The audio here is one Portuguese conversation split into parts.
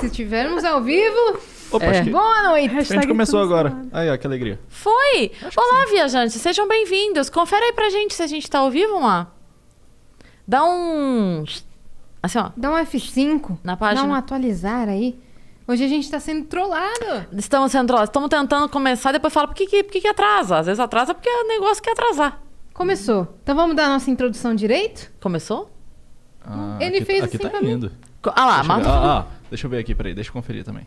Se tivermos ao vivo. Opa, é. que... Boa noite. A gente começou agora. Aí, ó, que alegria. Foi! Acho Olá, viajantes, sejam bem-vindos. Confere aí pra gente se a gente tá ao vivo, lá. Dá um. Assim, ó. Dá um F5. Na página. Dá um atualizar aí. Hoje a gente tá sendo trollado. Estamos sendo trollados. Estamos tentando começar, depois fala por que, por que, que atrasa. Às vezes atrasa porque o é negócio quer é atrasar. Começou. Então vamos dar a nossa introdução direito? Começou? Ah, Ele aqui, fez tá- aqui assim tá pra indo. mim. Ah lá, tá mas... ah, ah. ah. Deixa eu ver aqui, peraí, deixa eu conferir também.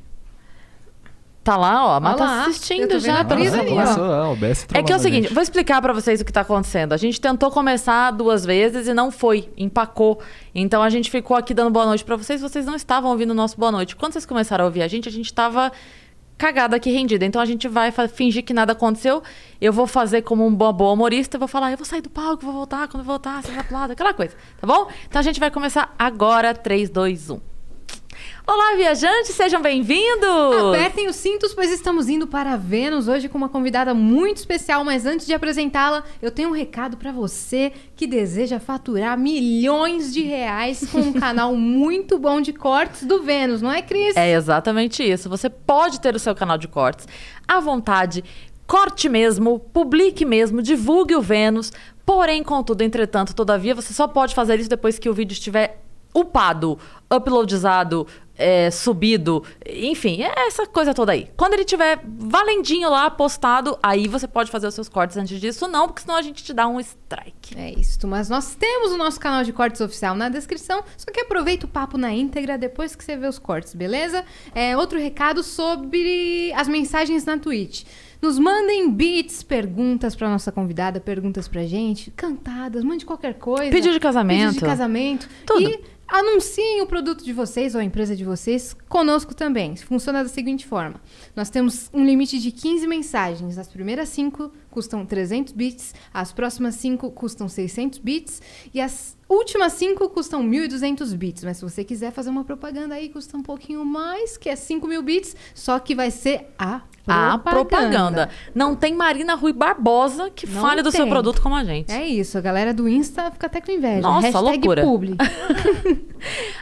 Tá lá, ó. A tá assistindo já. A Brisa tá ali, ó. é que é o seguinte, gente. vou explicar para vocês o que tá acontecendo. A gente tentou começar duas vezes e não foi, empacou. Então a gente ficou aqui dando boa noite para vocês, vocês não estavam ouvindo o nosso boa noite. Quando vocês começaram a ouvir a gente, a gente tava cagada aqui rendida. Então a gente vai fingir que nada aconteceu. Eu vou fazer como um bom humorista, eu vou falar, eu vou sair do palco, vou voltar, quando eu voltar, vocês aplaudam, aquela coisa, tá bom? Então a gente vai começar agora, 3, 2, 1. Olá, viajantes, sejam bem-vindos! Apertem os cintos, pois estamos indo para Vênus hoje com uma convidada muito especial. Mas antes de apresentá-la, eu tenho um recado para você que deseja faturar milhões de reais com um canal muito bom de cortes do Vênus, não é, Cris? É exatamente isso. Você pode ter o seu canal de cortes à vontade. Corte mesmo, publique mesmo, divulgue o Vênus, Porém, contudo, entretanto, todavia, você só pode fazer isso depois que o vídeo estiver upado, uploadizado, é, subido, enfim, é essa coisa toda aí. Quando ele tiver valendinho lá, postado, aí você pode fazer os seus cortes antes disso, não, porque senão a gente te dá um strike. É isso, mas nós temos o nosso canal de cortes oficial na descrição, só que aproveita o papo na íntegra depois que você vê os cortes, beleza? É, outro recado sobre as mensagens na Twitch. Nos mandem beats, perguntas para nossa convidada, perguntas pra gente, cantadas, mande qualquer coisa. Pedido de casamento. Pedido de casamento. Tudo. E Anunciem o produto de vocês ou a empresa de vocês conosco também. Funciona da seguinte forma: nós temos um limite de 15 mensagens. As primeiras 5 custam 300 bits, as próximas 5 custam 600 bits e as últimas 5 custam 1.200 bits. Mas se você quiser fazer uma propaganda aí, custa um pouquinho mais, que é 5.000 bits, só que vai ser a a propaganda. propaganda. Não tem Marina Rui Barbosa que Não fale do seu produto como a gente. É isso, a galera do Insta fica até com inveja. Nossa, Hashtag loucura.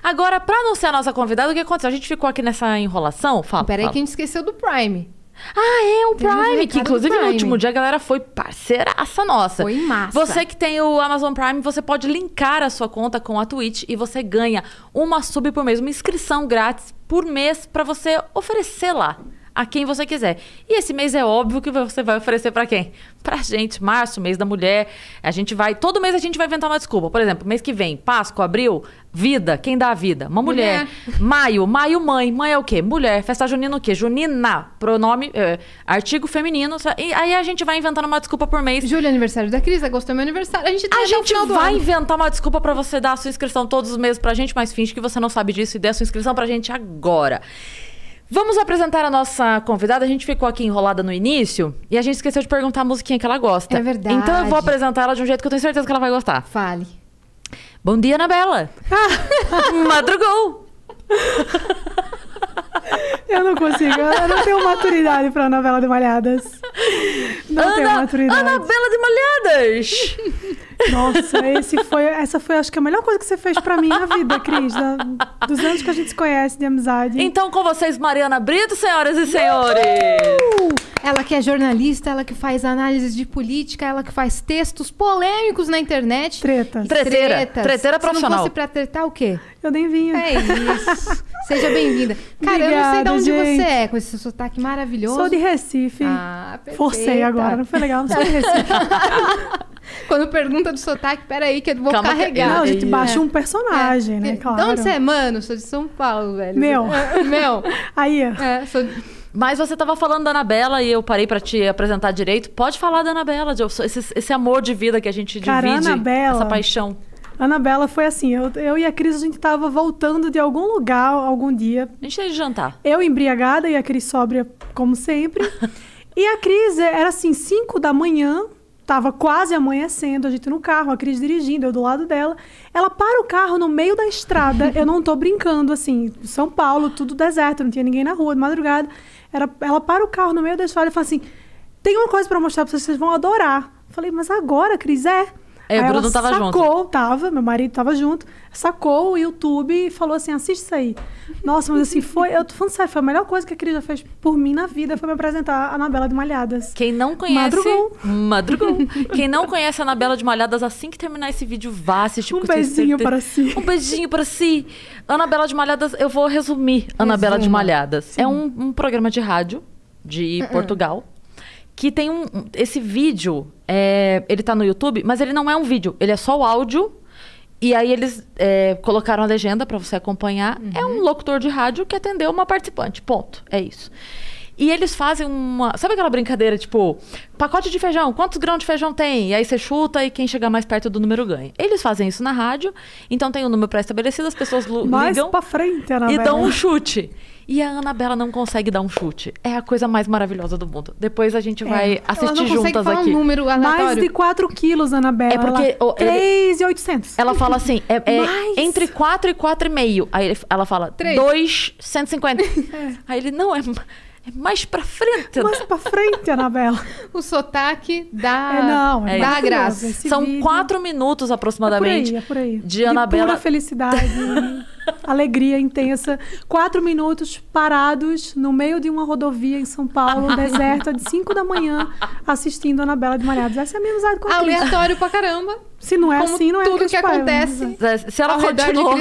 Agora, para anunciar a nossa convidada, o que aconteceu? A gente ficou aqui nessa enrolação? Fala. Peraí, fala. que a gente esqueceu do Prime. Ah, é, o Prime, que inclusive Prime. no último dia a galera foi parceiraça nossa. Foi massa. Você que tem o Amazon Prime, você pode linkar a sua conta com a Twitch e você ganha uma sub por mês, uma inscrição grátis por mês para você oferecer lá a quem você quiser. E esse mês é óbvio que você vai oferecer para quem? Pra gente, março, mês da mulher. A gente vai, todo mês a gente vai inventar uma desculpa. Por exemplo, mês que vem, Páscoa, abril, vida, quem dá a vida? Uma mulher. mulher. Maio, maio mãe. Mãe é o quê? Mulher. Festa junina o quê? Junina, pronome, é, artigo feminino. E aí a gente vai inventando uma desculpa por mês. julho aniversário da Cris, agosto é meu aniversário. A gente, a gente vai inventar uma desculpa para você dar a sua inscrição todos os meses pra gente, mas finge que você não sabe disso e dê a sua inscrição pra gente agora. Vamos apresentar a nossa convidada. A gente ficou aqui enrolada no início e a gente esqueceu de perguntar a musiquinha que ela gosta. É verdade. Então eu vou apresentar ela de um jeito que eu tenho certeza que ela vai gostar. Fale. Bom dia, Anabela. Ah! Madrugou. Eu não consigo. Eu não tenho maturidade pra novela de malhadas. Não Ana, tenho maturidade. Anabela de malhadas! Nossa, esse foi, essa foi acho que a melhor coisa que você fez pra mim na vida, Cris. Da, dos anos que a gente se conhece de amizade. Então, com vocês, Mariana Brito, senhoras e senhores! Ela que é jornalista, ela que faz análises de política, ela que faz textos polêmicos na internet. Tretas. Treteira. Tretas. Treteira profissional. Se não fosse pra tretar, o quê? Eu nem vinha. É isso. Seja bem-vinda. Cara, Obrigada, eu não sei de onde gente. você é, com esse sotaque maravilhoso. Sou de Recife. Ah, perfeita. Forcei agora, não foi legal, não sou de Recife. Quando pergunta do sotaque, peraí, que eu vou Calma carregar. Não, a gente baixa um personagem, é. né? Claro. De onde você é, mano? Sou de São Paulo, velho. Meu. É, é, meu. Aí. É, sou... Mas você estava falando da Anabela e eu parei para te apresentar direito. Pode falar da Anabela, esse, esse amor de vida que a gente Cara, divide, Anabella, essa paixão. Anabela foi assim, eu, eu e a Cris, a gente tava voltando de algum lugar, algum dia. A gente teve tá jantar. Eu embriagada e a Cris sóbria, como sempre. e a Cris, é, era assim, 5 da manhã, tava quase amanhecendo, a gente no carro, a Cris dirigindo, eu do lado dela. Ela para o carro no meio da estrada, eu não tô brincando, assim, São Paulo, tudo deserto, não tinha ninguém na rua, de madrugada. Era, ela para o carro no meio da estrada e fala assim, tem uma coisa para mostrar pra vocês, vocês vão adorar. Falei, mas agora, Cris, é... É, aí o Bruno tava sacou, junto. Sacou, tava, meu marido tava junto, sacou o YouTube e falou assim: assiste isso aí. Nossa, mas assim, foi. Eu tô falando sério, foi a melhor coisa que a Cris já fez por mim na vida foi me apresentar a Anabela de Malhadas. Quem não conhece. Madrugou. Madrugou. Quem não conhece a Anabela de Malhadas, assim que terminar esse vídeo, vá assistir. Um beijinho para si. Um beijinho para si. Anabela de Malhadas, eu vou resumir Resuma. Anabela de Malhadas. É Sim. É um, um, programa de rádio de uh -uh. Portugal que tem um. Esse vídeo é, ele tá no YouTube, mas ele não é um vídeo, ele é só o áudio. E aí eles é, colocaram a legenda para você acompanhar. É uhum. É um locutor de rádio que atendeu uma participante. Ponto. É isso. E eles fazem uma. Sabe aquela brincadeira, tipo, pacote de feijão, quantos grãos de feijão tem? E aí você chuta e quem chegar mais perto do número ganha. Eles fazem isso na rádio, então tem um número pré-estabelecido, as pessoas mais ligam. Pra frente, Ana e dão um chute. E a Anabela não consegue dar um chute. É a coisa mais maravilhosa do mundo. Depois a gente é. vai assistir juntas falar aqui. Um número Mais de 4 quilos, Anabela. É porque. Ela... 3,800. Ela fala assim: é, é mais... entre 4 e 4,5. Aí ela fala: 2,150. É. Aí ele: não, é. É mais pra frente. Né? Mais pra frente, Anabela. o sotaque dá, é, não, é dá graça. São vídeo... quatro minutos aproximadamente. É por aí, é por aí. De, de Anabela. Pura felicidade, né? alegria intensa. Quatro minutos parados no meio de uma rodovia em São Paulo, deserta, de cinco da manhã, assistindo Anabela de Malhados. Essa é a minha amizade com a Aleatório pra caramba. Se não é Como assim, não é tudo que Paiva. Né? acontece. Se ela continuou,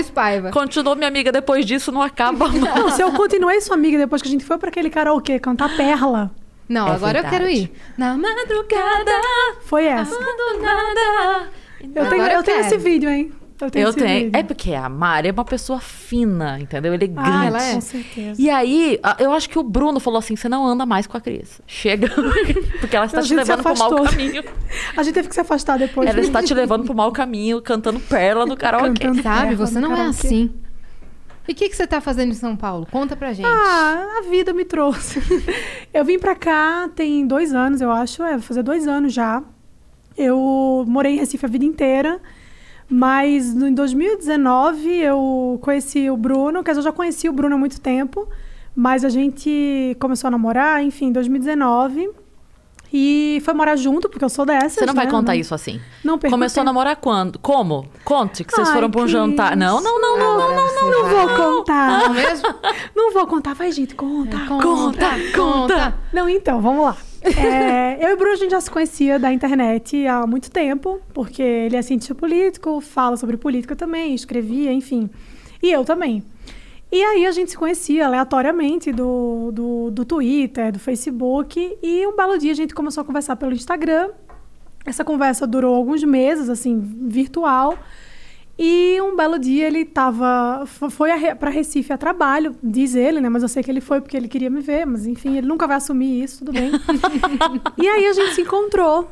continuou minha amiga depois disso, não acaba Não, se eu continuei sua amiga depois que a gente foi para aquele karaokê cantar Perla. Não, é agora verdade. eu quero ir. Na madrugada. Foi essa. Eu tenho, eu, eu tenho esse vídeo, hein? Eu tenho. Eu tenho. É porque a Mari é uma pessoa fina, entendeu? Elegante. É ah, ela é? Com certeza. E aí, eu acho que o Bruno falou assim: você não anda mais com a Cris. Chega. porque ela está te levando pro mau caminho. A gente teve que se afastar depois. Ela está te levando pro mau caminho, cantando perla no karaokê. Cantando Sabe? Você não é karaokê. é assim. E o que, que você está fazendo em São Paulo? Conta pra gente. Ah, a vida me trouxe. eu vim pra cá tem dois anos, eu acho. É, vou fazer dois anos já. Eu morei em Recife a vida inteira. Mas em 2019 eu conheci o Bruno, quer dizer, eu já conheci o Bruno há muito tempo, mas a gente começou a namorar, enfim, em 2019. E foi morar junto, porque eu sou dessa. Você não né? vai contar não, isso assim. Não pergunto. Começou a namorar quando? Como? Conte que vocês Ai, foram pra um jantar. Não, não, não, não, não, não, não. Não vou contar. Não mesmo? Não vou contar. Vai, gente, conta, conta, conta. conta. Não, então, vamos lá. É, eu e o Bruno, a gente já se conhecia da internet há muito tempo, porque ele é cientista político, fala sobre política também, escrevia, enfim. E eu também. E aí a gente se conhecia aleatoriamente do, do, do Twitter, do Facebook, e um belo dia a gente começou a conversar pelo Instagram. Essa conversa durou alguns meses, assim, virtual. E um belo dia ele tava. Foi para Recife a trabalho, diz ele, né? Mas eu sei que ele foi porque ele queria me ver, mas enfim, ele nunca vai assumir isso, tudo bem. e aí a gente se encontrou.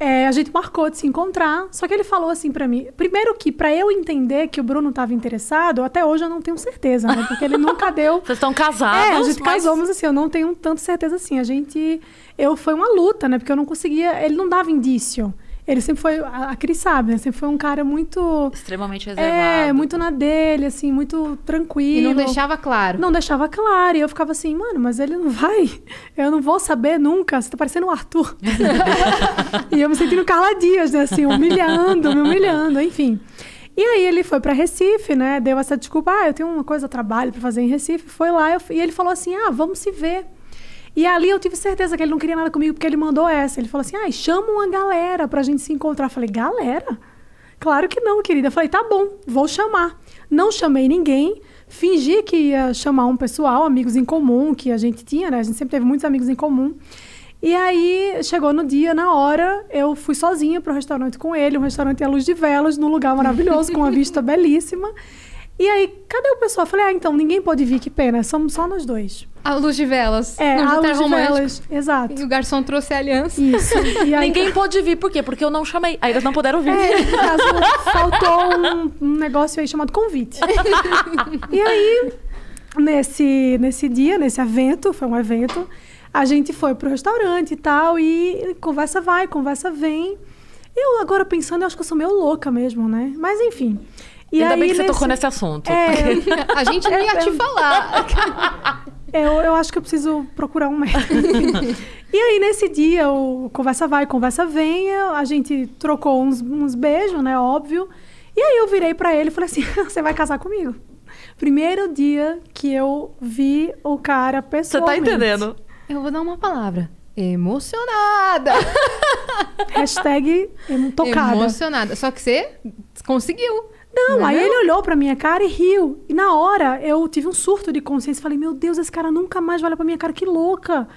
É, a gente marcou de se encontrar, só que ele falou assim para mim. Primeiro que para eu entender que o Bruno tava interessado, até hoje eu não tenho certeza, né? Porque ele nunca deu. Vocês estão casados? É, a gente mas... casou, mas assim, eu não tenho tanta certeza assim. A gente, eu foi uma luta, né? Porque eu não conseguia, ele não dava indício. Ele sempre foi, a Cris sabe, né? Sempre foi um cara muito. Extremamente reservado. É, muito na dele, assim, muito tranquilo. E não deixava claro. Não deixava claro. E eu ficava assim, mano, mas ele não vai. Eu não vou saber nunca. Você tá parecendo o Arthur. e eu me sentindo Carla né? Assim, humilhando, me humilhando, enfim. E aí ele foi para Recife, né? Deu essa desculpa, ah, eu tenho uma coisa, trabalho para fazer em Recife. Foi lá eu... e ele falou assim, ah, vamos se ver. E ali eu tive certeza que ele não queria nada comigo, porque ele mandou essa. Ele falou assim: ai, chama uma galera pra gente se encontrar. Eu falei: galera? Claro que não, querida. Eu falei: tá bom, vou chamar. Não chamei ninguém, fingi que ia chamar um pessoal, amigos em comum que a gente tinha, né? A gente sempre teve muitos amigos em comum. E aí chegou no dia, na hora, eu fui sozinha pro restaurante com ele, um restaurante à luz de velas, num lugar maravilhoso, com uma vista belíssima. E aí, cadê o pessoal? Eu falei, ah, então, ninguém pode vir, que pena. Somos só nós dois. A luz de velas. É, a luz de velas. Exato. E o garçom trouxe a aliança. Isso. Aí, ninguém pôde vir, por quê? Porque eu não chamei. Aí eles não puderam vir. É, caso, faltou um, um negócio aí chamado convite. e aí, nesse, nesse dia, nesse evento, foi um evento, a gente foi pro restaurante e tal, e conversa vai, conversa vem. Eu agora pensando, eu acho que eu sou meio louca mesmo, né? Mas enfim. E Ainda aí, bem que você tocou nesse assunto. É... a gente não ia te é. falar. Eu, eu acho que eu preciso procurar um médico. e aí, nesse dia, o conversa vai, conversa vem, a gente trocou uns, uns beijos, né? Óbvio. E aí eu virei para ele e falei assim: você vai casar comigo? Primeiro dia que eu vi o cara pessoalmente. Você tá entendendo? Eu vou dar uma palavra. Emocionada! Hashtag tocada. Emocionada. Só que você conseguiu. Não, não né? aí ele olhou pra minha cara e riu. E na hora eu tive um surto de consciência. Falei, meu Deus, esse cara nunca mais vai olhar pra minha cara, que louca.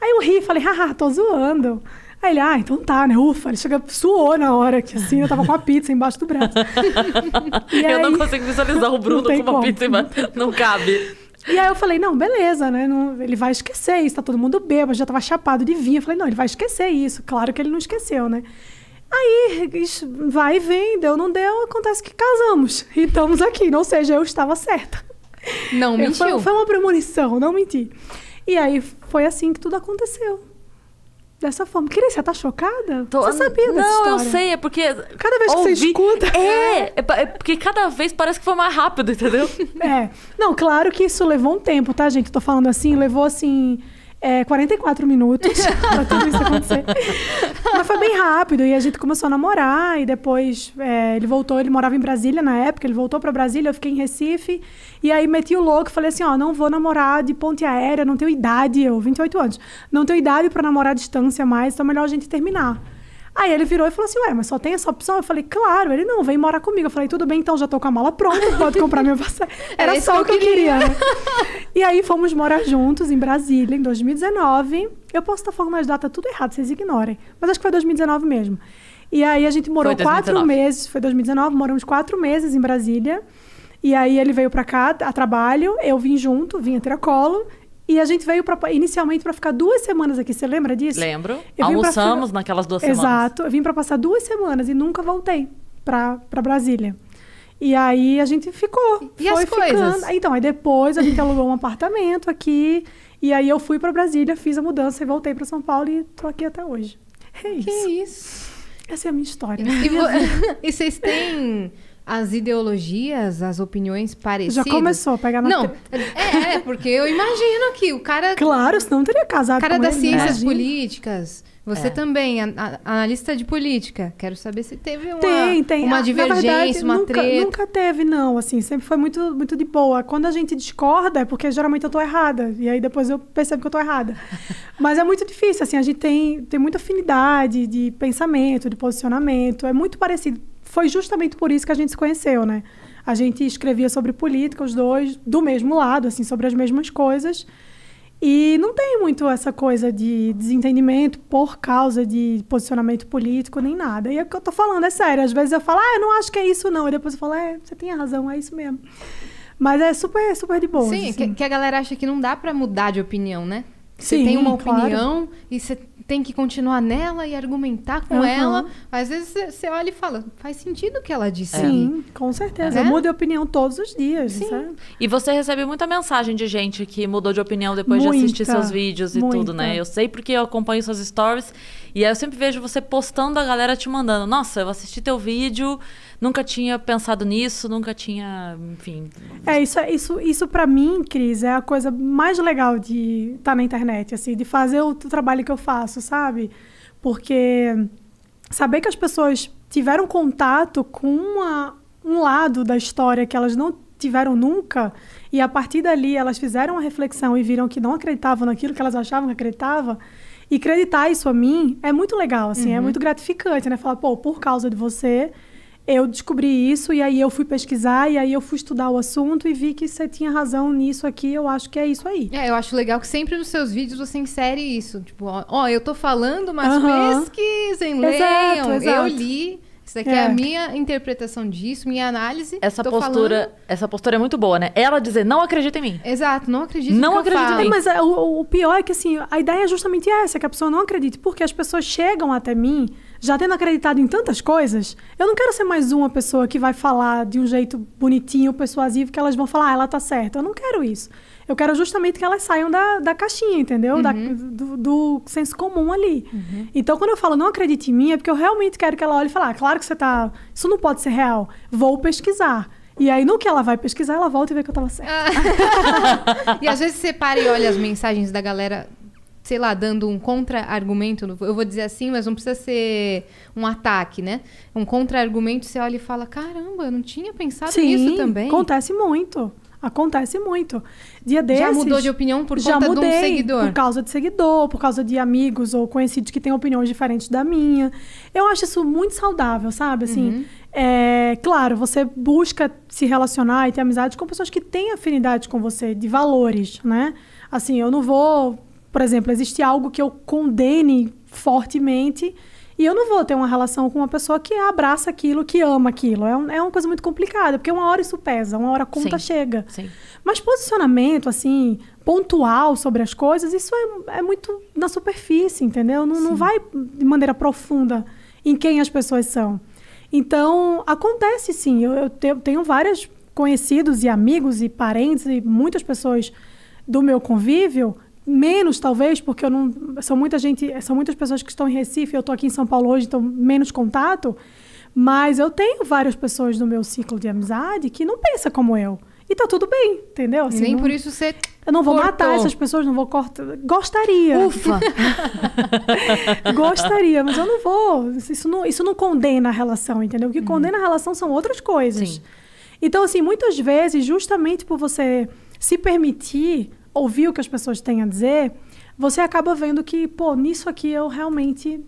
Aí eu ri, falei, haha, tô zoando. Aí ele, ah, então tá, né? Ufa, ele chega, suou na hora que assim, eu tava com a pizza embaixo do braço. aí, eu não consigo visualizar o Bruno com uma como. pizza embaixo. Não cabe. E aí eu falei, não, beleza, né? Não, ele vai esquecer isso, tá todo mundo bêbado, já tava chapado de vinho. Eu falei, não, ele vai esquecer isso. Claro que ele não esqueceu, né? Aí isso vai e vem, deu, não deu, acontece que casamos e estamos aqui. Ou seja, eu estava certa. Não mentiu. Foi, foi uma premonição, não menti. E aí foi assim que tudo aconteceu dessa forma. Queria, você tá chocada? Tô... Você sabia Não, história? eu sei, é porque... Cada vez que você escuta... É, é, é, porque cada vez parece que foi mais rápido, entendeu? é. Não, claro que isso levou um tempo, tá, gente? Tô falando assim, levou assim é, 44 minutos pra tudo isso acontecer. Mas foi bem rápido e a gente começou a namorar e depois é, ele voltou, ele morava em Brasília na época, ele voltou para Brasília, eu fiquei em Recife e aí meti o louco, falei assim, ó, não vou namorar de ponte aérea, não tenho idade, eu, 28 anos, não tenho idade para namorar à distância mais, então é melhor a gente terminar. Aí ele virou e falou assim: Ué, mas só tem essa opção? Eu falei: Claro. Ele: Não, vem morar comigo. Eu falei: Tudo bem, então já tô com a mala pronta, pode comprar minha passagem. Era, só o que eu queria. queria. Né? e aí fomos morar juntos em Brasília, em 2019. Eu posso estar falando as datas tudo errado, vocês ignorem. Mas acho que foi 2019 mesmo. E aí a gente morou quatro meses, foi 2019, moramos quatro meses em Brasília. E aí ele veio para cá a trabalho, eu vim junto, vim a Tiracolo, e a gente veio pra, inicialmente para ficar duas semanas aqui. Você lembra disso? Lembro. Almoçamos pra... naquelas duas Exato. semanas. Exato. Eu vim para passar duas semanas e nunca voltei para Brasília. E aí a gente ficou. E foi as coisas? Ficando. Ah, então, aí depois a gente alugou um apartamento aqui. E aí eu fui para Brasília, fiz a mudança e voltei para São Paulo e tô aqui até hoje. É isso. Que isso. Essa é a minha história. E, e, e vocês têm as ideologias, as opiniões parecidas. Já começou a pegar na Não, é, é, porque eu imagino que o cara. Claro, senão teria casado cara com Cara das ele, ciências né? políticas. Você é. também, a, a, analista de política. Quero saber se teve uma, tem, tem. uma ah, divergência, verdade, uma nunca, treta. Nunca teve, não. Assim, sempre foi muito, muito de boa. Quando a gente discorda, é porque geralmente eu estou errada. E aí depois eu percebo que eu estou errada. Mas é muito difícil, assim. A gente tem, tem muita afinidade de pensamento, de posicionamento. É muito parecido foi justamente por isso que a gente se conheceu, né? A gente escrevia sobre política, os dois, do mesmo lado, assim, sobre as mesmas coisas. E não tem muito essa coisa de desentendimento por causa de posicionamento político nem nada. E é o que eu tô falando, é sério. Às vezes eu falo, ah, eu não acho que é isso, não. E depois eu falo, é, você tem razão, é isso mesmo. Mas é super, é super de boa. Sim, assim. que, que, a galera acha que não dá para mudar de opinião, né? Você Sim, tem uma opinião claro. e você tem que continuar nela e argumentar com uhum. ela. Às vezes você olha e fala, faz sentido o que ela disse. Sim, com certeza. É? Muda de opinião todos os dias. Sim. Sabe? E você recebe muita mensagem de gente que mudou de opinião depois muita, de assistir seus vídeos e muita. tudo, né? Eu sei porque eu acompanho suas stories e aí eu sempre vejo você postando a galera te mandando, nossa, eu assisti teu vídeo nunca tinha pensado nisso, nunca tinha, enfim. É, isso é, isso isso para mim, Cris, é a coisa mais legal de estar tá na internet, assim, de fazer o trabalho que eu faço, sabe? Porque saber que as pessoas tiveram contato com uma, um lado da história que elas não tiveram nunca, e a partir dali elas fizeram uma reflexão e viram que não acreditavam naquilo que elas achavam que acreditava, e acreditar isso a mim é muito legal, assim, é uhum. é muito gratificante, né? Falar, pô, por causa de você, eu descobri isso e aí eu fui pesquisar e aí eu fui estudar o assunto e vi que você tinha razão nisso aqui. Eu acho que é isso aí. É, eu acho legal que sempre nos seus vídeos você insere isso. Tipo, ó, ó eu tô falando, mas uhum. pesquisem, exato, leiam. Exato. Eu li. Isso daqui é. é. a minha interpretação disso, minha análise. Essa Tô postura, falando... essa postura é muito boa, né? Ela dizer, não acredita em mim. Exato, não acredita não que acredito em mim. É, mas é, o, o, pior é que assim, a ideia é justamente essa, que a pessoa não acredite, porque as pessoas chegam até mim já tendo acreditado em tantas coisas, eu não quero ser mais uma pessoa que vai falar de um jeito bonitinho, persuasivo, que elas vão falar, ah, ela tá certa. Eu não quero isso. Eu quero justamente que elas saiam da, da caixinha, entendeu? Uhum. Da, do, do, senso comum ali. Uhum. Então, quando eu falo não acredite em mim, é porque eu realmente quero que ela olhe e fale, ah, claro que você tá. Isso não pode ser real. Vou pesquisar. E aí, no que ela vai pesquisar, ela volta e vê que eu tava certa. e às vezes você para e olha as mensagens da galera sei lá, dando um contra-argumento, eu vou dizer assim, mas não precisa ser um ataque, né? Um contra-argumento, você olha e fala: caramba, eu não tinha pensado Sim, nisso também. Acontece muito. Acontece muito. Dia desses. Já mudou de opinião por já mudei, de um seguidor? Por causa de seguidor, por causa de amigos ou conhecidos que têm opiniões diferentes da minha. Eu acho isso muito saudável, sabe? Assim, uhum. é, claro, você busca se relacionar e ter amizade com pessoas que têm afinidade com você, de valores, né? Assim, eu não vou por exemplo, existe algo que eu condene fortemente e eu não vou ter uma relação com uma pessoa que abraça aquilo, que ama aquilo. É, um, é uma coisa muito complicada, porque uma hora isso pesa, uma hora a conta sim, chega. Sim. Mas posicionamento, assim, pontual sobre as coisas, isso é, é muito na superfície, entendeu? Não, não vai de maneira profunda em quem as pessoas são. Então, acontece sim. Eu, eu tenho, tenho vários conhecidos e amigos e parentes e muitas pessoas do meu convívio menos talvez porque eu não são muita gente são muitas pessoas que estão em Recife eu estou aqui em São Paulo hoje então menos contato mas eu tenho várias pessoas no meu ciclo de amizade que não pensa como eu e tá tudo bem entendeu assim, e nem não, por isso você eu não vou cortou. matar essas pessoas não vou cortar gostaria ufa gostaria mas eu não vou isso não isso não condena a relação entendeu o que hum. condena a relação são outras coisas Sim. então assim muitas vezes justamente por você se permitir ouvir o que as pessoas têm a dizer, você acaba vendo que, pô, nisso aqui eu realmente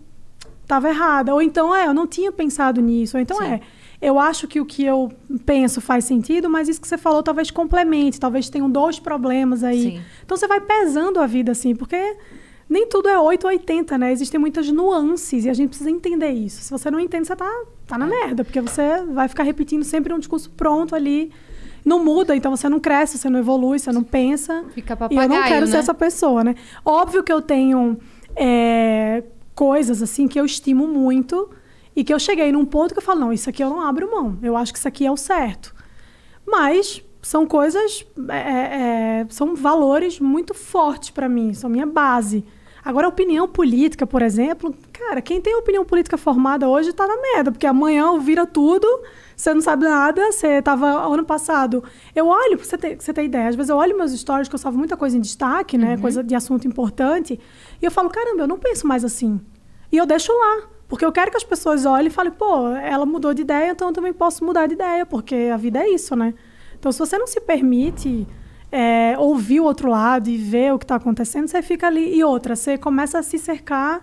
estava errada. Ou então, é, eu não tinha pensado nisso. Ou então, Sim. é, eu acho que o que eu penso faz sentido, mas isso que você falou talvez complemente, talvez tenham dois problemas aí. Sim. Então, você vai pesando a vida, assim, porque nem tudo é 8 ou 80, né? Existem muitas nuances e a gente precisa entender isso. Se você não entende, você tá, tá na é. merda, porque você vai ficar repetindo sempre um discurso pronto ali não muda, então você não cresce, você não evolui, você não pensa. Fica papagaio, E eu não quero né? ser essa pessoa, né? Óbvio que eu tenho é, coisas, assim, que eu estimo muito e que eu cheguei num ponto que eu falo, não, isso aqui eu não abro mão. Eu acho que isso aqui é o certo. Mas são coisas, é, é, é são valores muito fortes para mim, são minha base. Agora, a opinião política, por exemplo, cara, quem tem opinião política formada hoje tá na merda, porque amanhã vira tudo você não sabe nada, você tava ano passado. Eu olho, você ter, você tem ideia, às vezes eu olho meus stories, que eu salvo muita coisa em destaque, né? Uhum. Coisa de assunto importante. E eu falo, caramba, eu não penso mais assim. E eu deixo lá. Porque eu quero que as pessoas olhem e falem, pô, ela mudou de ideia, então eu também posso mudar de ideia, porque a vida é isso, né? Então, se você não se permite é, ouvir o outro lado e ver o que está acontecendo, você fica ali. E outra, você começa a se cercar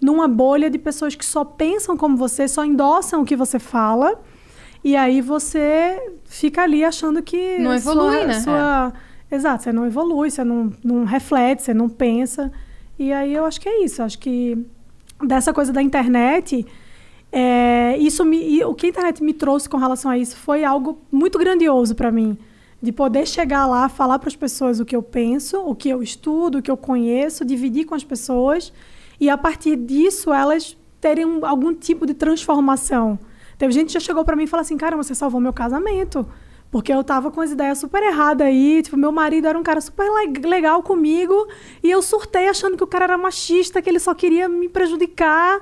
numa bolha de pessoas que só pensam como você, só endossam o que você fala e aí você fica ali achando que. Não evolui, sua, né? Sua... É. Exato, você não evolui, você não, não reflete, você não pensa. E aí eu acho que é isso. Acho que dessa coisa da internet. É, isso me, o que a internet me trouxe com relação a isso foi algo muito grandioso para mim. De poder chegar lá, falar para as pessoas o que eu penso, o que eu estudo, o que eu conheço, dividir com as pessoas e a partir disso elas terem um, algum tipo de transformação. Teve gente que já chegou para mim e falou assim: caramba, você salvou meu casamento. Porque eu tava com as ideias super erradas aí. Tipo, meu marido era um cara super legal comigo. E eu surtei achando que o cara era machista, que ele só queria me prejudicar.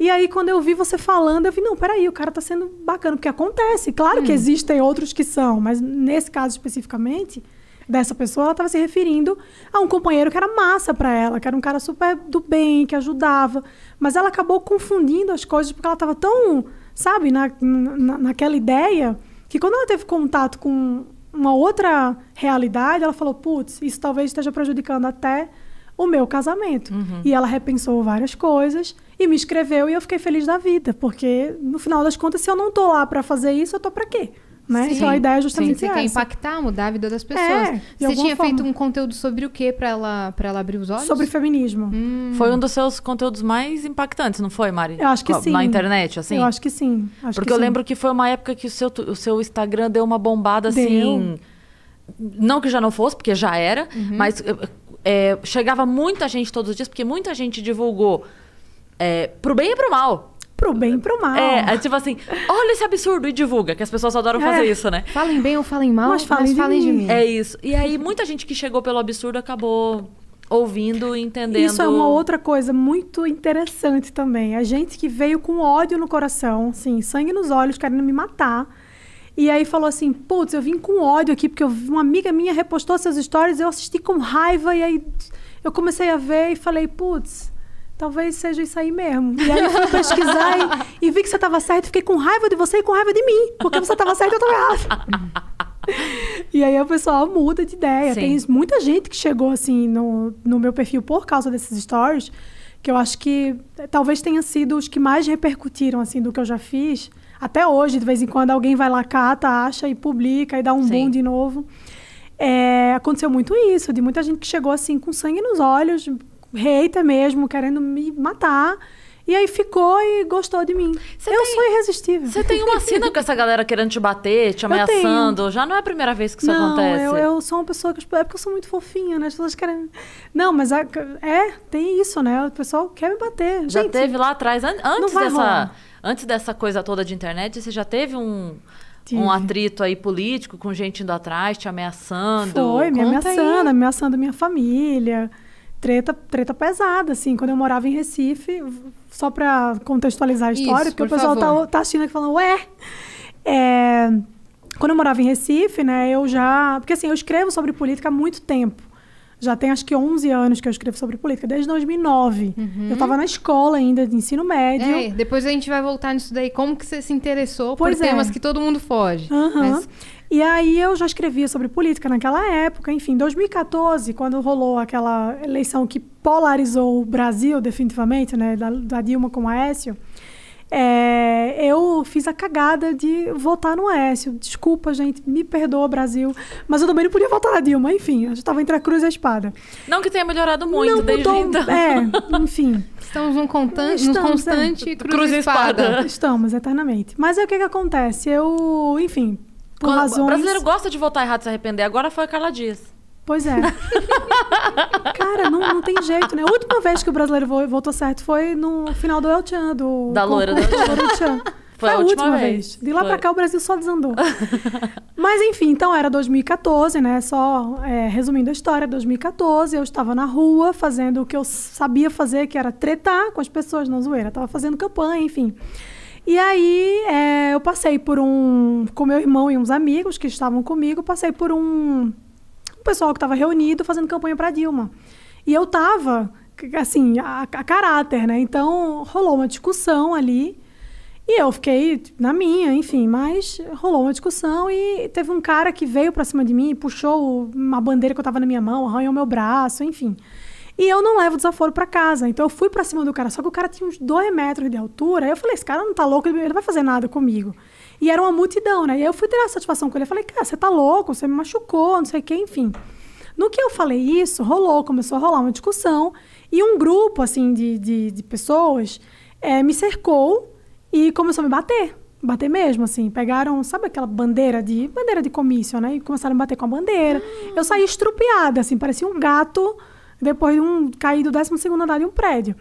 E aí, quando eu vi você falando, eu vi, não, peraí, o cara tá sendo bacana, porque acontece. Claro hum. que existem outros que são, mas nesse caso especificamente, dessa pessoa, ela estava se referindo a um companheiro que era massa para ela, que era um cara super do bem, que ajudava. Mas ela acabou confundindo as coisas porque ela estava tão sabe, na, na, naquela ideia, que quando ela teve contato com uma outra realidade, ela falou: putz, isso talvez esteja prejudicando até o meu casamento. Uhum. E ela repensou várias coisas e me escreveu e eu fiquei feliz da vida, porque no final das contas, se eu não tô lá para fazer isso, eu tô para quê? Né? Sim. Então a ideia é justamente Sim, você quer impactar, mudar a vida das pessoas. É, você tinha forma. feito um conteúdo sobre o que para ela, para ela abrir os olhos? Sobre feminismo. Hum. Foi um dos seus conteúdos mais impactantes, não foi, Mari? Eu acho que Na sim. Na internet, assim? Eu acho que sim. Acho Porque que eu sim. lembro que foi uma época que o seu, o seu Instagram deu uma bombada assim, deu. assim. Não que já não fosse, porque já era, uhum. mas é, chegava muita gente todos os dias, porque muita gente divulgou é, pro bem e pro mal pro bem e pro mal. É, é, tipo assim, olha esse absurdo e divulga, que as pessoas adoram é. fazer isso, né? Falem bem ou falem mal, mas falem, mas falem de, mim. de, mim. É isso. E aí, muita gente que chegou pelo absurdo acabou ouvindo e entendendo. Isso é uma outra coisa muito interessante também. A gente que veio com ódio no coração, assim, sangue nos olhos, querendo me matar. E aí falou assim: putz, eu vim com ódio aqui, porque eu, uma amiga minha repostou essas histórias, eu assisti com raiva, e aí eu comecei a ver e falei, putz talvez seja isso aí mesmo. E aí fui pesquisar e, e vi que você estava certo. Fiquei com raiva de você e com raiva de mim, porque você estava certo e eu estava errado. e aí o pessoal muda de ideia. Sim. Tem muita gente que chegou assim no, no meu perfil por causa desses stories, que eu acho que eh, talvez tenha sido os que mais repercutiram assim do que eu já fiz. Até hoje, de vez em quando, alguém vai lá, cata, acha e publica e dá um Sim. boom de novo. É, aconteceu muito isso, de muita gente que chegou assim com sangue nos olhos, reita mesmo, querendo me matar. E aí ficou e gostou de mim. Cê eu tem... sou irresistível. Você tem uma cena com essa galera querendo te bater, te ameaçando. Já não é a primeira vez que isso não, acontece. Eu, eu sou uma pessoa que. Tipo, é porque eu sou muito fofinha, né? As pessoas querem. Não, mas é, é tem isso, né? O pessoal quer me bater. Já Gente, teve lá atrás, an antes dessa. Antes dessa coisa toda de internet, você já teve um. Tive. um atrito aí político com gente indo atrás, te ameaçando. Foi, me Conta ameaçando, aí. ameaçando minha família treta, treta pesada, assim. Quando eu morava em Recife, só para contextualizar a história, Isso, porque por o pessoal tá, tá assistindo aqui falando, ué. É... Quando eu morava em Recife, né, eu já. Porque assim, eu escrevo sobre política há muito tempo. Já tem acho que 11 anos que eu escrevo sobre política, desde 2009. Uhum. Eu estava na escola ainda, de ensino médio. É, depois a gente vai voltar nisso daí. Como que você se interessou pois por é. temas que todo mundo foge. Uhum. Mas... E aí eu já escrevia sobre política naquela época, enfim, 2014, quando rolou aquela eleição que polarizou o Brasil definitivamente, né, da, da Dilma com o Aécio, é, eu fiz a cagada de votar no Aécio. Desculpa, gente, me perdoa, Brasil. Mas eu também não podia votar na Dilma. Enfim, eu estava entre a cruz e a espada. Não que tenha melhorado muito não desde então. É, enfim. Estamos num, contan- Estamos, num é. constante é, cruz, cruz e espada. espada. Estamos, eternamente. Mas aí o que, que acontece? Eu, enfim, por razões... O brasileiro gosta de votar errado e se arrepender. Agora foi a Carla Dias. Pois é. Cara, não, não tem jeito, né? A última vez que o brasileiro votou certo foi no final do El Chan, do. Da loira do El Chan. Foi, foi a, a última, última vez. vez. De lá foi. pra cá o Brasil só desandou. Mas enfim, então era 2014, né? Só é, resumindo a história, 2014 eu estava na rua fazendo o que eu sabia fazer, que era tretar com as pessoas na zoeira. Eu tava fazendo campanha, enfim. E aí é, eu passei por um. Com meu irmão e uns amigos que estavam comigo, passei por um, um pessoal que estava reunido fazendo campanha para Dilma. E eu tava, assim, a, a caráter, né? Então rolou uma discussão ali. E eu fiquei na minha, enfim, mas rolou uma discussão e teve um cara que veio pra cima de mim, puxou uma bandeira que eu tava na minha mão, arranhou meu braço, enfim. E eu não levo desaforo para casa. Então eu fui para cima do cara. Só que o cara tinha uns dois metros de altura. Aí eu falei, esse cara não tá louco, ele não vai fazer nada comigo. E era uma multidão, né? E aí eu fui ter essa satisfação com ele. Eu falei, cara, você tá louco, você me machucou, não sei o quê, enfim. No que eu falei isso, rolou, começou a rolar uma discussão. E um grupo, assim, de, de, de pessoas é, me cercou e começou a me bater. Bater mesmo, assim. Pegaram, sabe aquela bandeira de... Bandeira de comício, né? E começaram a bater com a bandeira. Ah. Eu saí estrupiada, assim. Parecia um gato depois de um cair do 12 andar de um prédio.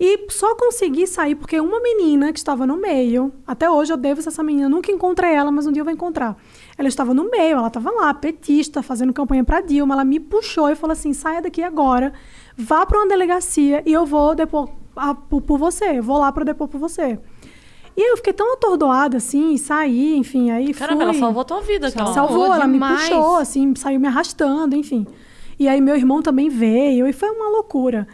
E só consegui sair porque uma menina que estava no meio, até hoje eu devo essa menina, nunca encontrei ela, mas um dia eu vou encontrar. Ela estava no meio, ela estava lá, petista, fazendo campanha para Dilma, ela me puxou e falou assim: saia daqui agora, vá para uma delegacia e eu vou depor a, por, por você, eu vou lá para depor por você. E eu fiquei tão atordoada, assim, saí, enfim, aí Caramba, fui. ela salvou tua vida, cara. Salvou, salvou ela demais. me puxou, assim, saiu me arrastando, enfim. E aí meu irmão também veio e foi uma loucura.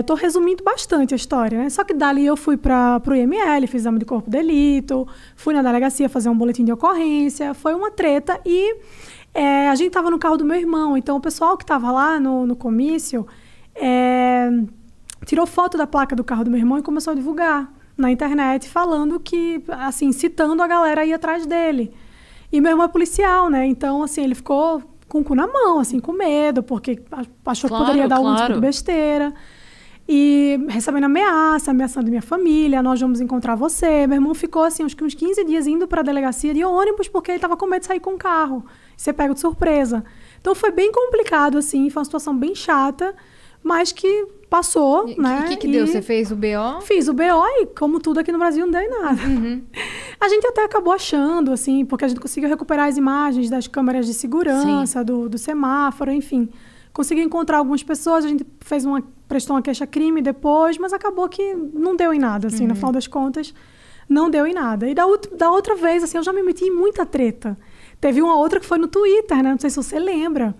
Estou é, resumindo bastante a história, né? Só que dali eu fui para o IML, fiz exame de corpo de delito, fui na delegacia fazer um boletim de ocorrência, foi uma treta e é, a gente estava no carro do meu irmão, então o pessoal que estava lá no, no comício é, tirou foto da placa do carro do meu irmão e começou a divulgar na internet, falando que, assim, citando a galera aí atrás dele. E meu irmão é policial, né? Então, assim, ele ficou com o cu na mão, assim, com medo, porque achou claro, que poderia dar claro. algum tipo de besteira. E recebendo ameaça, ameaçando minha família, nós vamos encontrar você. Meu irmão ficou, assim, uns, uns 15 dias indo para a delegacia de ônibus, porque ele estava com medo de sair com o carro. Você pega de surpresa. Então foi bem complicado, assim, foi uma situação bem chata, mas que passou, e, né? O que, que deu? Você fez o BO? Fiz o BO e, como tudo aqui no Brasil, não deu em nada. Uhum. A gente até acabou achando, assim, porque a gente conseguiu recuperar as imagens das câmeras de segurança, do, do, semáforo, enfim. Conseguiu encontrar algumas pessoas, a gente fez uma, prestou uma queixa-crime depois, mas acabou que não deu em nada, assim, uhum. no final das contas, não deu em nada. E da, da outra vez, assim, eu já me meti em muita treta. Teve uma outra que foi no Twitter, né? Não sei se você lembra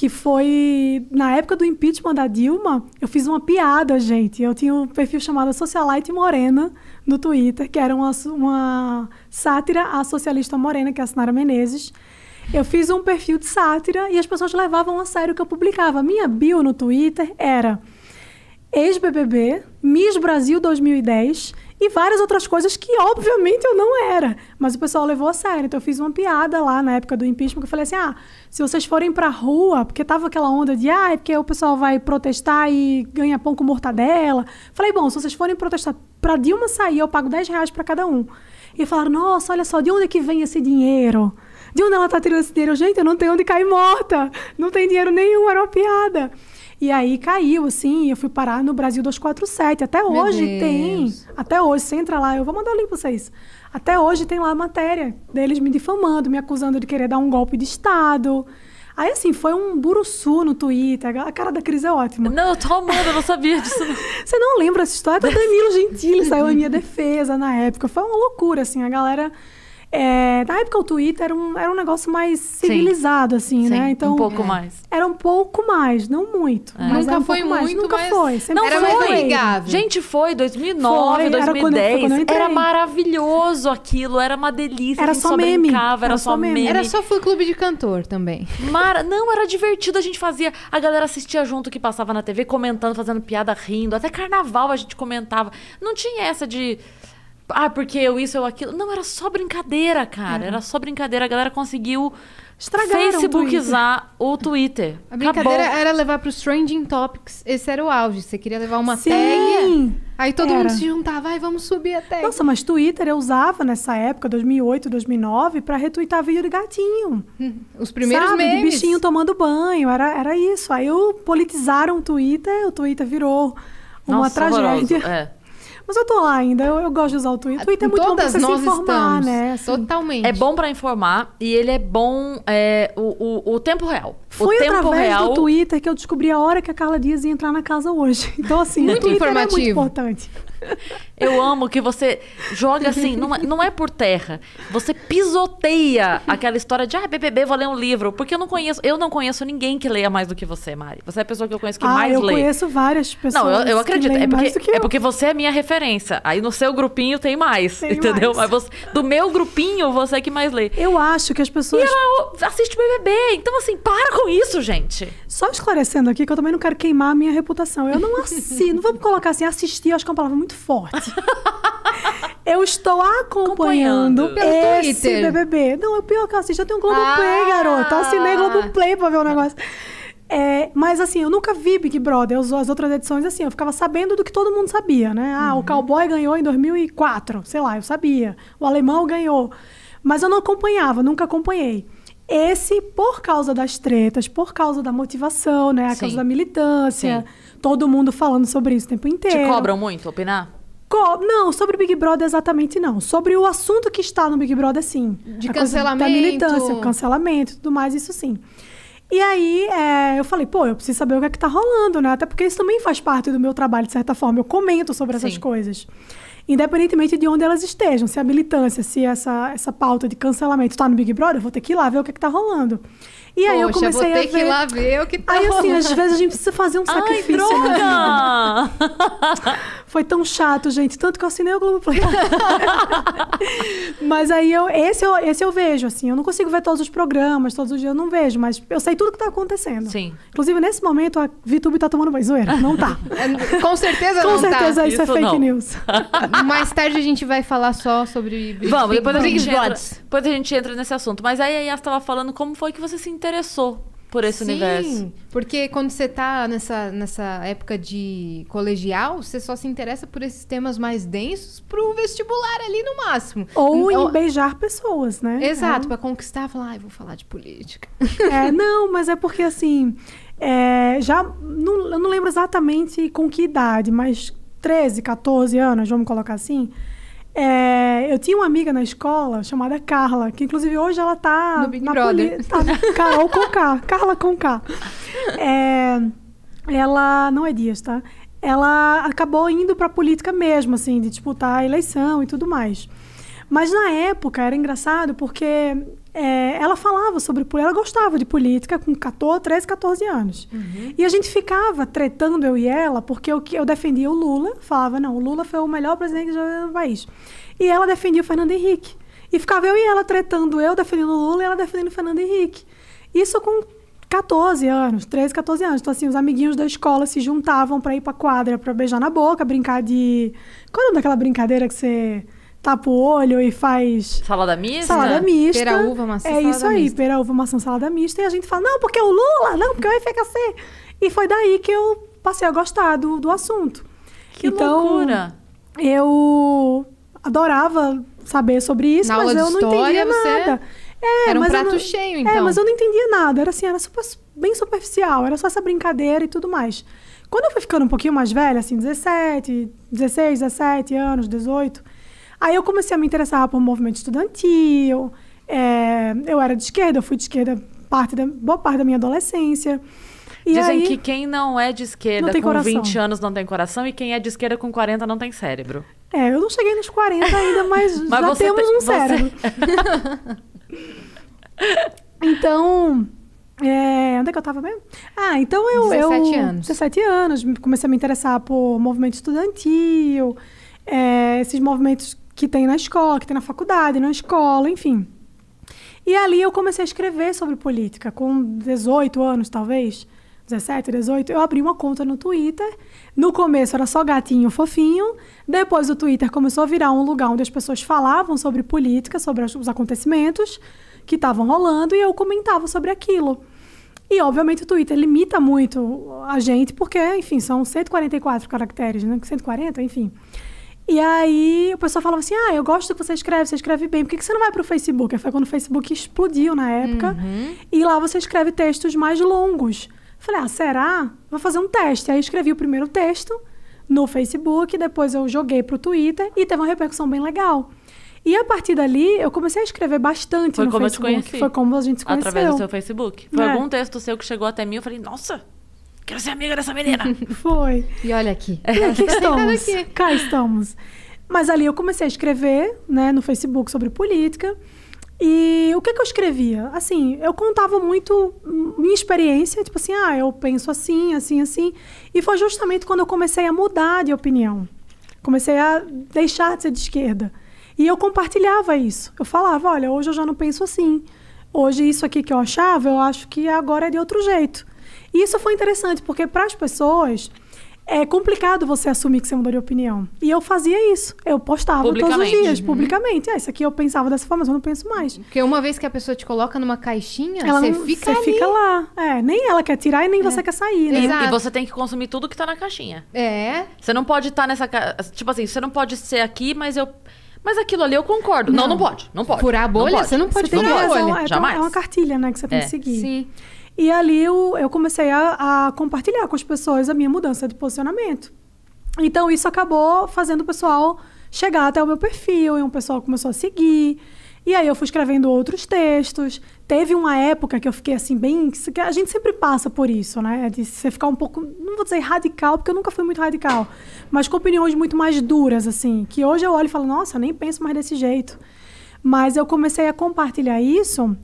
que foi na época do impeachment da Dilma, eu fiz uma piada, gente. Eu tinha um perfil chamado Socialite Morena no Twitter, que era uma, uma sátira à socialista morena, que é a Sinara Menezes. Eu fiz um perfil de sátira e as pessoas levavam a sério o que eu publicava. Minha bio no Twitter era ex-BBB, Miss Brasil 2010 e várias outras coisas que, obviamente, eu não era. Mas o pessoal levou a sério. Então, eu fiz uma piada lá na época do impeachment, que eu falei assim: ah, se vocês forem pra rua, porque tava aquela onda de, ah, é porque o pessoal vai protestar e ganha pão com mortadela. Falei, bom, se vocês forem protestar pra Dilma sair, eu pago 10 reais pra cada um. E falaram: nossa, olha só, de onde é que vem esse dinheiro? De onde ela tá tirando esse dinheiro? Gente, eu não tenho onde cair morta. Não tem dinheiro nenhum, era uma piada. E aí caiu, assim, eu fui parar no Brasil 247. Até hoje tem. Até hoje, você entra lá, eu vou mandar o link pra vocês. Até hoje tem lá a matéria deles me difamando, me acusando de querer dar um golpe de Estado. Aí, assim, foi um buruçu no Twitter. A cara da Cris é ótima. Não, eu tô amando, eu não sabia disso. Você não lembra essa história? É o Danilo Gentili saiu em minha defesa na época. Foi uma loucura, assim. A galera é, na época o Twitter era um, era um negócio mais civilizado, assim, Sim, né? Então, um pouco mais. Era um pouco mais, não muito. É. Nunca um foi muito, Nunca mas... foi. Sempre não era foi. mais amigável. Gente, foi 2009, foi, 2010. Era, quando, quando era, maravilhoso aquilo, era uma delícia. Era só, só meme. Brincava, era, era só, meme. Era só fã clube de cantor também. Não, era divertido, a gente fazia... A galera assistia junto que passava na TV, comentando, fazendo piada, rindo. Até carnaval a gente comentava. Não tinha essa de ah, porque eu isso, eu aquilo. Não, era só brincadeira, cara. É. Era só brincadeira. A galera conseguiu Estragaram Facebookizar o Twitter. O Twitter. A brincadeira Acabou. era levar para os trending topics. Esse era o auge. Você queria levar uma Sim, tag. Aí todo era. mundo se juntava, ai, vamos subir até. Nossa, mas Twitter eu usava nessa época, 2008, 2009, para retweetar vídeo de gatinho. Hum, os primeiros sabe, memes. bichinho tomando banho, era, era isso. Aí eu politizaram o Twitter, o Twitter virou uma Nossa, tragédia. Horroroso. É. Mas eu tô lá ainda, eu, eu gosto de usar o Twitter. O ah, Twitter é muito Todas bom pra você nós se informar, estamos. né? Assim. Totalmente. É bom pra informar e ele é bom é, o, o, o tempo real. Foi o tempo através real... do Twitter que eu descobri a hora que a Carla Dias ia entrar na casa hoje. Então, assim, muito o Twitter informativo. é muito importante. Eu amo que você joga assim, não é, não é por terra. Você pisoteia aquela história de, ah, BBB, vou ler um livro. Porque eu não conheço, eu não conheço ninguém que leia mais do que você, Mari. Você é a pessoa que eu conheço que ah, mais eu lê. eu conheço várias pessoas. Não, eu, eu acredito. É porque, é porque você é minha referência. Aí no seu grupinho tem mais, tem entendeu? Mais. Mas você, do meu grupinho, você é que mais lê. Eu acho que as pessoas. E ela assiste BBB. Então, assim, para com isso, gente. Só esclarecendo aqui que eu também não quero queimar a minha reputação. Eu não assisto. não vamos colocar assim, assistir, eu acho que é uma palavra muito forte. eu estou acompanhando, acompanhando. esse Twitter. BBB. Não, é o pior que eu assisto. Eu tenho um Globoplay, ah. garota. Assinei Globoplay pra ver o negócio. É, mas assim, eu nunca vi Big Brother, as, as outras edições, assim, eu ficava sabendo do que todo mundo sabia, né? Ah, uhum. o Cowboy ganhou em 2004, sei lá, eu sabia. O Alemão ganhou. Mas eu não acompanhava, nunca acompanhei. Esse, por causa das tretas, por causa da motivação, né? A Sim. causa da militância, Sim. todo mundo falando sobre isso o tempo inteiro. Te cobram muito opinar? Não, sobre Big Brother exatamente não. Sobre o assunto que está no Big Brother, sim. De A cancelamento. Da militância, cancelamento tudo mais, isso sim. E aí é, eu falei, pô, eu preciso saber o que é que tá rolando, né? Até porque isso também faz parte do meu trabalho, de certa forma. Eu comento sobre essas Sim. coisas. Independentemente de onde elas estejam, se a militância, se essa, essa pauta de cancelamento tá no Big Brother, eu vou ter que ir lá ver o que é que tá rolando. E Poxa, aí eu comecei vou ter a ver... que ir lá ver o que tá Aí assim, rolando. às vezes a gente precisa fazer um sacrifício. Ai, né? droga! Foi tão chato, gente. Tanto que eu assinei o Globoplay. mas aí eu esse, eu. esse eu vejo, assim. Eu não consigo ver todos os programas, todos os dias eu não vejo, mas eu sei tudo que tá acontecendo. Sim. Inclusive, nesse momento, a VTube tá tomando banho. Zoeira, não tá. É, com certeza Com não tá. certeza tá. isso, isso é fake não. news. Mais tarde a gente vai falar só sobre... Vamos, depois a, gente entra, depois a gente entra nesse assunto. Mas aí a Yas tava falando como foi que você se interessou por esse Sim, universo. Porque quando você está nessa, nessa época de colegial, você só se interessa por esses temas mais densos para o vestibular ali no máximo. Ou então, em beijar pessoas, né? Exato, é. Então para conquistar, falar, ah, vou falar de política. É, não, mas é porque assim, é, já não, eu não lembro exatamente com que idade, mas 13, 14 anos, vamos colocar assim, é, eu tinha uma amiga na escola chamada Carla, que inclusive hoje ela tá no Big na Brother. Tá, Carol com K, Carla com K. É, ela não é Dias, tá? Ela acabou indo para a política mesmo, assim, de disputar tipo, tá a eleição e tudo mais. Mas na época era engraçado porque é, ela falava sobre política, ela gostava de política com 14, 13, 14 anos. Uhum. E a gente ficava tretando, eu e ela, porque eu, eu defendia o Lula, falava, não, o Lula foi o melhor presidente do país. E ela defendia o Fernando Henrique. E ficava eu e ela tretando, eu defendendo o Lula e ela defendendo o Fernando Henrique. Isso com 14 anos, 13, 14 anos. Então, assim, os amiguinhos da escola se juntavam para ir pra quadra, para beijar na boca, brincar de. Qual é o nome daquela brincadeira que você tapa o olho e faz. Salada mista? Salada mista. Pera, uva, maçã. É isso aí, mista. pera, uva, maçã, salada mista. E a gente fala, não, porque é o Lula, não, porque o FHC. E foi daí que eu passei a gostar do, do assunto. Que então, loucura! Eu adorava saber sobre isso, Na mas eu não história, entendia nada. Você... É, era um prato não... cheio, é, então. É, mas eu não entendia nada. Era assim, era super, bem superficial. Era só essa brincadeira e tudo mais. Quando eu fui ficando um pouquinho mais velha, assim, 17, 16, 17 anos, 18, Aí eu comecei a me interessar por movimento estudantil. É, eu era de esquerda, eu fui de esquerda parte da, boa parte da minha adolescência. E Dizem aí, que quem não é de esquerda com coração. 20 anos não tem coração e quem é de esquerda com 40 não tem cérebro. É, eu não cheguei nos 40 ainda, mas, mas já temos tem, um cérebro. Você... então, é, onde é que eu estava mesmo? Ah, então eu... 17 eu, anos. 17 anos, comecei a me interessar por movimento estudantil, é, esses movimentos que tem na escola, que tem na faculdade, na escola, enfim. E ali eu comecei a escrever sobre política, com 18 anos talvez. 17, 18, eu abri uma conta no Twitter. No começo era só gatinho fofinho. Depois o Twitter começou a virar um lugar onde as pessoas falavam sobre política, sobre os acontecimentos que estavam rolando e eu comentava sobre aquilo. E obviamente o Twitter limita muito a gente, porque, enfim, são 144 caracteres, né? 140, enfim. E aí o pessoal falava assim: Ah, eu gosto do que você escreve, você escreve bem, por que, que você não vai para o Facebook? Foi quando o Facebook explodiu na época. Uhum. E lá você escreve textos mais longos. Falei, ah, será? Vou fazer um teste. Aí escrevi o primeiro texto no Facebook, depois eu joguei para o Twitter e teve uma repercussão bem legal. E a partir dali, eu comecei a escrever bastante Foi no como Facebook. Eu te conheci. Foi como a gente se conheceu. Através do seu Facebook. Foi é. algum texto seu que chegou até mim, eu falei, nossa, quero ser amiga dessa menina. Foi. E olha aqui. E é, aqui tá estamos. Cá estamos. Mas ali eu comecei a escrever, né, no Facebook sobre política. E o que, que eu escrevia? Assim, eu contava muito minha experiência, tipo assim, ah, eu penso assim, assim, assim. E foi justamente quando eu comecei a mudar de opinião. Comecei a deixar de ser de esquerda. E eu compartilhava isso. Eu falava, olha, hoje eu já não penso assim. Hoje isso aqui que eu achava, eu acho que agora é de outro jeito. E isso foi interessante, porque para as pessoas é complicado você assumir que você mudou de opinião. E eu fazia isso. Eu postava todos os dias, uhum. publicamente. Ah, isso aqui eu pensava dessa forma, mas eu não penso mais. Porque uma vez que a pessoa te coloca numa caixinha, ela você não, fica Você fica lá. É, nem ela quer tirar e nem é. você quer sair, né? E, e, você tem que consumir tudo que tá na caixinha. É. Você não pode estar tá nessa... Ca... Tipo assim, você não pode ser aqui, mas eu... Mas aquilo ali eu concordo. Não, não, não pode. Não pode. Furar a bolha? Não você não pode furar a bolha. É, é, Jamais. É uma cartilha, né, que você tem é. que seguir. Sim. E ali eu, eu comecei a, a compartilhar com as pessoas a minha mudança de posicionamento. Então isso acabou fazendo o pessoal chegar até o meu perfil e um pessoal começou a seguir. E aí eu fui escrevendo outros textos. Teve uma época que eu fiquei assim, bem. A gente sempre passa por isso, né? É de você ficar um pouco. Não vou dizer radical, porque eu nunca fui muito radical. Mas com opiniões muito mais duras, assim. Que hoje eu olho e falo, nossa, nem penso mais desse jeito. Mas eu comecei a compartilhar isso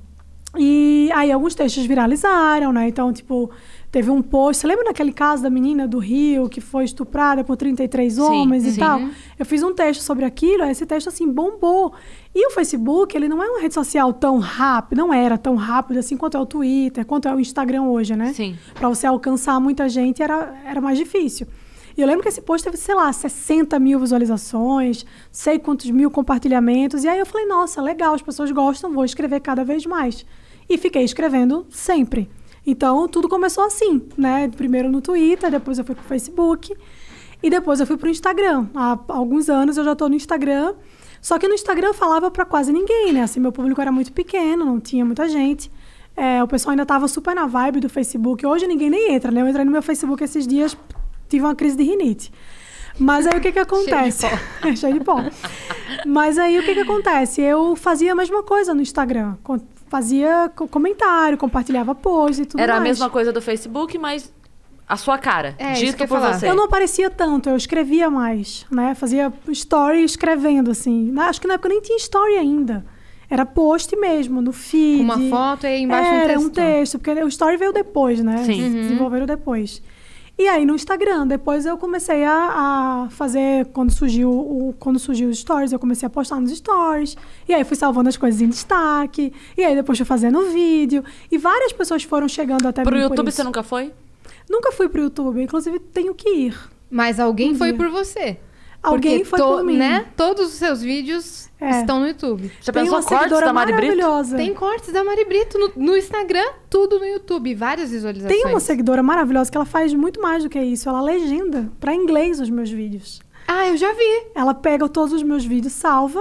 e aí alguns textos viralizaram, né? Então, tipo, teve um post. Você lembra daquele caso da menina do Rio que foi estuprada por 33 homens sim, e sim. tal? Eu fiz um texto sobre aquilo, esse texto assim bombou. E o Facebook, ele não é uma rede social tão rápida, não era tão rápido assim quanto é o Twitter, quanto é o Instagram hoje, né? Sim. Pra você alcançar muita gente era, era mais difícil. E eu lembro que esse post teve, sei lá, 60 mil visualizações, sei quantos mil compartilhamentos. E aí eu falei, nossa, legal, as pessoas gostam, vou escrever cada vez mais e fiquei escrevendo sempre. Então, tudo começou assim, né? Primeiro no Twitter, depois eu fui pro Facebook e depois eu fui pro Instagram. Há alguns anos eu já tô no Instagram. Só que no Instagram eu falava para quase ninguém, né? Assim, meu público era muito pequeno, não tinha muita gente. É, o pessoal ainda tava super na vibe do Facebook. Hoje ninguém nem entra, né? Eu entrei no meu Facebook esses dias, tive uma crise de rinite. Mas aí o que que acontece? Cheio de pó. Cheio de pó. Mas aí o que que acontece? Eu fazia a mesma coisa no Instagram fazia comentário, compartilhava posts e tudo Era mais. a mesma coisa do Facebook, mas a sua cara, é, dito por você. Eu não aparecia tanto, eu escrevia mais, né? Fazia story escrevendo, assim. acho que na época nem tinha story ainda. Era post mesmo, no feed. Uma foto e embaixo era um texto. Era um texto, porque o story veio depois, né? Sim. Eles desenvolveram depois. E aí no Instagram, depois eu comecei a, a fazer, quando surgiu o, quando surgiu os stories, eu comecei a postar nos stories. E aí fui salvando as coisas em destaque. E aí depois fui fazendo vídeo. E várias pessoas foram chegando até Pro YouTube você nunca foi? Nunca fui pro YouTube, inclusive tenho que ir. Mas alguém um foi dia. por você. Alguém foi to, por mim. Né? Todos os seus vídeos é. estão no YouTube. Já Tem pensou cortes da Mari Brito? Tem cortes da Mari Brito no, no, Instagram, tudo no YouTube, várias visualizações. Tem uma seguidora maravilhosa que ela faz muito mais do que isso. Ela é legenda para inglês os meus vídeos. Ah, eu já vi. Ela pega todos os meus vídeos, salva.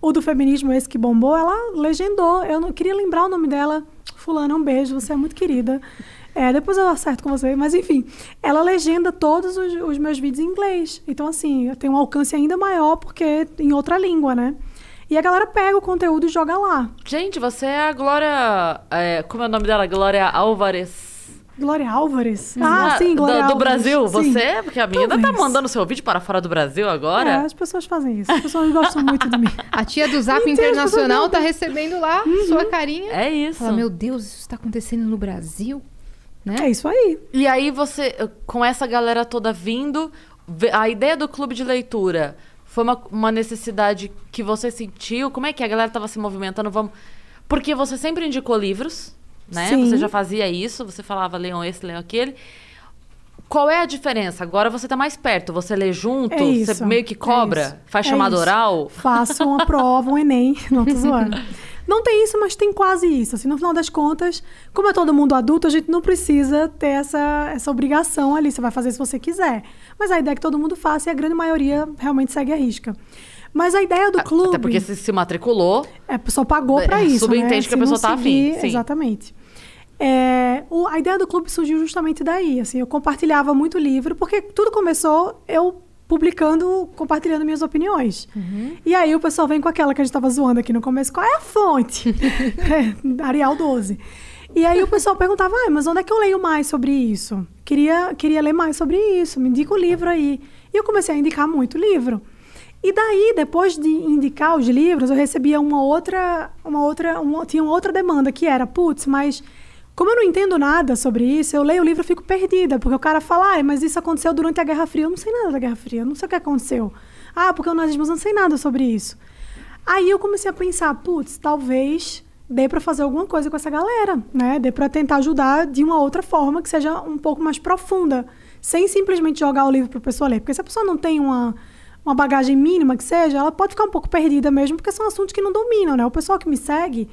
O do feminismo, esse que bombou, ela legendou. Eu não queria lembrar o nome dela. Fulana, um beijo, você é muito querida. É, depois eu acerto com você, mas enfim, ela legenda todos os, os meus vídeos em inglês. Então, assim, eu tenho um alcance ainda maior porque em outra língua, né? E a galera pega o conteúdo e joga lá. Gente, você é a Glória. É, como é o nome dela? Glória Álvares. Glória Álvares? Uhum. Ah, ah, sim, Glória do, do Brasil, sim. você? Porque a menina tá mandando seu vídeo para fora do Brasil agora. É, as pessoas fazem isso. As pessoas gostam muito de mim. A tia do Zap Internacional tá recebendo lá uhum. sua carinha. É isso. Fala, meu Deus, isso tá acontecendo no Brasil? Né? É isso aí. E aí você, com essa galera toda vindo, a ideia do clube de leitura foi uma, uma necessidade que você sentiu? Como é que a galera estava se movimentando? Vamos... Porque você sempre indicou livros, né? Sim. Você já fazia isso, você falava leiam esse, leiam aquele. Qual é a diferença? Agora você está mais perto, você lê junto, é você meio que cobra, é faz é chamada isso. oral. Faça uma prova, um Enem, não tô zoando. Não tem isso, mas tem quase isso. Assim, no final das contas, como é todo mundo adulto, a gente não precisa ter essa, essa obrigação ali. Você vai fazer se você quiser. Mas a ideia é que todo mundo faça e a grande maioria realmente segue a risca. Mas a ideia do clube. Até porque se, se matriculou. É, só pagou para é, isso. Subentende né? que a pessoa está afim. Sim. Exatamente. É, o, a ideia do clube surgiu justamente daí. Assim, eu compartilhava muito livro, porque tudo começou eu publicando, compartilhando minhas opiniões. Uhum. E aí o pessoal vem com aquela que a gente estava zoando aqui no começo, qual é a fonte? é, Arial 12. E aí o pessoal perguntava, ah, mas onde é que eu leio mais sobre isso? Queria, queria ler mais sobre isso, me indica o um livro aí. E eu comecei a indicar muito livro. E daí, depois de indicar os livros, eu recebia uma outra, uma outra, uma, tinha uma outra demanda que era, putz, mas como eu não entendo nada sobre isso, eu leio o livro e fico perdida, porque o cara fala, ah, mas isso aconteceu durante a Guerra Fria. Eu não sei nada da Guerra Fria, eu não sei o que aconteceu. Ah, porque o nazismo, eu não sei nada sobre isso. Aí eu comecei a pensar, putz, talvez dê para fazer alguma coisa com essa galera, né? Dê para tentar ajudar de uma outra forma que seja um pouco mais profunda, sem simplesmente jogar o livro para pessoa ler, porque se a pessoa não tem uma uma bagagem mínima que seja, ela pode ficar um pouco perdida mesmo, porque são assuntos que não dominam, né? O pessoal que me segue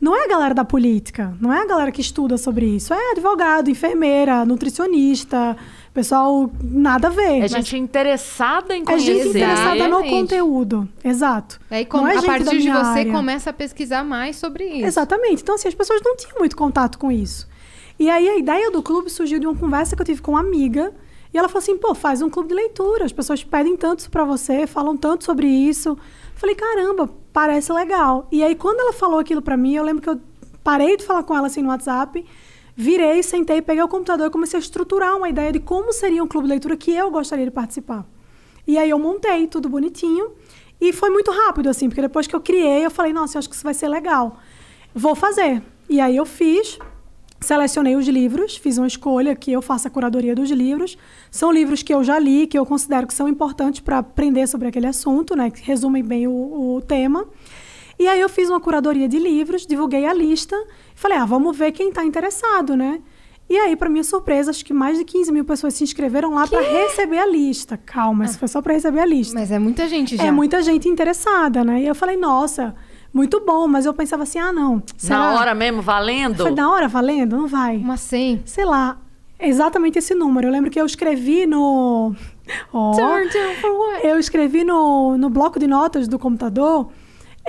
não é a galera da política, não é a galera que estuda sobre isso. É advogado, enfermeira, nutricionista, pessoal nada a ver. É gente interessada em conhecer. É gente interessada no conteúdo. Exato. e com, é a partir de você área. começa a pesquisar mais sobre isso. Exatamente. Então, assim, as pessoas não tinham muito contato com isso. E aí a ideia do clube surgiu de uma conversa que eu tive com uma amiga. E ela falou assim: pô, faz um clube de leitura. As pessoas pedem tanto isso pra você, falam tanto sobre isso. Falei, caramba, parece legal. E aí, quando ela falou aquilo para mim, eu lembro que eu parei de falar com ela assim no WhatsApp, virei, sentei, peguei o computador e comecei a estruturar uma ideia de como seria um clube de leitura que eu gostaria de participar. E aí eu montei tudo bonitinho e foi muito rápido assim, porque depois que eu criei, eu falei, nossa, eu acho que isso vai ser legal. Vou fazer. E aí eu fiz, Selecionei os livros, fiz uma escolha que eu faço a curadoria dos livros. São livros que eu já li, que eu considero que são importantes para aprender sobre aquele assunto, né? Que resumem bem o, o tema. E aí eu fiz uma curadoria de livros, divulguei a lista e falei, ah, vamos ver quem está interessado, né? E aí, para minha surpresa, acho que mais de 15 mil pessoas se inscreveram lá para receber a lista. Calma, ah. isso foi só para receber a lista. Mas é muita gente é já. É muita gente interessada, né? E eu falei, nossa, muito bom, mas eu pensava assim, ah, não. Será? Na hora mesmo, valendo? Foi na hora, valendo? Não vai. Mas sim. Sei lá, exatamente esse número. Eu lembro que eu escrevi no... Oh, Turn down for what? Eu escrevi no, no bloco de notas do computador...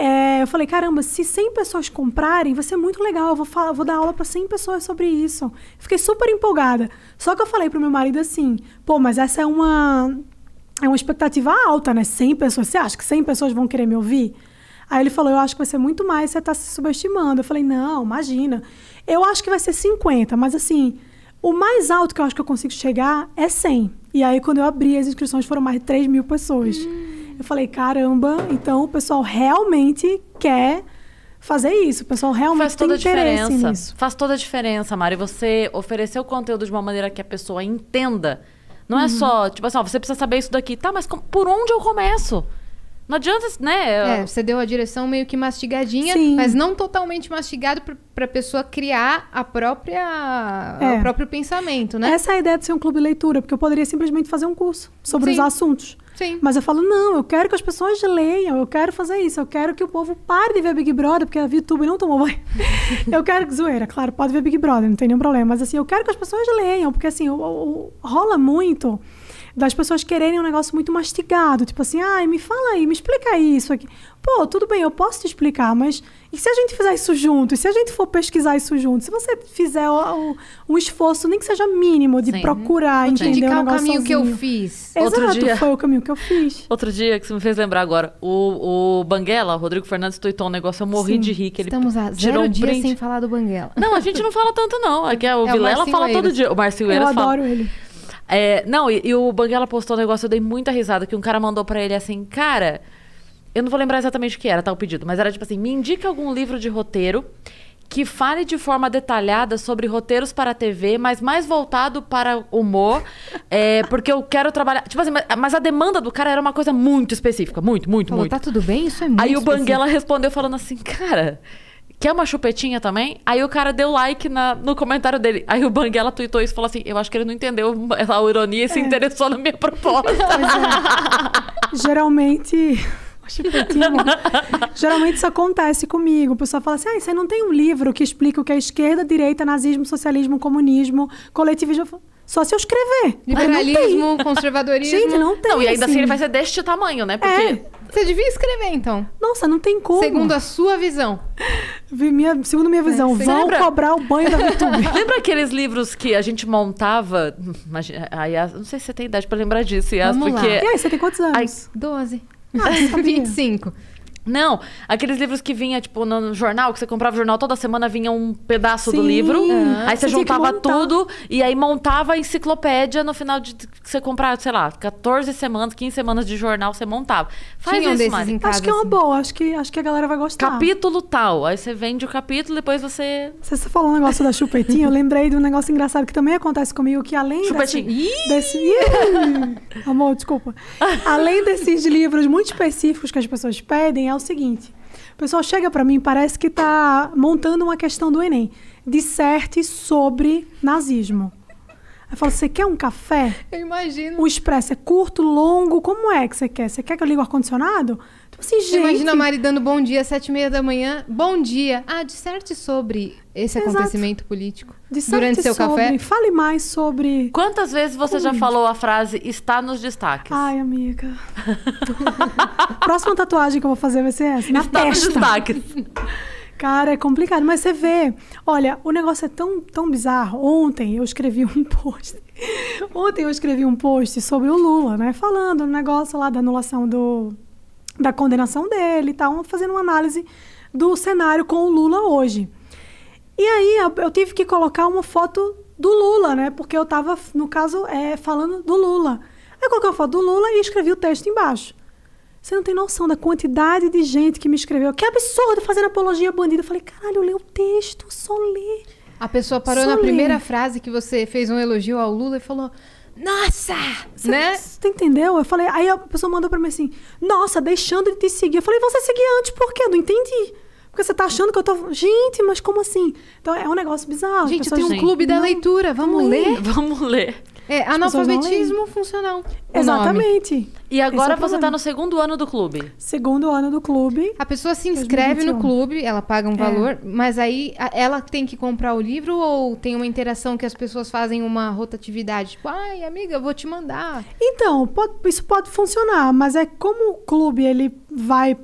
É, eu falei, caramba, se 100 pessoas comprarem, vai ser muito legal. Eu vou, falar, vou dar aula para 100 pessoas sobre isso. Fiquei super empolgada. Só que eu falei pro meu marido assim, pô, mas essa é uma é uma expectativa alta, né? 100 pessoas. Você acha que 100 pessoas vão querer me ouvir? Aí ele falou: Eu acho que vai ser muito mais, você está se subestimando. Eu falei: Não, imagina. Eu acho que vai ser 50, mas assim, o mais alto que eu acho que eu consigo chegar é 100. E aí, quando eu abri as inscrições, foram mais de 3 mil pessoas. Hum. Eu falei: Caramba, então o pessoal realmente quer fazer isso. O pessoal realmente Faz toda tem interesse diferença. nisso. Faz toda a diferença, Mari. Você oferecer o conteúdo de uma maneira que a pessoa entenda. Não é uhum. é só, tipo assim, ó, você precisa saber isso daqui. Tá, mas com, por onde eu começo? Não adianta, né? É, você deu a direção meio que mastigadinha, Sim. mas não totalmente mastigado para a pessoa criar a própria, é. o próprio pensamento, né? Essa é a ideia de ser um clube de leitura, porque eu poderia simplesmente fazer um curso sobre Sim. os assuntos. Sim. Mas eu falo, não, eu quero que as pessoas leiam, eu quero fazer isso, eu quero que o povo pare de ver Big Brother, porque a VTube não tomou banho. eu quero que, zoeira, claro, pode ver Big Brother, não tem nenhum problema, mas assim, eu quero que as pessoas leiam, porque assim, o, o, rola muito das pessoas quererem um negócio muito mastigado, tipo assim, ai, me fala aí, me explica isso aqui. Pô, tudo bem, eu posso te explicar, mas e se a gente fizer isso junto? E se a gente for pesquisar isso junto? Se você fizer o, o, um esforço, nem que seja mínimo, de Sim. procurar, Vou entender o negócio. o caminho sozinho. que eu fiz. Exato, Outro dia... foi o caminho que eu fiz. Outro dia que você me fez lembrar agora, o, o Banguela, o Rodrigo Fernandes tuitou um negócio, eu morri Sim. de rir. Que ele Estamos há zero um dias sem falar do Banguela. Não, a gente não fala tanto não. Aqui é, é o é, Vilela o fala todo dia. O Marcinho Eiras Eu adoro ele. É, não, e, e, o Banguela postou um negócio, eu dei muita risada, que um cara mandou para ele assim, cara, eu não vou lembrar exatamente o que era tal tá o pedido, mas era tipo assim, me indica algum livro de roteiro que fale de forma detalhada sobre roteiros para a TV, mas mais voltado para humor, é, porque eu quero trabalhar. Tipo assim, mas a demanda do cara era uma coisa muito específica, muito, muito, Falou, muito. Tá tudo bem? Isso é muito. Aí específico. o Banguela respondeu falando assim, cara. Quer uma chupetinha também? Aí o cara deu like na, no comentário dele. Aí o Banguela tweetou isso e falou assim: Eu acho que ele não entendeu a ironia e se é. interessou na minha proposta. É. Geralmente. É geralmente isso acontece comigo. O pessoal fala assim: ah, você não tem um livro que explica o que é esquerda, direita, nazismo, socialismo, comunismo, coletivismo. Só se eu escrever. Liberalismo, conservadorismo. Gente, não tem. Não, e ainda assim, assim ele vai ser deste tamanho, né? Porque. É. Você devia escrever, então. Nossa, não tem como. Segundo a sua visão. Minha, segundo minha é, visão, é, vão lembra? cobrar o banho da VTube. lembra aqueles livros que a gente montava? a Yas, não sei se você tem idade para lembrar disso, Yas, Vamos porque. Lá. E aí, você tem quantos anos? Ai, 12. Ah, 25. Não, aqueles livros que vinha, tipo, no jornal, que você comprava o jornal toda semana, vinha um pedaço Sim. do livro. Uhum. Aí você, você juntava tudo e aí montava a enciclopédia no final de você comprava, sei lá, 14 semanas, 15 semanas de jornal, você montava. Faz Tinha isso, um Mari. Casa, acho que é uma assim. boa, acho que, acho que a galera vai gostar. Capítulo tal. Aí você vende o capítulo, depois você. Você falou um negócio da chupetinha, eu lembrei de um negócio engraçado que também acontece comigo, que além chupetinha. desse. desse... Amor, desculpa. Além desses livros muito específicos que as pessoas pedem, é o seguinte: o pessoal chega para mim, parece que tá montando uma questão do Enem. Disserte sobre nazismo. Aí fala, você quer um café? Eu imagino. O expresso é curto, longo, como é que você quer? Você quer que eu ligue o ar-condicionado? Tipo assim, gente... Imagina a Mari dando bom dia às sete e meia da manhã. Bom dia. Ah, disserte sobre esse Exato. acontecimento político durante seu sobre, café. Fale mais sobre. Quantas vezes você já falou a frase está nos destaques? Ai, amiga. Próxima tatuagem que eu vou fazer vai ser essa. Na está testa. nos destaques. Cara, é complicado, mas você vê. Olha, o negócio é tão, tão bizarro. Ontem eu escrevi um post. Ontem eu escrevi um post sobre o Lula, né? Falando no negócio lá da anulação do, da condenação dele e tal, fazendo uma análise do cenário com o Lula hoje. E aí eu tive que colocar uma foto do Lula, né? Porque eu tava, no caso, é, falando do Lula. Aí eu coloquei uma foto do Lula e escrevi o texto embaixo. Você não tem noção da quantidade de gente que me escreveu. Que absurdo fazer apologia bandida. Eu falei, caralho, eu o texto, só lê. A pessoa parou só na primeira frase que você fez um elogio ao Lula e falou: Nossa! Você, né? tá entendeu? Eu falei, aí a pessoa mandou pra mim assim: Nossa, deixando de te seguir. Eu falei, você seguia antes, por quê? Eu não entendi. Porque você tá achando que eu tô. Gente, mas como assim? Então é um negócio bizarro. Gente, tem um clube da não, leitura. Vamos é. ler? Vamos ler. É, As analfabetismo funcional. Exatamente. Nome. E é agora você está no segundo ano do clube. Segundo ano do clube. A pessoa se inscreve no clube, ela paga um é. valor, mas aí ela tem que comprar o livro ou tem uma interação que as pessoas fazem uma rotatividade? Tipo, ai, amiga, eu vou te mandar. Então, pode, isso pode funcionar, mas é como o clube ele vai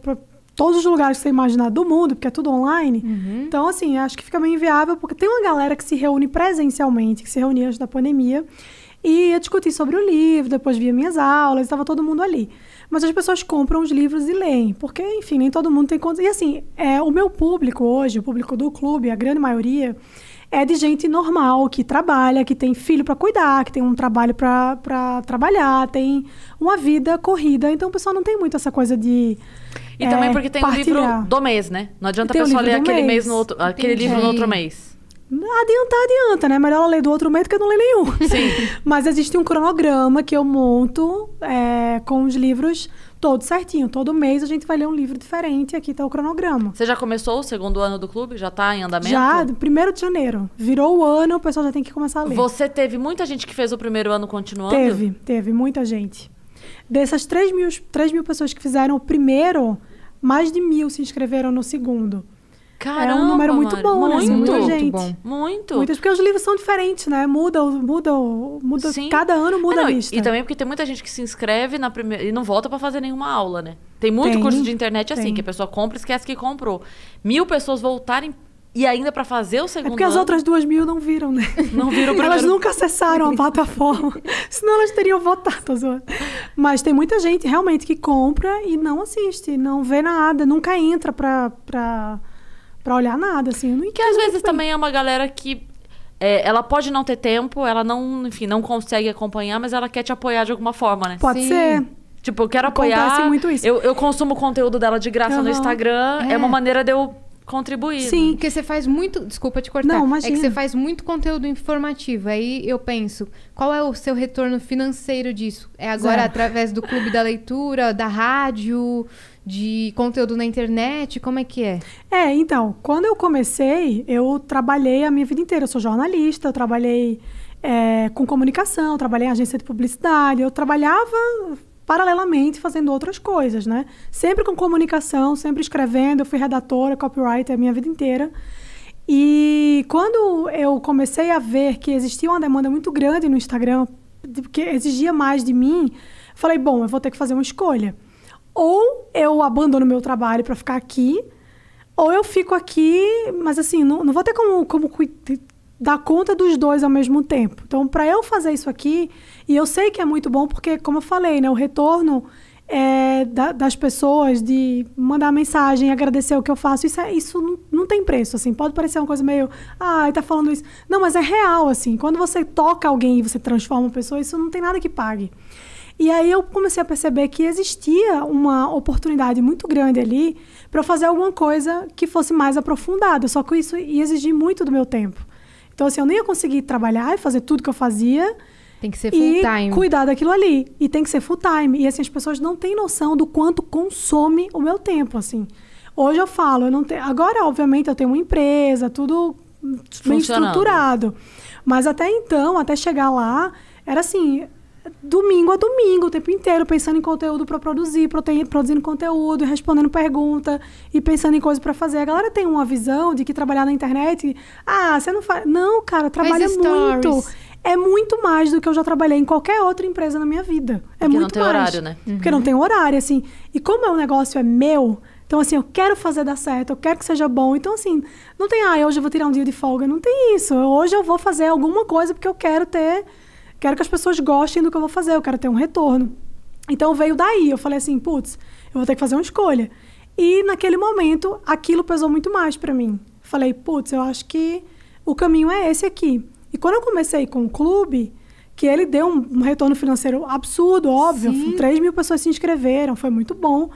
todos os lugares que você imaginar do mundo, porque é tudo online. Uhum. Então, assim, acho que fica meio inviável, porque tem uma galera que se reúne presencialmente, que se reunia antes da pandemia, e ia discutir sobre o livro, depois via minhas aulas, estava todo mundo ali. Mas as pessoas compram os livros e leem, porque, enfim, nem todo mundo tem conta. E assim, é, o meu público hoje, o público do clube, a grande maioria, é de gente normal, que trabalha, que tem filho para cuidar, que tem um trabalho para trabalhar, tem uma vida corrida. Então o pessoal não tem muito essa coisa de. E é, também porque tem partilhar. livro do mês, né? Não adianta tem a pessoa ler aquele, mês. no outro, aquele livro no outro mês. Adianta, adianta, né? Melhor ela ler do outro mês do que não ler nenhum. Sim. Mas existe um cronograma que eu monto é, com os livros todo certinho. Todo mês a gente vai ler um livro diferente. Aqui está o cronograma. Você já começou o segundo ano do clube? Já está em andamento? Já, primeiro de janeiro. Virou o ano, o pessoal já tem que começar a ler. Você teve muita gente que fez o primeiro ano continuando? Teve, teve muita gente. Dessas 3 mil, 3 mil pessoas que fizeram o primeiro, mais de mil se inscreveram no segundo. Caramba, é um número muito mano. bom, muito, né? Assim, muita muito gente. Bom. Muito. Muitas, porque os livros são diferentes, né? Muda, muda, muda. Sim. Cada ano muda é, não, a lista. E também porque tem muita gente que se inscreve na primeira e não volta para fazer nenhuma aula, né? Tem muito tem, curso de internet assim, tem. que a pessoa compra e esquece que comprou. Mil pessoas voltarem e ainda para fazer o é segundo. É porque as outras duas mil não viram, né? Não viram primeiro... Elas nunca acessaram a plataforma. senão elas teriam votado. Mas tem muita gente realmente que compra e não assiste, não vê nada, nunca entra para. Pra... pra para olhar nada, assim. Eu não que às vezes também é uma galera que é, ela pode não ter tempo, ela não, enfim, não consegue acompanhar, mas ela quer te apoiar de alguma forma, né? Pode Sim. ser. Tipo, eu quero Acontece apoiar. Muito isso. Eu, eu consumo o conteúdo dela de graça uhum. no Instagram. É. é. uma maneira de eu contribuído. Sim, porque você faz muito. Desculpa te cortar. Não, imagina. É que você faz muito conteúdo informativo. Aí eu penso, qual é o seu retorno financeiro disso? É agora Zero. através do clube da leitura, da rádio, de conteúdo na internet? Como é que é? É, então, quando eu comecei, eu trabalhei a minha vida inteira. Eu sou jornalista, eu trabalhei. É, com comunicação, trabalhei em agência de publicidade, eu trabalhava paralelamente fazendo outras coisas, né? Sempre com comunicação, sempre escrevendo. Eu fui redatora, copywriter a minha vida inteira. E quando eu comecei a ver que existia uma demanda muito grande no Instagram, que exigia mais de mim, falei: bom, eu vou ter que fazer uma escolha. Ou eu abandono meu trabalho para ficar aqui, ou eu fico aqui, mas assim, não, não vou ter como, como dar conta dos dois ao mesmo tempo. Então, para eu fazer isso aqui, e eu sei que é muito bom, porque, como eu falei, né, o retorno é, da, das pessoas, de mandar mensagem, agradecer o que eu faço, isso, é, isso não, não, tem preço, assim. Pode parecer uma coisa meio, ah, tá falando isso. Não, mas é real, assim. Quando você toca alguém e você transforma a pessoa, isso não tem nada que pague. E aí eu comecei a perceber que existia uma oportunidade muito grande ali para eu fazer alguma coisa que fosse mais aprofundada, só que isso ia exigir muito do meu tempo. Então, assim, eu nem ia conseguir trabalhar e fazer tudo que eu fazia. Tem que ser full e time. Cuidar daquilo ali. E tem que ser full time. E assim, as pessoas não têm noção do quanto consome o meu tempo, assim. Hoje eu falo, eu não tenho. Agora, obviamente, eu tenho uma empresa, tudo bem estruturado. Mas até então, até chegar lá, era assim, domingo a domingo, o tempo inteiro, pensando em conteúdo para produzir, produzindo conteúdo, respondendo pergunta e pensando em coisa para fazer. A galera tem uma visão de que trabalhar na internet, ah, você não faz. Não, cara, trabalha muito. É muito mais do que eu já trabalhei em qualquer outra empresa na minha vida. É Porque muito mais. Porque não tem mais. horário, né? Porque não uhum. tem horário, assim. E como é um negócio é meu, então, assim, eu quero fazer dar certo, eu quero que seja bom. Então, assim, não tem, ah, hoje eu vou tirar um dia de folga. Não tem isso. Hoje eu vou fazer alguma coisa porque eu quero ter quero que as pessoas gostem do que eu vou fazer, eu quero ter um retorno. Então veio daí, eu falei assim, putz, eu vou ter que fazer uma escolha. E naquele momento, aquilo pesou muito mais para mim. Falei, putz, eu acho que o caminho é esse aqui. E quando eu comecei com o clube, que ele deu um, retorno financeiro absurdo, óbvio, Sim. 3 mil pessoas se inscreveram, foi muito bom.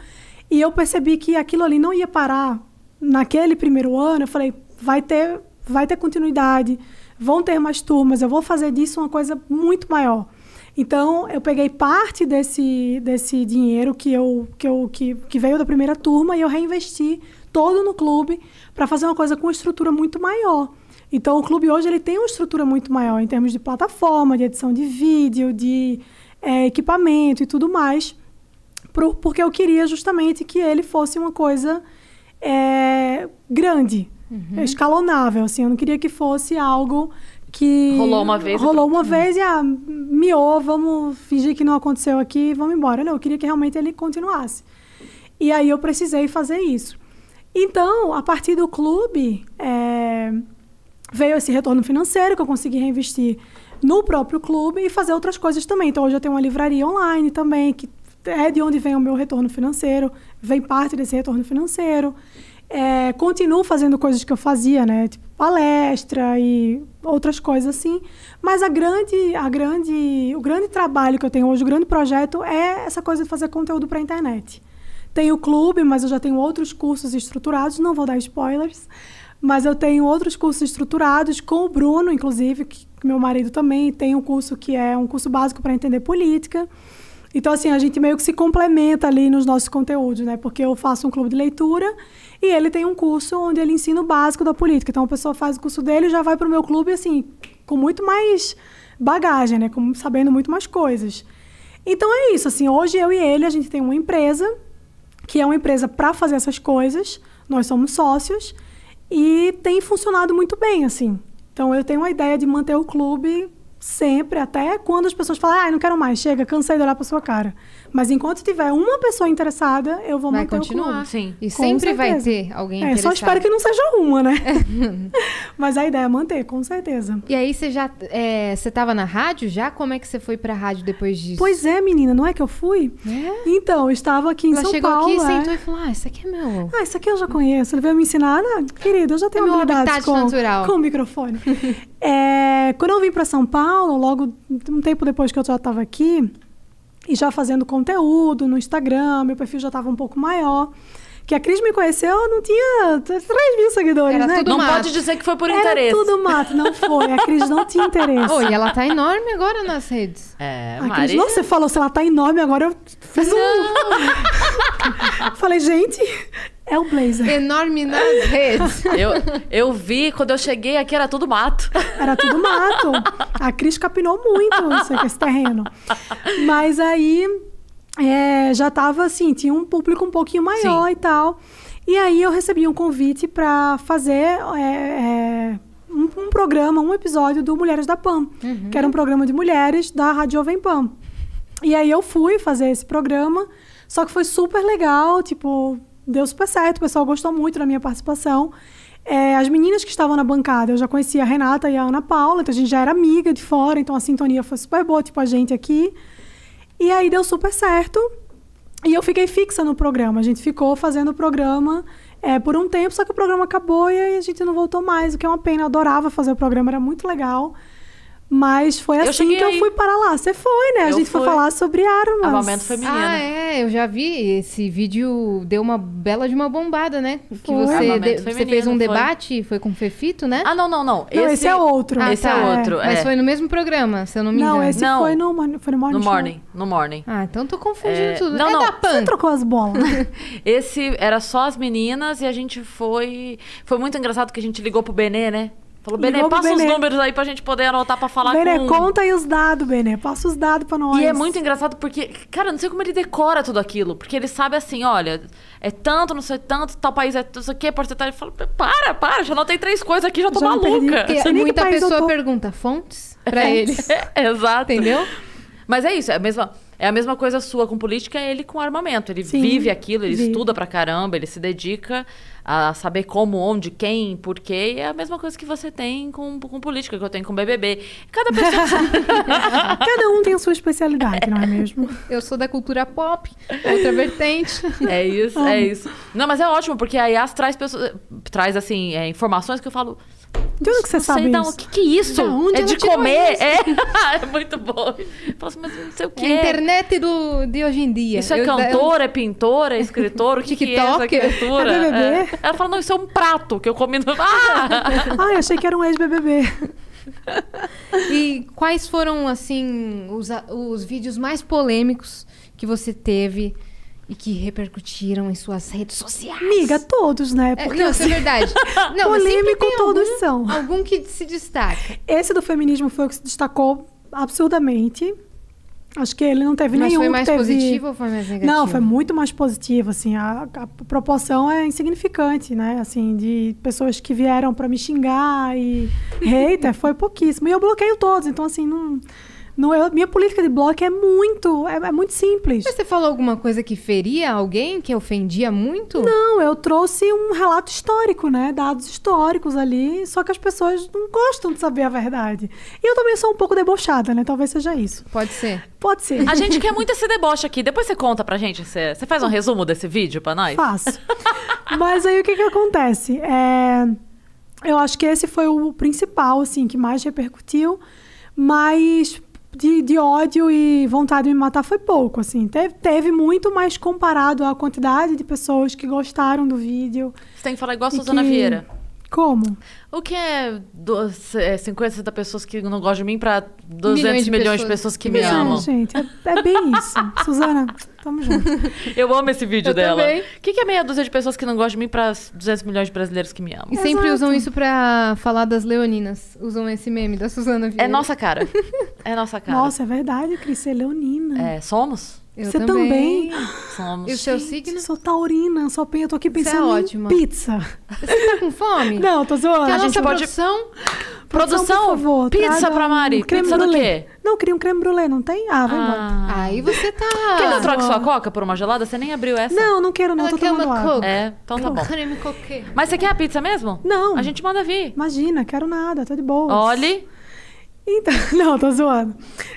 E eu percebi que aquilo ali não ia parar naquele primeiro ano. Eu falei, vai ter, vai ter continuidade vão ter mais turmas, eu vou fazer disso uma coisa muito maior. Então, eu peguei parte desse, desse dinheiro que, eu, que, eu, que, que veio da primeira turma e eu reinvesti todo no clube para fazer uma coisa com uma estrutura muito maior. Então, o clube hoje ele tem uma estrutura muito maior em termos de plataforma, de edição de vídeo, de é, equipamento e tudo mais, pro, porque eu queria justamente que ele fosse uma coisa é, grande, Uhum. É escalonável, assim. Eu não queria que fosse algo que. Rolou uma vez. Rolou uma vez e, ah, miou, vamos fingir que não aconteceu aqui vamos embora. Não, eu queria que realmente ele continuasse. E aí eu precisei fazer isso. Então, a partir do clube, é, veio esse retorno financeiro que eu consegui reinvestir no próprio clube e fazer outras coisas também. Então, hoje eu tenho uma livraria online também, que é de onde vem o meu retorno financeiro, vem parte desse retorno financeiro é, continuo fazendo coisas que eu fazia, né? Tipo, palestra e outras coisas assim. Mas a grande, a grande, o grande trabalho que eu tenho hoje, o grande projeto é essa coisa de fazer conteúdo para a internet. Tenho o clube, mas eu já tenho outros cursos estruturados, não vou dar spoilers. Mas eu tenho outros cursos estruturados com o Bruno, inclusive, que meu marido também tem um curso que é um curso básico para entender política. Então, assim, a gente meio que se complementa ali nos nossos conteúdos, né? Porque eu faço um clube de leitura e ele tem um curso onde ele ensina o básico da política. Então, a pessoa faz o curso dele e já vai para o meu clube, assim, com muito mais bagagem, né? Com, sabendo muito mais coisas. Então, é isso. Assim, hoje eu e ele, a gente tem uma empresa, que é uma empresa para fazer essas coisas. Nós somos sócios e tem funcionado muito bem, assim. Então, eu tenho a ideia de manter o clube Sempre, até quando as pessoas falam, ah, não quero mais, chega, cansei de olhar para sua cara. Mas enquanto tiver uma pessoa interessada, eu vou vai manter continuar. Sim. E com sempre certeza. vai ter alguém é, interessado. Só espero que não seja uma, né? É. Mas a ideia é manter, com certeza. E aí você já é, você tava na rádio já? Como é que você foi pra rádio depois disso? Pois é, menina, não é que eu fui? É? Então, eu estava aqui em Ela São chegou Paulo. chegou é. aqui, sentou e falou: "Ah, isso aqui é meu". Ah, isso aqui eu já conheço. Ele veio me ensinar, ah, querido, eu já tenho é habilidades com natural. com o microfone. é, quando eu vim para São Paulo, logo um tempo depois que eu já estava aqui, e já fazendo conteúdo no Instagram, meu perfil já estava um pouco maior. Que a Cris me conheceu, não tinha 3 mil seguidores, Era né? Tudo não mato. pode dizer que foi por Era interesse. tudo mato, não foi. A Cris não tinha interesse. Oi, ela tá enorme agora nas redes. É, a Mari... Cris, não, você falou, se ela tá enorme agora, eu fiz um... Falei, gente, é o blazer. Enorme nas redes. eu, eu vi, quando eu cheguei aqui era tudo mato. Era tudo mato. A Cris capinou muito isso, esse terreno. Mas aí é, já tava assim, tinha um público um pouquinho maior Sim. e tal. E aí eu recebi um convite para fazer é, é, um, um, programa, um episódio do Mulheres da PAM, uhum. que era um programa de mulheres da Rádio Jovem Pan. E aí eu fui fazer esse programa, só que foi super legal, tipo, deu super certo, o pessoal gostou muito da minha participação. É, as meninas que estavam na bancada, eu já conhecia a Renata e a Ana Paula, então a gente já era amiga de fora, então a sintonia foi super boa, tipo a gente aqui. E aí deu super certo. E eu fiquei fixa no programa. A gente ficou fazendo o programa é, por um tempo, só que o programa acabou e a gente não voltou mais, o que é uma pena. Eu adorava fazer o programa, era muito legal. Mas foi assim eu que eu fui para lá. Você foi, né? Eu a gente fui. foi falar sobre armas. Armamento feminino. Ah, é. Eu já vi. Esse vídeo deu uma bela de uma bombada, né? Foi. Que você, de... você fez um foi. debate, foi com o Fefito, né? Ah, não, não, não. Esse, não, esse é outro. Ah, esse é tá. é outro. É. Mas foi no mesmo programa, se eu não me engano. Não, esse não. foi no, foi no Morning. No Morning. Show. No Morning. Ah, então tô confundindo é... tudo. Não, é não. da Pan. Você trocou as bolas. esse era só as meninas e a gente foi... Foi muito engraçado que a gente ligou pro Benê, né? Falou, Benê, passa Benê. os números aí pra gente poder anotar pra falar Benê, com... Benê, conta aí os dados, Benê. Passa os dados pra nós. E é muito engraçado porque, cara, não sei como ele decora tudo aquilo. Porque ele sabe assim, olha, é tanto, não sei tanto, tal país é não sei o quê, Ele Fala, para, para, já anotei três coisas aqui, já tô já maluca. e muita pessoa pergunta fontes pra ele. É, exato. Entendeu? Mas é isso, é a mesma... É a mesma coisa sua com política, é ele com armamento. Ele Sim, vive aquilo, ele vive. estuda pra caramba, ele se dedica a saber como, onde, quem, porquê. E é a mesma coisa que você tem com, com política, que eu tenho com BBB. Cada pessoa... Cada um tem a sua especialidade, não é mesmo? Eu sou da cultura pop, outra vertente. É isso, é isso. Não, mas é ótimo, porque a IAS traz, pessoas, traz assim, é, informações que eu falo... De onde que você sabe isso? O que, que é isso? é de comer. É. é. muito bom. Eu falo assim, mas não sei o que. É a é. internet do, de hoje em dia. Isso é eu, cantora, eu... é pintora, é escritor. O que, que é essa criatura? É BBB? É. Ela fala, não, isso é um prato que eu comi no... Ah! ah, eu achei que era um ex-BBB. e quais foram, assim, os, os vídeos mais polêmicos que você teve e que repercutiram em suas redes sociais. Miga, todos, né? É, Porque é, não, isso é assim, verdade. Não, Polêmico todos algum, são. Algum que se destaca. Esse do feminismo foi o que se destacou absurdamente. Acho que ele não teve Mas nenhum. Mas foi mais teve... positivo ou foi mais negativo? Não, foi muito mais positivo, assim. A, a proporção é insignificante, né? Assim, de pessoas que vieram para me xingar e hater, foi pouquíssimo. E eu bloqueio todos, então assim, não... Não, eu, é, minha política de bloco é muito, é, é, muito simples. Mas você falou alguma coisa que feria alguém, que ofendia muito? Não, eu trouxe um relato histórico, né? Dados históricos ali, só que as pessoas não gostam de saber a verdade. E eu também sou um pouco debochada, né? Talvez seja isso. Pode ser. Pode ser. A gente quer muito esse deboche aqui. Depois você conta pra gente, você, você faz um resumo desse vídeo pra nós? Faço. Mas aí o que que acontece? É... Eu acho que esse foi o principal, assim, que mais repercutiu. Mas de, de ódio e vontade de me matar foi pouco, assim. Teve, teve muito, mas comparado à quantidade de pessoas que gostaram do vídeo. Você tem que falar igual a Suzana que... Vieira. Como? O que é, 50, 60 é pessoas que não gostam de mim para 200 milhões de, milhões pessoas. de pessoas que me é, amam? gente, é, é, bem isso. Suzana, tamo junto. Eu amo esse vídeo Eu dela. O que, que é meia dúzia de pessoas que não gostam de mim para 200 milhões de brasileiros que me amam? E sempre Exato. usam isso para falar das leoninas. Usam esse meme da Suzana é Vieira. É nossa cara. é nossa cara. Nossa, é verdade, Cris. É leonina. É, somos? Eu Você também. também. Somos. E o seu signo? Sou taurina, só eu tô aqui é pensando é em pizza. Você tá com fome? Não, tô zoando. Que a, a gente pode... Produção... Produção, por favor, pizza pra Mari. Um pizza do quê? Não, queria um creme brulee, não tem? Ah, vai ah. embora. Aí você tá... Quer que eu troque sua coca por uma gelada? Você nem abriu essa? Não, não quero não, Ela tô tomando uma água. Coca. É, então tá bom. Creme Mas você quer a pizza mesmo? Não. A gente manda vir. Imagina, quero nada, tô tá de boa. Olhe... Então, não, tô zoando.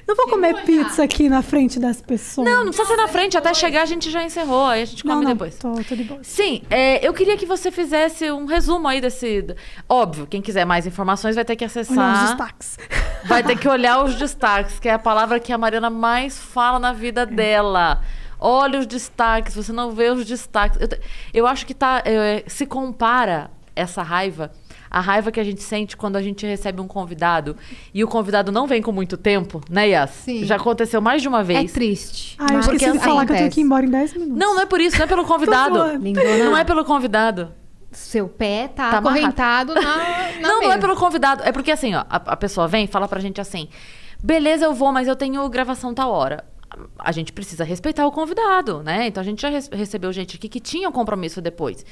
Não vou comer olhar. pizza aqui na frente das pessoas. Não, não precisa ser na frente. Até chegar a gente já encerrou. Aí a gente come não, não, depois. Tô, tô de boa. Sim, é, eu queria que você fizesse um resumo aí desse. Óbvio, quem quiser mais informações vai ter que acessar. Olhar os destaques. Vai ter que olhar os destaques, que é a palavra que a Mariana mais fala na vida é. dela olha os destaques, você não vê os destaques. Eu, eu acho que tá, eu, é, se compara essa raiva a raiva que a gente sente quando a gente recebe um convidado e o convidado não vem com muito tempo, né, Yas? Sim. Já aconteceu mais de uma é vez. É triste. Ah, eu esqueci de falar assim, que eu tenho que ir embora em 10 minutos. Não, não é por isso, não é pelo convidado. não é pelo convidado. Seu pé tá, tá acorrentado na, na, Não, mesa. não é pelo convidado. É porque assim, ó, a, a pessoa vem e fala pra gente assim: beleza, eu vou, mas eu tenho gravação tal hora a gente precisa respeitar o convidado, né? Então a gente já recebeu gente aqui que tinha um compromisso depois.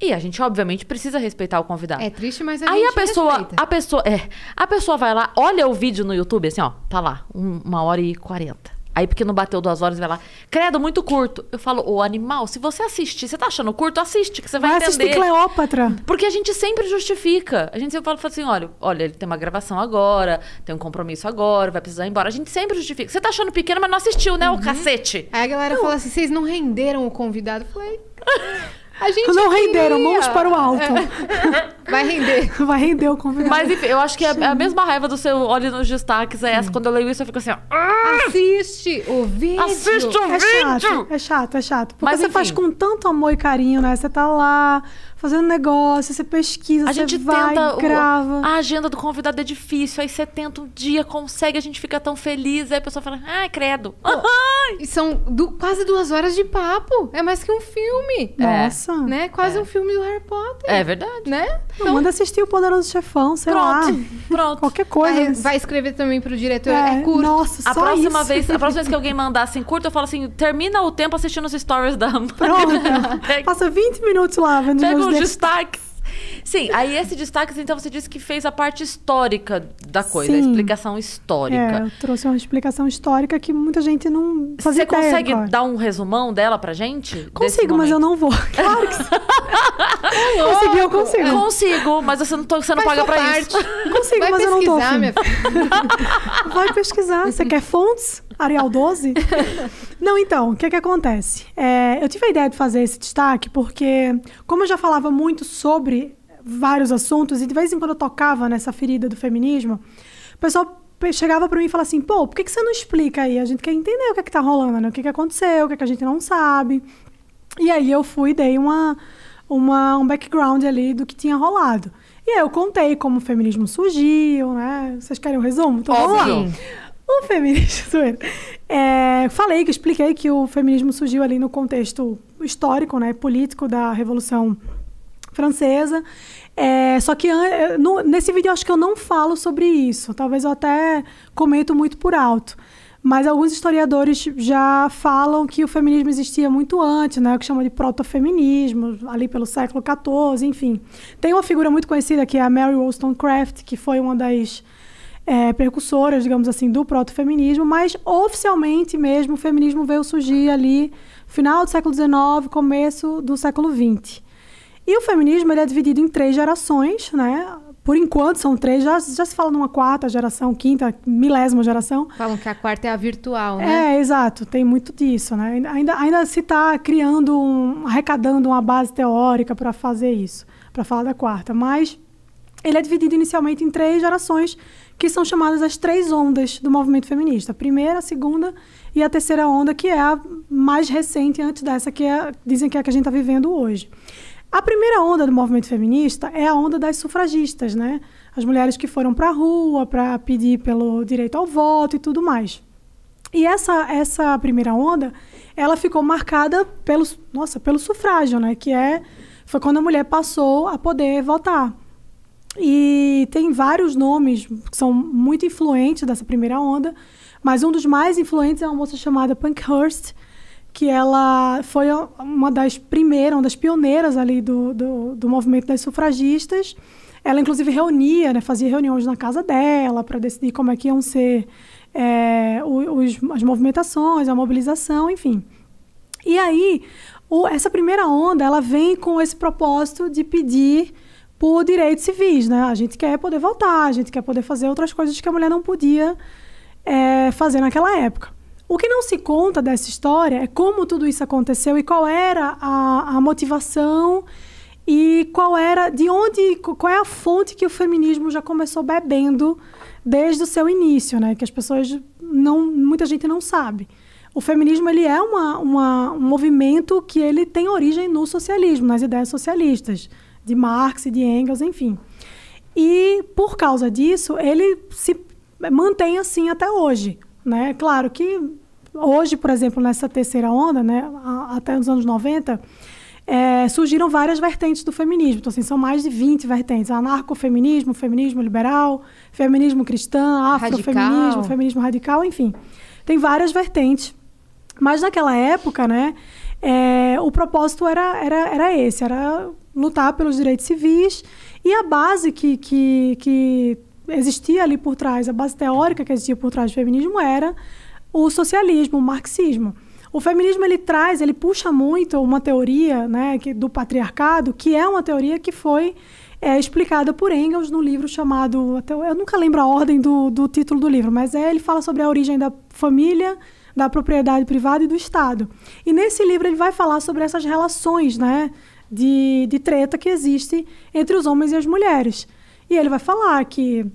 E a gente, obviamente, precisa respeitar o convidado. É triste, mas a Aí gente a pessoa, respeita. a pessoa, é, a pessoa vai lá, olha o vídeo no YouTube, assim, ó, tá lá, um, uma hora e quarenta. Aí, porque não bateu duas horas, vai lá. Credo, muito curto. Eu falo, ô animal, se você assistir, você tá achando curto, assiste, que você vai, vai entender. Assiste Cleópatra. Porque a gente sempre justifica. A gente sempre fala, fala assim: olha, olha, ele tem uma gravação agora, tem um compromisso agora, vai precisar ir embora. A gente sempre justifica. Você tá achando pequeno, mas não assistiu, né, uhum. o cacete? Aí a galera não. fala assim: vocês não renderam o convidado. Eu falei. A gente não queria. renderam, mãos para o alto. É. Vai render. Vai render o convidado. Mas enfim, eu acho que é a mesma raiva do seu olho nos destaques é essa. Quando eu leio isso, eu fico assim, ó. Assiste o vídeo. Assiste o é vídeo. Chato, é chato, é chato. Porque Mas, você enfim. faz com tanto amor e carinho, né? Você tá lá fazendo negócio, você pesquisa, a você gente vai, tenta grava. a agenda do convidado é difícil, aí você tenta um dia, consegue, a gente fica tão feliz, aí a pessoa fala, ah, credo. e são du quase duas horas de papo. É mais que um filme. É. Nossa. É. Né? Quase é. um filme do Harry Potter. É verdade. Né? Então, manda assistir o Poderoso Chefão, sei pronto, lá. Pronto. Qualquer coisa. É, vai escrever também pro diretor. É, é curto. Nossa, a só próxima isso. vez, A próxima vez que alguém mandar assim, curto, eu falo assim, termina o tempo assistindo os stories da Pronto. É. Passa 20 minutos lá vendo Pega os os destaques. Sim, aí esse destaque, então você disse que fez a parte histórica da coisa, Sim. a explicação histórica. É, eu trouxe uma explicação histórica que muita gente não fazia Você consegue dar um resumão dela pra gente? Consigo, mas eu não vou. Claro que sim. Consegui, eu consigo. Consigo, mas você não, tô, você não paga pra parte. isso. Consigo, Vai mas eu não tô. Vai pesquisar, minha filha. Vai pesquisar. Você quer fontes? Arial 12? Não, então, o que é que acontece? É, eu tive a ideia de fazer esse destaque porque, como eu já falava muito sobre vários assuntos e de vez em quando eu tocava nessa ferida do feminismo, o pessoal chegava para mim e falava assim, pô, por que, que você não explica aí? A gente quer entender o que é que tá rolando, né? O que que aconteceu, o que é que a gente não sabe. E aí eu fui dei uma, uma, um background ali do que tinha rolado. E aí eu contei como o feminismo surgiu, né? Vocês querem um resumo? Então Óbvio. vamos lá. O feminismo. É, falei que expliquei que o feminismo surgiu ali no contexto histórico, né, político da Revolução Francesa. É, só que eh, no, nesse vídeo acho que eu não falo sobre isso. Talvez eu até comento muito por alto. Mas alguns historiadores já falam que o feminismo existia muito antes, né? O que chama de protofeminismo, ali pelo século XIV, enfim. Tem uma figura muito conhecida que é a Mary Wollstonecraft, que foi uma das é, precursoras, digamos assim, do proto-feminismo, mas oficialmente mesmo o feminismo veio surgir ali final do século XIX, começo do século XX. E o feminismo ele é dividido em três gerações, né? Por enquanto são três, já, já se fala numa quarta geração, quinta, milésima geração. Falam que a quarta é a virtual, né? É, exato, tem muito disso, né? Ainda, ainda se está criando, um, arrecadando uma base teórica para fazer isso, para falar da quarta. Mas ele é dividido inicialmente em três gerações que são chamadas as três ondas do movimento feminista. A primeira, a segunda e a terceira onda, que é a mais recente antes dessa, que é, dizem que é a que a gente está vivendo hoje. A primeira onda do movimento feminista é a onda das sufragistas, né? As mulheres que foram para a rua para pedir pelo direito ao voto e tudo mais. E essa, essa primeira onda, ela ficou marcada pelo, nossa, pelo sufrágio, né? Que é, foi quando a mulher passou a poder votar. E tem vários nomes que são muito influentes dessa primeira onda, mas um dos mais influentes é uma moça chamada Punkhurst, que ela foi uma das primeiras, uma das pioneiras ali do, do, do movimento das sufragistas. Ela, inclusive, reunia, né, fazia reuniões na casa dela para decidir como é que iam ser é, os, as movimentações, a mobilização, enfim. E aí, o, essa primeira onda, ela vem com esse propósito de pedir por direitos civis, né? A gente quer poder votar, a gente quer poder fazer outras coisas que a mulher não podia é, fazer naquela época. O que não se conta dessa história é como tudo isso aconteceu e qual era a, a motivação e qual era de onde qual é a fonte que o feminismo já começou bebendo desde o seu início, né? Que as pessoas não muita gente não sabe. O feminismo ele é uma, uma um movimento que ele tem origem no socialismo, nas ideias socialistas de Marx e de Engels, enfim. E por causa disso, ele se mantém assim até hoje. Né? Claro que hoje, por exemplo, nessa terceira onda, né, até os anos 90, é, surgiram várias vertentes do feminismo. Então, assim, são mais de 20 vertentes. Anarcofeminismo, feminismo liberal, feminismo cristão, afrofeminismo, feminismo radical, enfim. Tem várias vertentes. Mas naquela época, né, é, o propósito era, era, era esse, era lutar pelos direitos civis. E a base que, que, que existia ali por trás, a base teórica que existia por trás do feminismo era o socialismo, o marxismo. O feminismo ele traz, ele puxa muito uma teoria né, que, do patriarcado, que é uma teoria que foi é, explicada por Engels no livro chamado. Até, eu nunca lembro a ordem do, do título do livro, mas é, ele fala sobre a origem da família, da propriedade privada e do Estado. E nesse livro ele vai falar sobre essas relações né, de, de treta que existe entre os homens e as mulheres. E ele vai falar que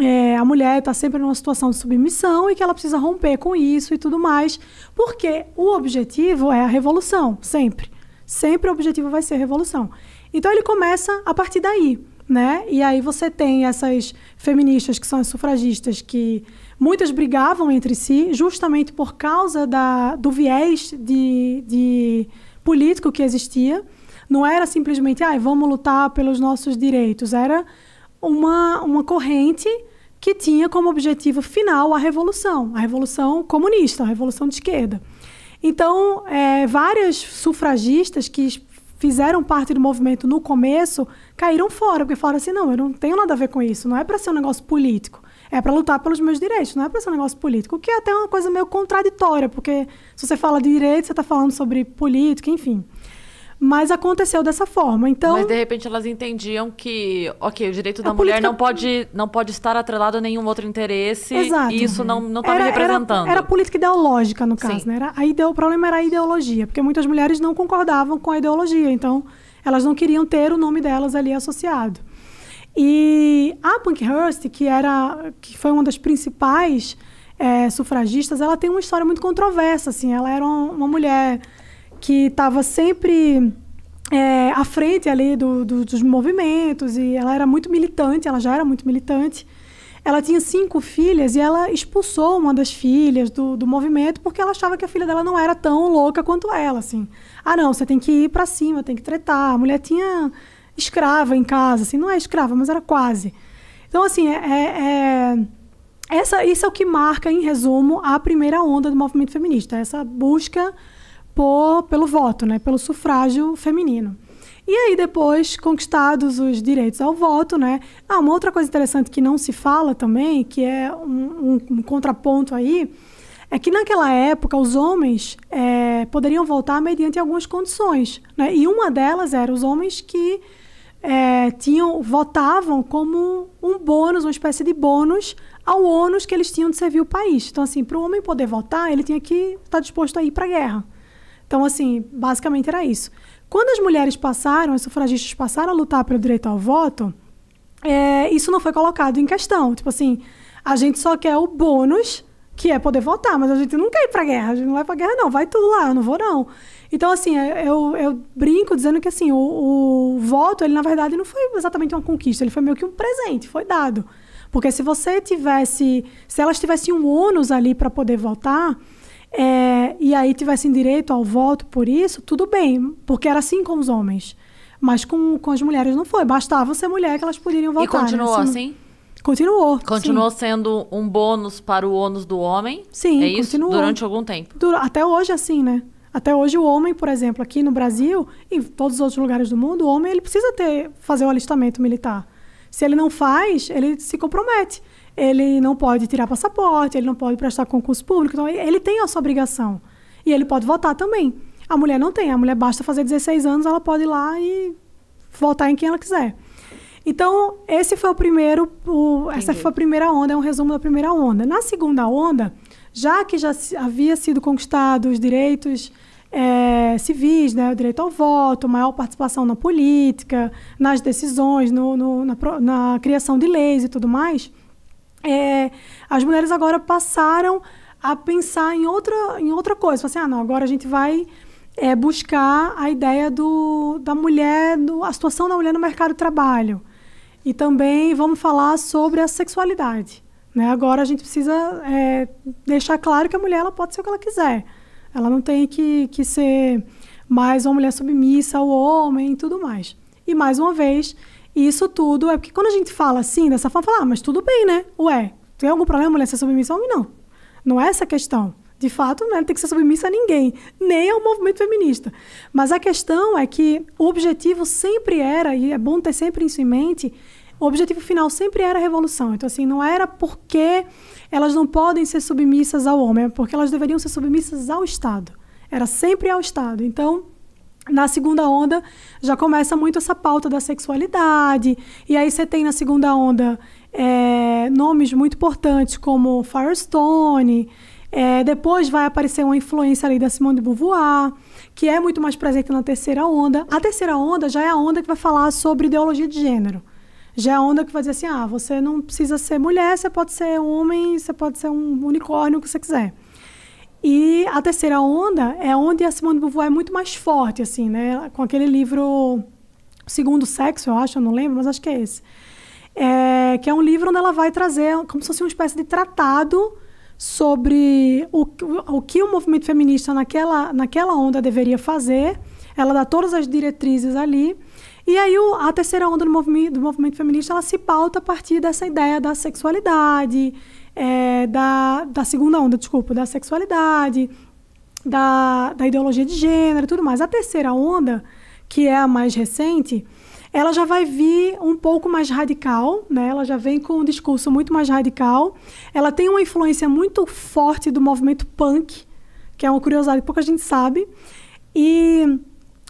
é, a mulher está sempre numa situação de submissão e que ela precisa romper com isso e tudo mais, porque o objetivo é a revolução, sempre. Sempre o objetivo vai ser a revolução. Então ele começa a partir daí, né? E aí você tem essas feministas que são as sufragistas que muitas brigavam entre si justamente por causa da, do viés de, de político que existia não era simplesmente, ai, ah, vamos lutar pelos nossos direitos. Era uma, uma corrente que tinha como objetivo final a revolução, a revolução comunista, a revolução de esquerda. Então, é, várias sufragistas que fizeram parte do movimento no começo caíram fora, porque falaram assim: não, eu não tenho nada a ver com isso, não é para ser um negócio político. É para lutar pelos meus direitos, não é para ser um negócio político, o que é até uma coisa meio contraditória, porque se você fala de direito, você está falando sobre política, enfim. Mas aconteceu dessa forma. Então, Mas de repente elas entendiam que, ok, o direito da mulher política... não pode, não pode estar atrelado a nenhum outro interesse. Exato. E isso não não tá estava representando. Era, era, política ideológica no caso, Sim. né? Era, a ide... O problema era a ideologia, porque muitas mulheres não concordavam com a ideologia, então elas não queriam ter o nome delas ali associado. E a Pankhurst, que era que foi uma das principais é, sufragistas, ela tem uma história muito controversa, assim. Ela era uma mulher que estava sempre é, à frente ali do, do, dos movimentos e ela era muito militante, ela já era muito militante. Ela tinha cinco filhas e ela expulsou uma das filhas do, do movimento porque ela achava que a filha dela não era tão louca quanto ela, assim. Ah, não, você tem que ir para cima, tem que tretar. A mulher tinha escrava em casa, assim, não é escrava, mas era quase. Então, assim, é, é, é essa, isso é o que marca, em resumo, a primeira onda do movimento feminista, essa busca por, pelo voto, né, pelo sufrágio feminino. E aí, depois, conquistados os direitos ao voto, né? Ah, uma outra coisa interessante que não se fala também, que é um, um, um contraponto aí, é que naquela época os homens é, poderiam votar mediante algumas condições, né? E uma delas era os homens que é, tinham votavam como um bônus, uma espécie de bônus ao ônus que eles tinham de servir o país. Então, assim, para o homem poder votar, ele tinha que estar disposto a ir para a guerra. Então, assim, basicamente era isso. Quando as mulheres passaram, as sufragistas passaram a lutar pelo direito ao voto, é, isso não foi colocado em questão. Tipo assim, a gente só quer o bônus, que é poder votar, mas a gente não quer ir pra guerra, a gente não vai pra guerra, não, vai tudo lá, eu não vou, não. Então, assim, é, eu, eu brinco dizendo que assim, o, o voto, ele, na verdade, não foi exatamente uma conquista, ele foi meio que um presente, foi dado. Porque se você tivesse. Se elas tivessem um ônus ali para poder votar é, e aí tivessem direito ao voto por isso, tudo bem, porque era assim com os homens. Mas com, com as mulheres não foi. Bastava ser mulher que elas poderiam votar. E né? continuou assim? assim? Continuou. Continuou sim. sendo um bônus para o ônus do homem? Sim, é continuou. Durante algum tempo? até hoje é assim, né? Até hoje o homem, por exemplo, aqui no Brasil, em todos os outros lugares do mundo, o homem ele precisa ter fazer o alistamento militar. Se ele não faz, ele se compromete ele não pode tirar passaporte, ele não pode prestar concurso público. Então, ele tem a sua obrigação. E ele pode votar também. A mulher não tem. A mulher basta fazer 16 anos, ela pode ir lá e votar em quem ela quiser. Então, esse foi o primeiro, o, essa foi a primeira onda, é um resumo da primeira onda. Na segunda onda, já que já havia sido conquistados os direitos é, civis, né, o direito ao voto, maior participação na política, nas decisões, no, no, na, na criação de leis e tudo mais, é, as mulheres agora passaram a pensar em outra, em outra coisa. Assim, ah, não, agora a gente vai é, buscar a ideia do, da mulher, do, a situação da mulher no mercado de trabalho. E também vamos falar sobre a sexualidade. Né? Agora a gente precisa é, deixar claro que a mulher ela pode ser o que ela quiser. Ela não tem que, que ser mais uma mulher submissa ao homem e tudo mais. E mais uma vez, e isso tudo é porque quando a gente fala assim, dessa forma, fala, ah, mas tudo bem, né? Ué, tem algum problema mulher né, ser submissa? Homem não. Não é essa a questão. De fato, né, não tem que ser submissa a ninguém, nem ao movimento feminista. Mas a questão é que o objetivo sempre era, e é bom ter sempre isso em mente, o objetivo final sempre era a revolução. Então, assim, não era porque elas não podem ser submissas ao homem, é porque elas deveriam ser submissas ao Estado. Era sempre ao Estado. Então, na segunda onda já começa muito essa pauta da sexualidade. E aí você tem na segunda onda é, nomes muito importantes como Firestone. É, depois vai aparecer uma influência ali da Simone de Beauvoir, que é muito mais presente na terceira onda. A terceira onda já é a onda que vai falar sobre ideologia de gênero. Já é a onda que vai dizer assim: ah, você não precisa ser mulher, você pode ser homem, você pode ser um unicórnio, o que você quiser. E a terceira onda é onde a Simone de Beauvoir é muito mais forte, assim, né? Com aquele livro Segundo Sexo, eu acho, eu não lembro, mas acho que é esse. É, que é um livro onde ela vai trazer como se fosse uma espécie de tratado sobre o, o que o movimento feminista naquela, naquela onda deveria fazer. Ela dá todas as diretrizes ali. E aí o, a terceira onda do movimento, do movimento feminista ela se pauta a partir dessa ideia da sexualidade, é, da, da segunda onda, desculpa, da sexualidade, da, da ideologia de gênero e tudo mais. A terceira onda, que é a mais recente, ela já vai vir um pouco mais radical, né? Ela já vem com um discurso muito mais radical. Ela tem uma influência muito forte do movimento punk, que é uma curiosidade que pouca gente sabe. E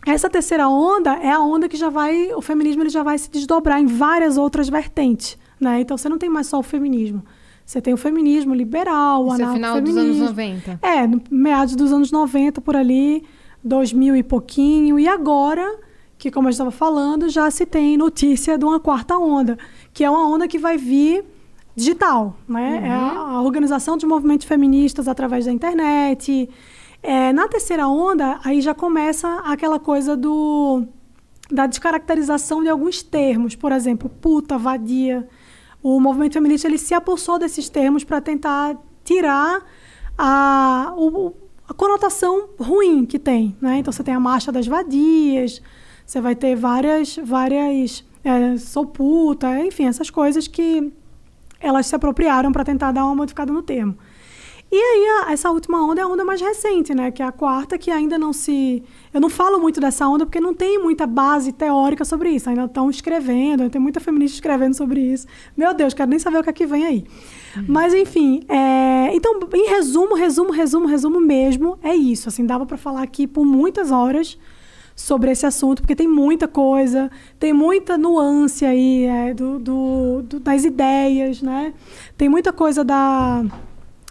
essa terceira onda é a onda que já vai, o feminismo ele já vai se desdobrar em várias outras vertentes, né? Então você não tem mais só o feminismo. Você tem o feminismo liberal, o é anarcofeminismo. final dos anos 90. É, meados dos anos 90, por ali, 2000 e pouquinho. E agora, que como eu estava falando, já se tem notícia de uma quarta onda, que é uma onda que vai vir digital, né? Uhum. É a, uhum. a organização de movimentos feministas através da internet. É, na terceira onda, aí já começa aquela coisa do da descaracterização de alguns termos, por exemplo, puta, vadia o movimento feminista ele se apossou desses termos para tentar tirar a, o, a conotação ruim que tem. Né? Então você tem a marcha das vadias, você vai ter várias, várias é, sou puta, enfim, essas coisas que elas se apropriaram para tentar dar uma modificada no termo. E aí, a, essa última onda é a onda mais recente, né? Que é a quarta, que ainda não se. Eu não falo muito dessa onda porque não tem muita base teórica sobre isso. Ainda estão escrevendo, tem muita feminista escrevendo sobre isso. Meu Deus, quero nem saber o que é que vem aí. Uhum. Mas, enfim. É... Então, em resumo, resumo, resumo, resumo mesmo, é isso. Assim, dava para falar aqui por muitas horas sobre esse assunto, porque tem muita coisa, tem muita nuance aí é, do, do, do, das ideias, né? Tem muita coisa da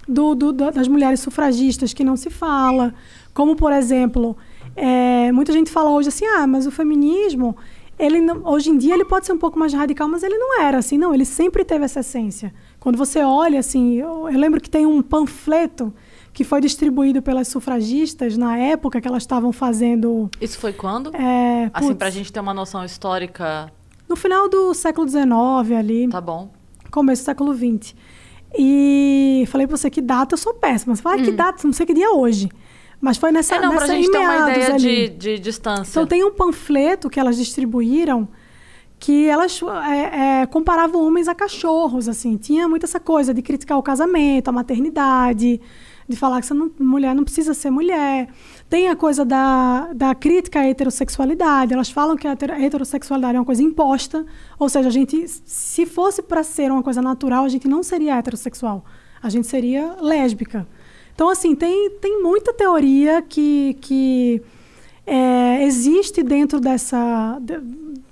do, do, das mulheres sufragistas que não se fala. Como, por exemplo, é, muita gente fala hoje assim, ah, mas o feminismo, ele não, hoje em dia ele pode ser um pouco mais radical, mas ele não era assim, não. Ele sempre teve essa essência. Quando você olha, assim, eu, eu lembro que tem um panfleto que foi distribuído pelas sufragistas na época que elas estavam fazendo... Isso foi quando? É, assim, para a gente ter uma noção histórica... No final do século XIX ali. Tá bom. Começo do século XX e falei pra você que data eu sou péssima. Você fala, que hum. data, não sei que dia é hoje. Mas foi nessa, é, não, nessa pra gente ter uma ideia de, de, distância. Então tem um panfleto que elas distribuíram que elas é, é, comparavam homens a cachorros, assim. Tinha muito essa coisa de criticar o casamento, a maternidade, de falar que você não, mulher não precisa ser mulher. Tem a coisa da, da crítica à heterossexualidade. Elas falam que a heterossexualidade é uma coisa imposta. Ou seja, a gente, se fosse para ser uma coisa natural, a gente não seria heterossexual. A gente seria lésbica. Então, assim, tem, tem muita teoria que, que é, existe dentro dessa. De,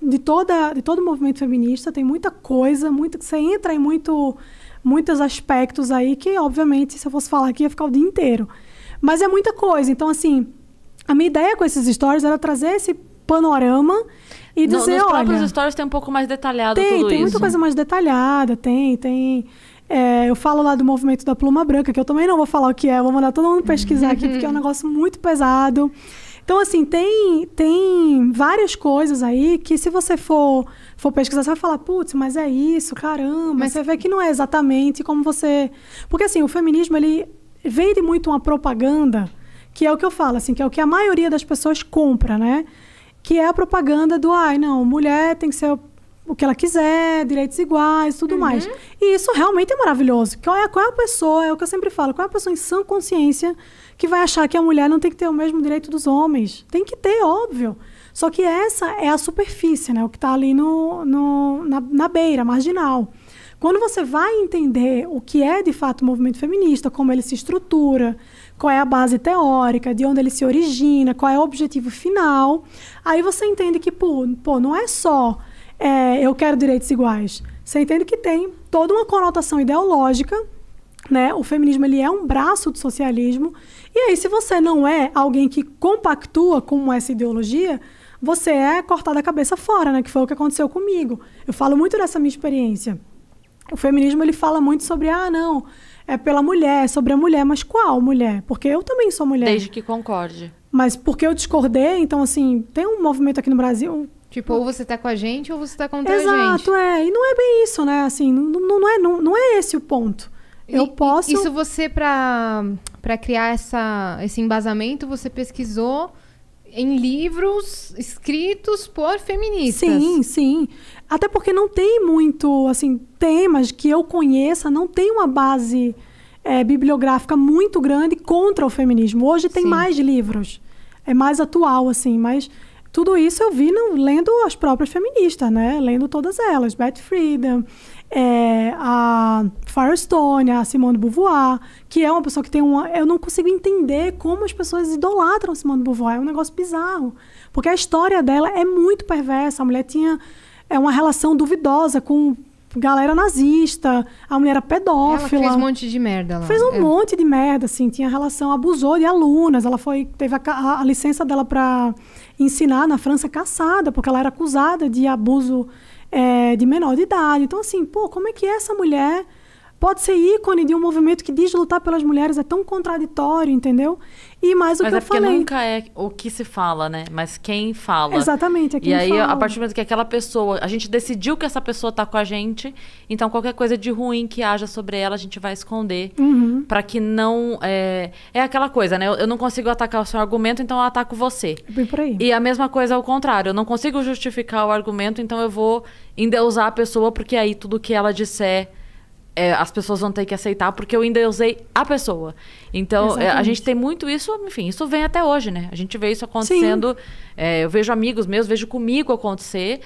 de, toda, de todo o movimento feminista, tem muita coisa, muito, você entra em muito, muitos aspectos aí que, obviamente, se eu fosse falar aqui, ia ficar o dia inteiro. Mas é muita coisa. Então, assim, a minha ideia com esses stories era trazer esse panorama e dizer, no, nos olha... Nos próprios stories tem um pouco mais detalhado tem, tudo Tem, tem muita coisa mais detalhada, tem, tem... É, eu falo lá do movimento da pluma branca, que eu também não vou falar o que é, vou mandar todo mundo pesquisar aqui, porque é um negócio muito pesado. Então, assim, tem, tem várias coisas aí que se você for, for pesquisar, você vai falar, putz, mas é isso, caramba. Mas você vê que não é exatamente como você... Porque, assim, o feminismo, ele vende muito uma propaganda, que é o que eu falo, assim, que é o que a maioria das pessoas compra, né? Que é a propaganda do, ai, não, mulher tem que ser o que ela quiser, direitos iguais, tudo uhum. mais. E isso realmente é maravilhoso. Qual é, qual é a pessoa, é o que eu sempre falo, qual é a pessoa em sã consciência que vai achar que a mulher não tem que ter o mesmo direito dos homens? Tem que ter, óbvio. Só que essa é a superfície, né? O que está ali no, no, na, na beira, marginal. Quando você vai entender o que é de fato o movimento feminista, como ele se estrutura, qual é a base teórica, de onde ele se origina, qual é o objetivo final, aí você entende que, pô, pô não é só é, eu quero direitos iguais. Você entende que tem toda uma conotação ideológica, né? O feminismo ele é um braço do socialismo. E aí, se você não é alguém que compactua com essa ideologia, você é cortado a cabeça fora, né? Que foi o que aconteceu comigo. Eu falo muito dessa minha experiência o feminismo ele fala muito sobre ah não é pela mulher, é sobre a mulher, mas qual mulher? Porque eu também sou mulher. Desde que concorde. Mas porque eu discordei, então assim, tem um movimento aqui no Brasil. Tipo, ou você tá com a gente ou você tá contra Exato, a gente. Exato, é. E não é bem isso, né? Assim, não, não, é, não, não é esse o ponto. Eu e, posso. Isso você, para criar essa, esse embasamento, você pesquisou em livros escritos por feministas. Sim, sim. Até porque não tem muito, assim, temas que eu conheça, não tem uma base é, bibliográfica muito grande contra o feminismo. Hoje tem sim. mais livros. É mais atual, assim, mas tudo isso eu vi no, lendo as próprias feministas, né? Lendo todas elas, Beth Friedan, é, a Firestone, a Simone de Beauvoir, que é uma pessoa que tem uma... Eu não consigo entender como as pessoas idolatram Simone de Beauvoir, é um negócio bizarro. Porque a história dela é muito perversa, a mulher tinha é, uma relação duvidosa com galera nazista, a mulher era pedófila. Ela fez um monte de merda lá. Fez um é. monte de merda, assim, tinha relação, abusou de alunas, ela foi, teve a, a, a licença dela para ensinar na França caçada, porque ela era acusada de abuso é, de menor de idade. Então, assim, pô, como é que essa mulher pode ser ícone de um movimento que diz lutar pelas mulheres, é tão contraditório, entendeu? E mais o mas que é eu falei. Mas nunca é o que se fala, né? Mas quem fala. Exatamente, é quem E aí, fala. a partir do momento que aquela pessoa, a gente decidiu que essa pessoa tá com a gente, então qualquer coisa de ruim que haja sobre ela, a gente vai esconder. Uhum. para que não... É, é aquela coisa, né? Eu, eu, não consigo atacar o seu argumento, então eu ataco você. É bem por aí. E a mesma coisa ao contrário. Eu não consigo justificar o argumento, então eu vou endeusar a pessoa, porque aí tudo que ela disser é, as pessoas vão ter que aceitar porque eu ainda usei a pessoa. Então, é, a gente tem muito isso, enfim, isso vem até hoje, né? A gente vê isso acontecendo. É, eu vejo amigos meus, vejo comigo acontecer.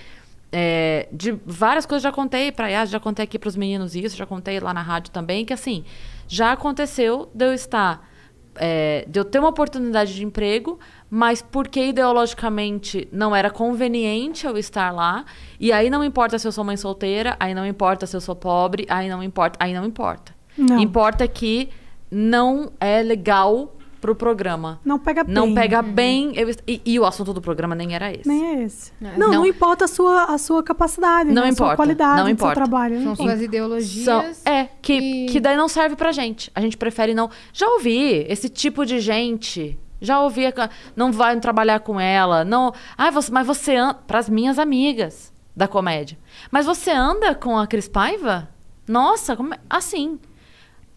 É, de várias coisas já contei pra Yas, já contei aqui pros meninos isso, já contei lá na rádio também, que assim, já aconteceu de eu estar. É, de eu ter uma oportunidade de emprego, mas porque ideologicamente não era conveniente eu estar lá. E aí não importa se eu sou mãe solteira, aí não importa se eu sou pobre, aí não importa, aí não importa. Não. Importa que não é legal pro programa. Não pega bem. Não pega uhum. bem. Eu, e, e, o assunto do programa nem era esse. Nem é esse. Não, não, não importa a sua, a sua capacidade, não né? importa, a sua qualidade, não importa. seu trabalho. São as suas ideologias. São, é, que, e... que daí não serve pra gente. A gente prefere não. Já ouvi esse tipo de gente já ouvia, não vai trabalhar com ela, não. Ah, você, mas você anda. Para as minhas amigas da comédia. Mas você anda com a Cris Paiva? Nossa, como... É, assim.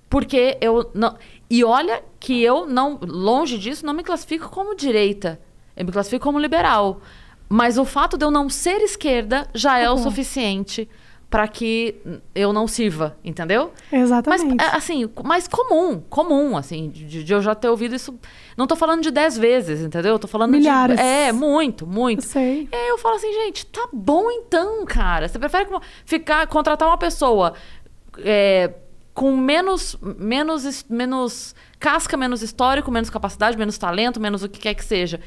Porque eu não. E olha que eu não, longe disso, não me classifico como direita. Eu me classifico como liberal. Mas o fato de eu não ser esquerda já tá é, o suficiente para que eu não sirva, entendeu? Exatamente. É, assim, mas, assim, mais comum, comum, assim, de, de, eu já ter ouvido isso. Não tô falando de dez vezes, entendeu? Tô falando Milhares. de. É, muito, muito. Eu sei. E aí eu falo assim, gente, tá bom então, cara. Você prefere ficar, contratar uma pessoa. É, com menos, menos, menos casca, menos histórico, menos capacidade, menos talento, menos o que quer que seja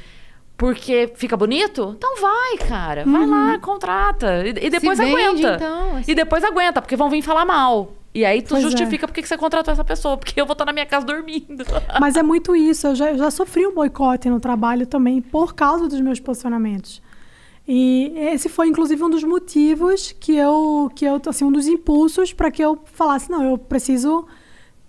porque fica bonito? Então vai, cara. Vai uhum. lá, contrata. E, e depois vende, aguenta. Então, assim... E depois aguenta, porque vão vir falar mal. E aí tu pois é. justifica é. que você contratou essa pessoa, porque eu vou estar na minha casa dormindo. Mas é muito isso. Eu já, eu já sofri um boicote no trabalho também por causa dos meus posicionamentos. E esse foi, inclusive, um dos motivos que eu, que eu assim, um dos impulsos para que eu falasse, não, eu preciso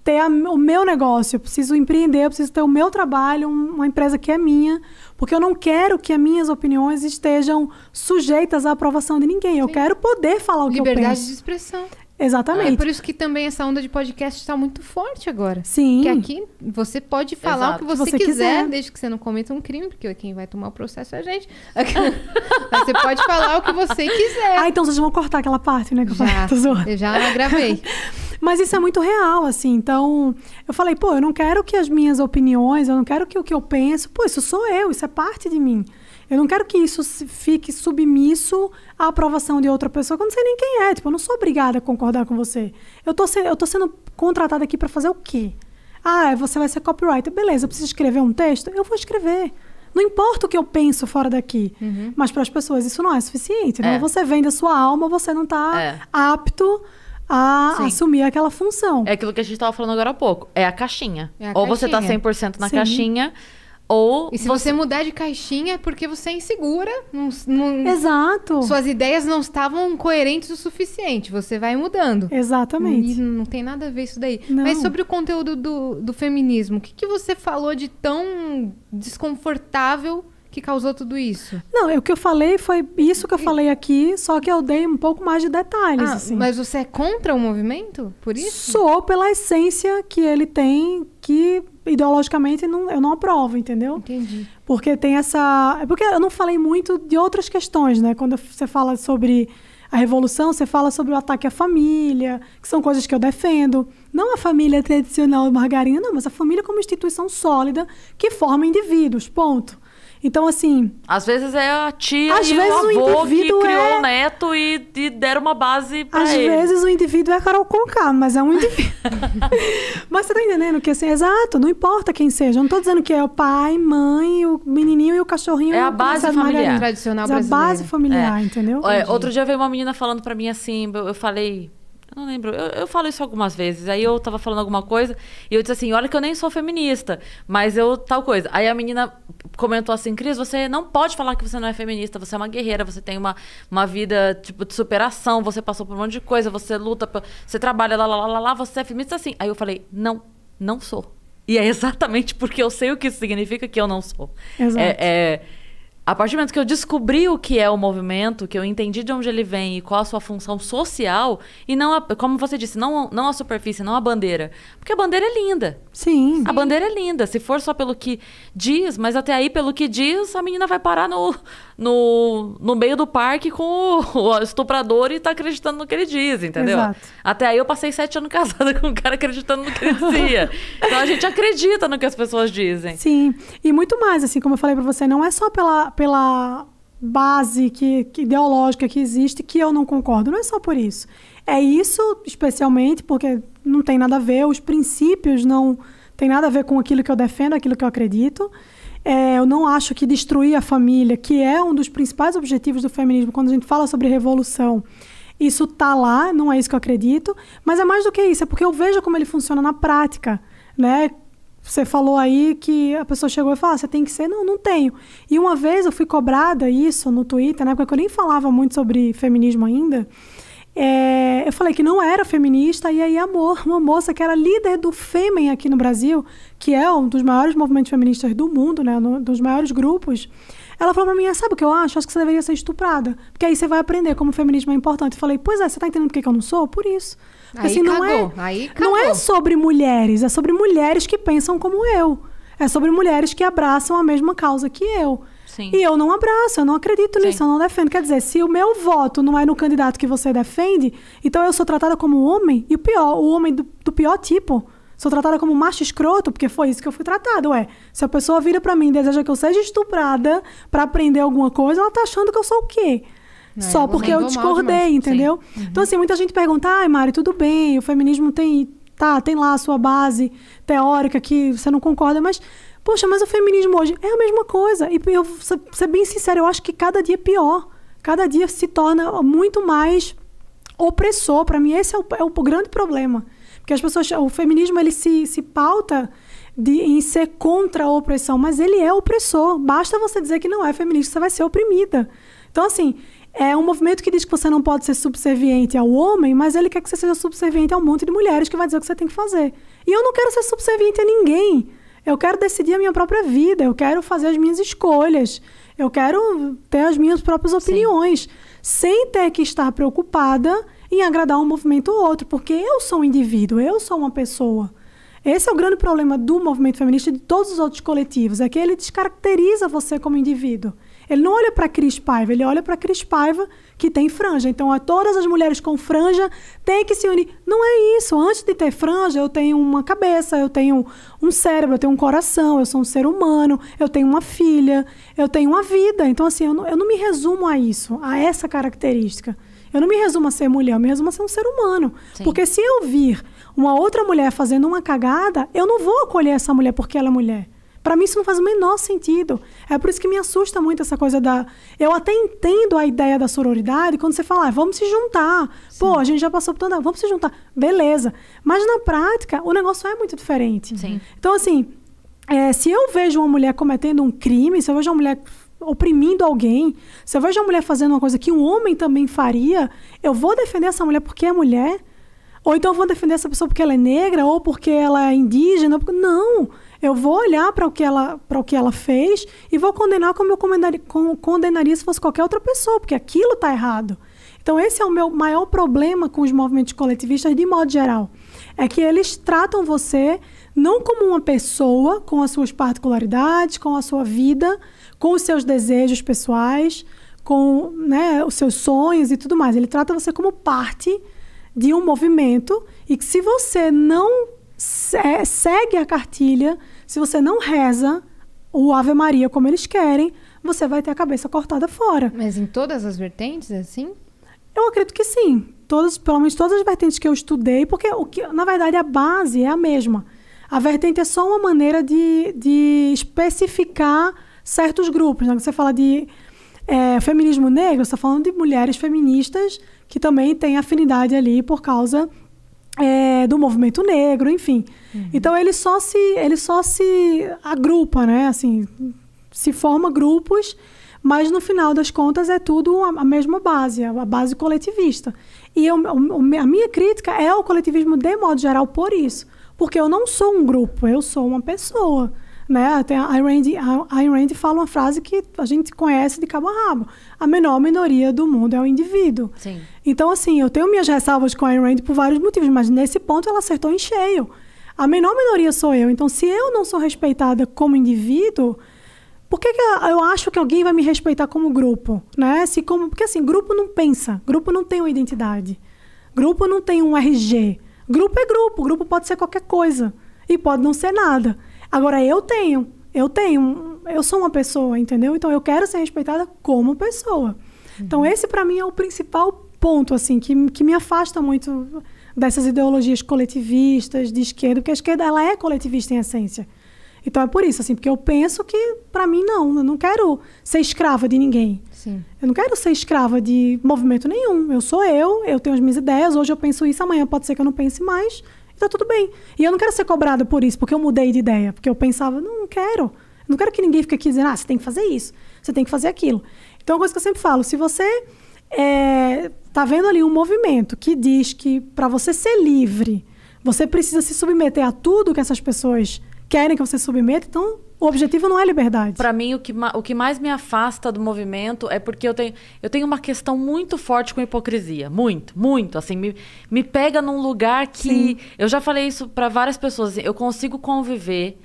ter a, o meu negócio, eu preciso empreender, eu preciso ter o meu trabalho, uma empresa que é minha, porque eu não quero que as minhas opiniões estejam sujeitas à aprovação de ninguém. Eu quero poder falar o Liberdade que eu penso. Liberdade de expressão. Exatamente. é por isso que também essa onda de podcast está muito forte agora. Sim. Que aqui você pode falar Exato. o que você, você quiser, quiser, desde que você não cometa um crime, porque quem vai tomar o processo é a gente. Mas você pode falar o que você quiser. Ah, então vocês vão cortar aquela parte, né? Que já, eu, eu já gravei. Mas isso é muito real, assim. Então, eu falei, pô, eu não quero que as minhas opiniões, eu não quero que o que eu penso, pô, isso sou eu, isso é parte de mim. Eu não quero que isso fique submisso à aprovação de outra pessoa, que eu não sei nem quem é. Tipo, eu não sou obrigada a concordar com você. Eu tô, se, eu tô sendo contratada aqui para fazer o quê? Ah, é, você vai ser copywriter. Beleza, eu preciso escrever um texto? Eu vou escrever. Não importa o que eu penso fora daqui, uhum. mas para as pessoas isso não é suficiente. Né? É. Você vende a sua alma, você não está é. apto a Sim. assumir aquela função. É aquilo que a gente estava falando agora há pouco. É a caixinha. É a Ou tá caixinha. você está 100% na Sim. caixinha ou e se você... você... mudar de caixinha é porque você é insegura. Não, não... Exato. Suas ideias não estavam coerentes o suficiente. Você vai mudando. Exatamente. E não tem nada a ver isso daí. Não. Mas sobre o conteúdo do, do feminismo, o que, que você falou de tão desconfortável que causou tudo isso? Não, é o que eu falei foi isso que eu e... falei aqui, só que eu dei um pouco mais de detalhes. Ah, assim. Mas você é contra o movimento? Por isso? Sou pela essência que ele tem que ideologicamente não, eu não aprovo, entendeu? Entendi. Porque tem essa. é Porque eu não falei muito de outras questões, né? Quando você fala sobre a revolução, você fala sobre o ataque à família, que são coisas que eu defendo. Não a família tradicional margarina, não, mas a família como instituição sólida que forma indivíduos, ponto. Então, assim. Às vezes é a tia às e vezes o avô o que criou é... o neto e, e deram uma base pra às ele. Às vezes o indivíduo é a Carol Conká, mas é um indivíduo. mas você tá entendendo que, assim, exato, não importa quem seja. Eu não tô dizendo que é o pai, mãe, o menininho e o cachorrinho. É a base familiar. Tradicional é a base familiar, é. entendeu? Outro dia veio uma menina falando pra mim assim, eu falei eu não lembro. Eu, eu, falo isso algumas vezes. Aí eu tava falando alguma coisa e eu disse assim: olha que eu nem sou feminista, mas eu tal coisa. Aí a menina comentou assim: Cris, você não pode falar que você não é feminista, você é uma guerreira, você tem uma, uma vida tipo de superação, você passou por um monte de coisa, você luta, você trabalha, lá, lá, lá, lá, você é feminista assim. Aí eu falei: não, não sou. E é exatamente porque eu sei o que isso significa que eu não sou. Exato. É, é a partir do momento que eu descobri o que é o movimento, que eu entendi de onde ele vem e qual a sua função social, e não, a, como você disse, não, não a superfície, não a bandeira. Porque a bandeira é linda. Sim. A bandeira é linda. Se for só pelo que diz, mas até aí, pelo que diz, a menina vai parar no, no, no meio do parque com o, estuprador e tá acreditando no que ele diz, entendeu? Exato. Até aí eu passei sete anos casada com um cara acreditando no que ele dizia. então a gente acredita no que as pessoas dizem. Sim. E muito mais, assim, como eu falei para você, não é só pela. pela base que, que ideológica que existe que eu não concordo. Não é só por isso. É isso especialmente porque não tem nada a ver, os princípios não tem nada a ver com aquilo que eu defendo, aquilo que eu acredito. É, eu não acho que destruir a família, que é um dos principais objetivos do feminismo, quando a gente fala sobre revolução, isso tá lá, não é isso que eu acredito, mas é mais do que isso, é porque eu vejo como ele funciona na prática, né? Você falou aí que a pessoa chegou e falou: ah, você tem que ser? Não, não tenho. E uma vez eu fui cobrada isso no Twitter, na época que eu nem falava muito sobre feminismo ainda. É, eu falei que não era feminista, e aí a Mo, uma moça que era líder do Fêmen aqui no Brasil, que é um dos maiores movimentos feministas do mundo, né? Um dos maiores grupos. Ela falou pra mim, ah, sabe o que eu acho? Acho que você deveria ser estuprada. Porque aí você vai aprender como o feminismo é importante. Eu falei, pois é, você tá entendendo por que eu não sou? Por isso. Porque, aí assim, não é, aí cagou. não é sobre mulheres, é sobre mulheres que pensam como eu. É sobre mulheres que abraçam a mesma causa que eu. Sim. E eu não abraço, eu não acredito Sim. nisso, eu não defendo. Quer dizer, se o meu voto não é no candidato que você defende, então eu sou tratada como homem, e o pior, o homem do, do pior tipo. Sou tratada como macho escroto, porque foi isso que eu fui tratada. Ué, se a pessoa vira para mim e deseja que eu seja estuprada para aprender alguma coisa, ela tá achando que eu sou o quê? Não, Só eu porque eu discordei, entendeu? Uhum. Então, assim, muita gente pergunta, ai, Mari, tudo bem, o feminismo tem, tá, tem lá a sua base teórica que você não concorda, mas Poxa, mas o feminismo hoje é a mesma coisa. E eu vou ser bem sincero, eu acho que cada dia é pior. Cada dia se torna muito mais opressor. Para mim, esse é o, é o, grande problema. Porque as pessoas. O feminismo ele se, se pauta de, em ser contra a opressão, mas ele é opressor. Basta você dizer que não é feminista, você vai ser oprimida. Então, assim, é um movimento que diz que você não pode ser subserviente ao homem, mas ele quer que você seja subserviente a um monte de mulheres que vai dizer o que você tem que fazer. E eu não quero ser subserviente a ninguém. Eu quero decidir a minha própria vida, eu quero fazer as minhas escolhas, eu quero ter as minhas próprias opiniões, Sim. sem ter que estar preocupada em agradar um movimento ou outro, porque eu sou um indivíduo, eu sou uma pessoa. Esse é o grande problema do movimento feminista e de todos os outros coletivos, é que ele descaracteriza você como indivíduo. Ele não olha para Cris Paiva, ele olha para Cris Paiva que tem franja. Então, a todas as mulheres com franja têm que se unir. Não é isso. Antes de ter franja, eu tenho uma cabeça, eu tenho um cérebro, eu tenho um coração, eu sou um ser humano, eu tenho uma filha, eu tenho uma vida. Então, assim, eu não, eu não me resumo a isso, a essa característica. Eu não me resumo a ser mulher, eu me resumo a ser um ser humano. Sim. Porque se eu vir uma outra mulher fazendo uma cagada, eu não vou acolher essa mulher porque ela é mulher. Para mim isso não faz o menor sentido. É por isso que me assusta muito essa coisa da. Eu até entendo a ideia da sororidade quando você fala, ah, vamos se juntar. Sim. Pô, a gente já passou por tanta. Vamos se juntar. Beleza. Mas na prática, o negócio é muito diferente. Sim. Então, assim, é, se eu vejo uma mulher cometendo um crime, se eu vejo uma mulher oprimindo alguém, se eu vejo uma mulher fazendo uma coisa que um homem também faria, eu vou defender essa mulher porque é mulher. Ou então eu vou defender essa pessoa porque ela é negra, ou porque ela é indígena. Não! Não! Eu vou olhar para o que ela para o que ela fez e vou condenar como eu condenaria, condenaria se fosse qualquer outra pessoa, porque aquilo está errado. Então esse é o meu maior problema com os movimentos coletivistas de modo geral, é que eles tratam você não como uma pessoa com as suas particularidades, com a sua vida, com os seus desejos pessoais, com né, os seus sonhos e tudo mais. Ele trata você como parte de um movimento e que se você não se, segue a cartilha, se você não reza o Ave Maria como eles querem, você vai ter a cabeça cortada fora. Mas em todas as vertentes, é assim? Eu acredito que sim. Todas, pelo menos todas as vertentes que eu estudei, porque o que, na verdade a base é a mesma. A vertente é só uma maneira de, de especificar certos grupos. Né? Você fala de é, feminismo negro, você está falando de mulheres feministas que também têm afinidade ali por causa é, do movimento negro, enfim. Uhum. Então ele só se ele só se agrupa, né? Assim, se forma grupos, mas no final das contas é tudo a, a mesma base, a, a base coletivista. E eu, a minha crítica é ao coletivismo de modo geral por isso, porque eu não sou um grupo, eu sou uma pessoa. Né? Tem a Ayn Rand, a Ayn Rand fala uma frase que a gente conhece de cabo a rabo. A menor minoria do mundo é o indivíduo. Sim. Então, assim, eu tenho minhas ressalvas com a Ayn Rand por vários motivos, mas nesse ponto ela acertou em cheio. A menor minoria sou eu. Então, se eu não sou respeitada como indivíduo, por que, que, eu acho que alguém vai me respeitar como grupo? Né? Se como, porque assim, grupo não pensa, grupo não tem uma identidade, grupo não tem um RG. Grupo é grupo, grupo pode ser qualquer coisa e pode não ser nada. Agora, eu tenho. Eu tenho. Eu sou uma pessoa, entendeu? Então, eu quero ser respeitada como pessoa. Uhum. Então, esse, para mim, é o principal ponto, assim, que, que me afasta muito dessas ideologias coletivistas, de esquerda, porque a esquerda, ela é coletivista em essência. Então é por isso, assim, porque eu penso que, para mim, não, eu não quero ser escrava de ninguém. Sim. Eu não quero ser escrava de movimento nenhum. Eu sou eu, eu tenho as minhas ideias, hoje eu penso isso, amanhã pode ser que eu não pense mais tá tudo bem. E eu não quero ser cobrada por isso, porque eu mudei de ideia, porque eu pensava, não, não quero. Não quero que ninguém fique aqui dizendo, ah, você tem que fazer isso, você tem que fazer aquilo. Então, é uma coisa que eu sempre falo, se você é, tá vendo ali um movimento que diz que para você ser livre, você precisa se submeter a tudo que essas pessoas querem que você submeta, então o objetivo não é liberdade. Para mim, o que, o que mais me afasta do movimento é porque eu tenho, eu tenho uma questão muito forte com hipocrisia. Muito, muito. Assim, me, me pega num lugar que. Sim. Eu já falei isso para várias pessoas. eu consigo conviver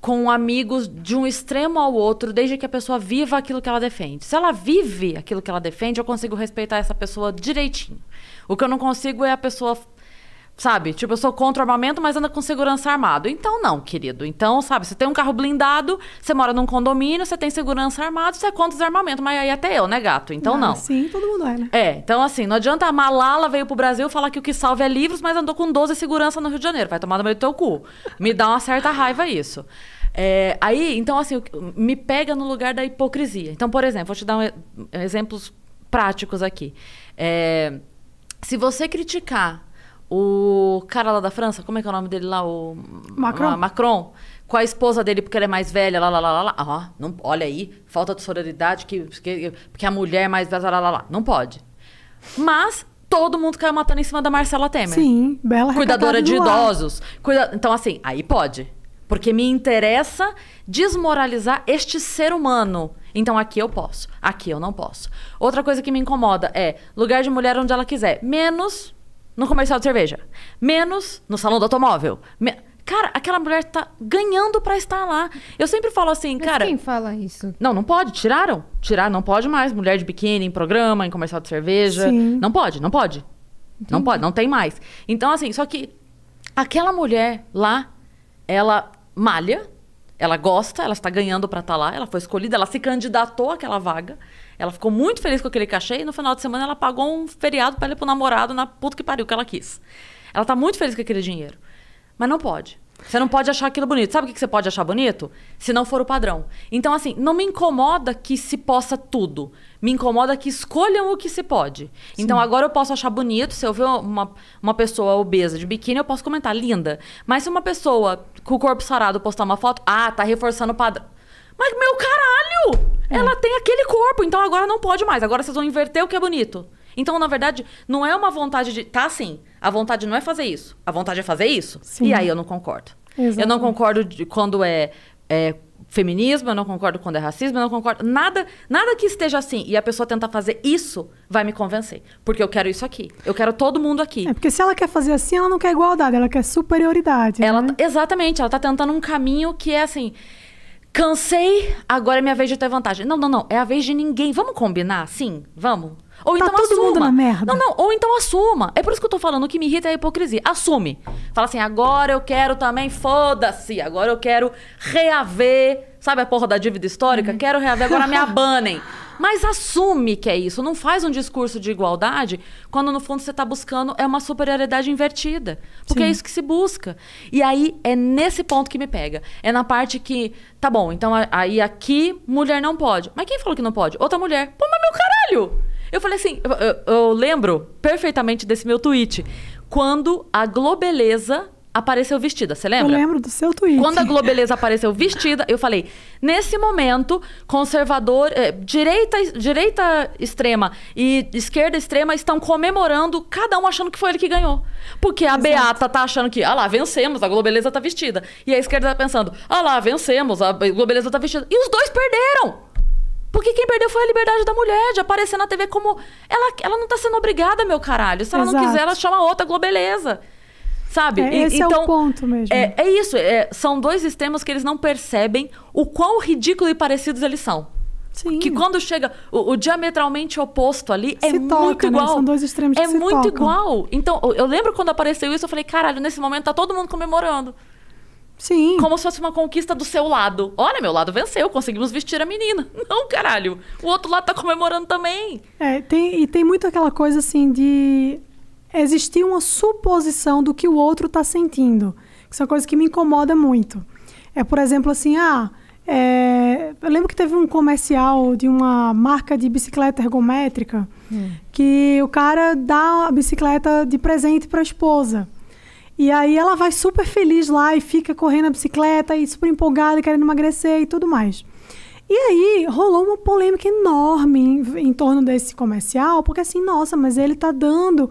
com amigos de um extremo ao outro, desde que a pessoa viva aquilo que ela defende. Se ela vive aquilo que ela defende, eu consigo respeitar essa pessoa direitinho. O que eu não consigo é a pessoa Sabe? Tipo, eu sou contra armamento, mas anda com segurança armado. Então, não, querido. Então, sabe, você tem um carro blindado, você mora num condomínio, você tem segurança armado, você é contra desarmamento. Mas aí até eu, né, gato? Então, não. não. Sim, todo mundo é, né? É, então assim, não adianta a Malala veio pro Brasil falar que o que salve é livros, mas andou com 12 segurança no Rio de Janeiro. Vai tomar no meio do teu cu. Me dá uma certa raiva isso. É, aí, então, assim, me pega no lugar da hipocrisia. Então, por exemplo, vou te dar um, exemplos práticos aqui. É, se você criticar o cara lá da França, como é que é o nome dele lá? O Macron. Ah, Macron. Com a esposa dele, porque ela é mais velha, lá, lá, lá, lá, lá. Ah, não, olha aí, falta de sororidade, que, que, porque a mulher é mais velha, lá, lá, lá. Não pode. Mas todo mundo caiu matando em cima da Marcela Temer. Sim, bela Cuidadora de idosos. Cuida... Então, assim, aí pode. Porque me interessa desmoralizar este ser humano. Então aqui eu posso, aqui eu não posso. Outra coisa que me incomoda é lugar de mulher onde ela quiser, menos no comercial de cerveja, menos no salão do automóvel. Me... Cara, aquela mulher tá ganhando para estar lá. Eu sempre falo assim, Mas cara. Quem fala isso? Não, não pode. Tiraram? Tirar, não pode mais. Mulher de biquíni em programa, em comercial de cerveja. Sim. Não pode, não pode. Entendi. Não pode, não tem mais. Então, assim, só que aquela mulher lá, ela malha, ela gosta, ela está ganhando para estar tá lá, ela foi escolhida, ela se candidatou àquela vaga, ela ficou muito feliz com aquele cachê e no final de semana ela pagou um feriado para ir para o namorado na puta que pariu que ela quis. Ela está muito feliz com aquele dinheiro, mas não pode. Você não pode achar aquilo bonito. Sabe o que você pode achar bonito? Se não for o padrão. Então, assim, não me incomoda que se possa tudo. Me incomoda que escolham o que se pode. Então, Sim. Então, agora eu posso achar bonito. Se eu ver uma, uma pessoa obesa de biquíni, eu posso comentar, linda. Mas se uma pessoa com o corpo sarado postar uma foto, ah, tá reforçando o padrão. Mas, meu caralho! É. Ela tem aquele corpo, então agora não pode mais. Agora vocês vão inverter o que é bonito. Então, na verdade, não é uma vontade de. Tá assim. A vontade não é fazer isso. A vontade é fazer isso. Sim. E aí eu não concordo. Exatamente. Eu não concordo de quando é, é feminismo, eu não concordo quando é racismo, eu não concordo. Nada, nada que esteja assim. E a pessoa tentar fazer isso vai me convencer. Porque eu quero isso aqui. Eu quero todo mundo aqui. É porque se ela quer fazer assim, ela não quer igualdade, ela quer superioridade. Ela, né? Exatamente, ela tá tentando um caminho que é assim. Cansei, agora é minha vez de ter vantagem. Não, não, não. É a vez de ninguém. Vamos combinar? Sim, vamos. Ou tá então todo assuma. Mundo na merda. Não, não, ou então assuma. É por isso que eu tô falando o que me irrita é a hipocrisia. Assume. Fala assim, agora eu quero também, foda-se, agora eu quero reaver. Sabe a porra da dívida histórica? Uhum. Quero reaver, agora me abanem. Mas assume que é isso. Não faz um discurso de igualdade quando, no fundo, você está buscando é uma superioridade invertida. Porque é Sim. é isso que se busca. E aí é nesse ponto que me pega. É na parte que, tá bom, então aí aqui mulher não pode. Mas quem falou que não pode? Outra mulher. Pô, mas meu caralho! Eu falei assim, eu, eu, lembro perfeitamente desse meu tweet. Quando a Globeleza apareceu vestida, você lembra? Eu lembro do seu tweet. Quando a Globeleza apareceu vestida, eu falei: nesse momento, conservador, eh, direita, direita extrema e esquerda extrema estão comemorando, cada um achando que foi ele que ganhou. Porque a Exato. Beata tá achando que, ah lá, vencemos, a Globeleza tá vestida. E a esquerda tá pensando, ah lá, vencemos, a Globeleza tá vestida. E os dois perderam! Porque quem perdeu foi a liberdade da mulher de aparecer na TV como. Ela, ela não tá sendo obrigada, meu caralho. Se ela Exato. não quiser, ela chama outra globeleza. Sabe? É, esse então, é o então, ponto mesmo. É, é isso. É, são dois extremos que eles não percebem o quão ridículo e parecidos eles são. Sim. Que quando chega o, o diametralmente oposto ali é se é toca, muito né? igual. Né? São dois extremos É muito tocam. igual. Então, eu, eu lembro quando apareceu isso, eu falei, caralho, nesse momento tá todo mundo comemorando. Sim. Como se fosse uma conquista do seu lado. Olha, meu lado venceu, conseguimos vestir a menina. Não, caralho. O outro lado tá comemorando também. É, tem, e tem muito aquela coisa assim de existir uma suposição do que o outro tá sentindo. Isso é uma coisa que me incomoda muito. É, por exemplo, assim, ah, é, eu lembro que teve um comercial de uma marca de bicicleta ergométrica hum. que o cara dá a bicicleta de presente para a esposa. E aí ela vai super feliz lá e fica correndo na bicicleta e super empolgada, querendo emagrecer e tudo mais. E aí rolou uma polêmica enorme em, em torno desse comercial, porque assim, nossa, mas ele tá dando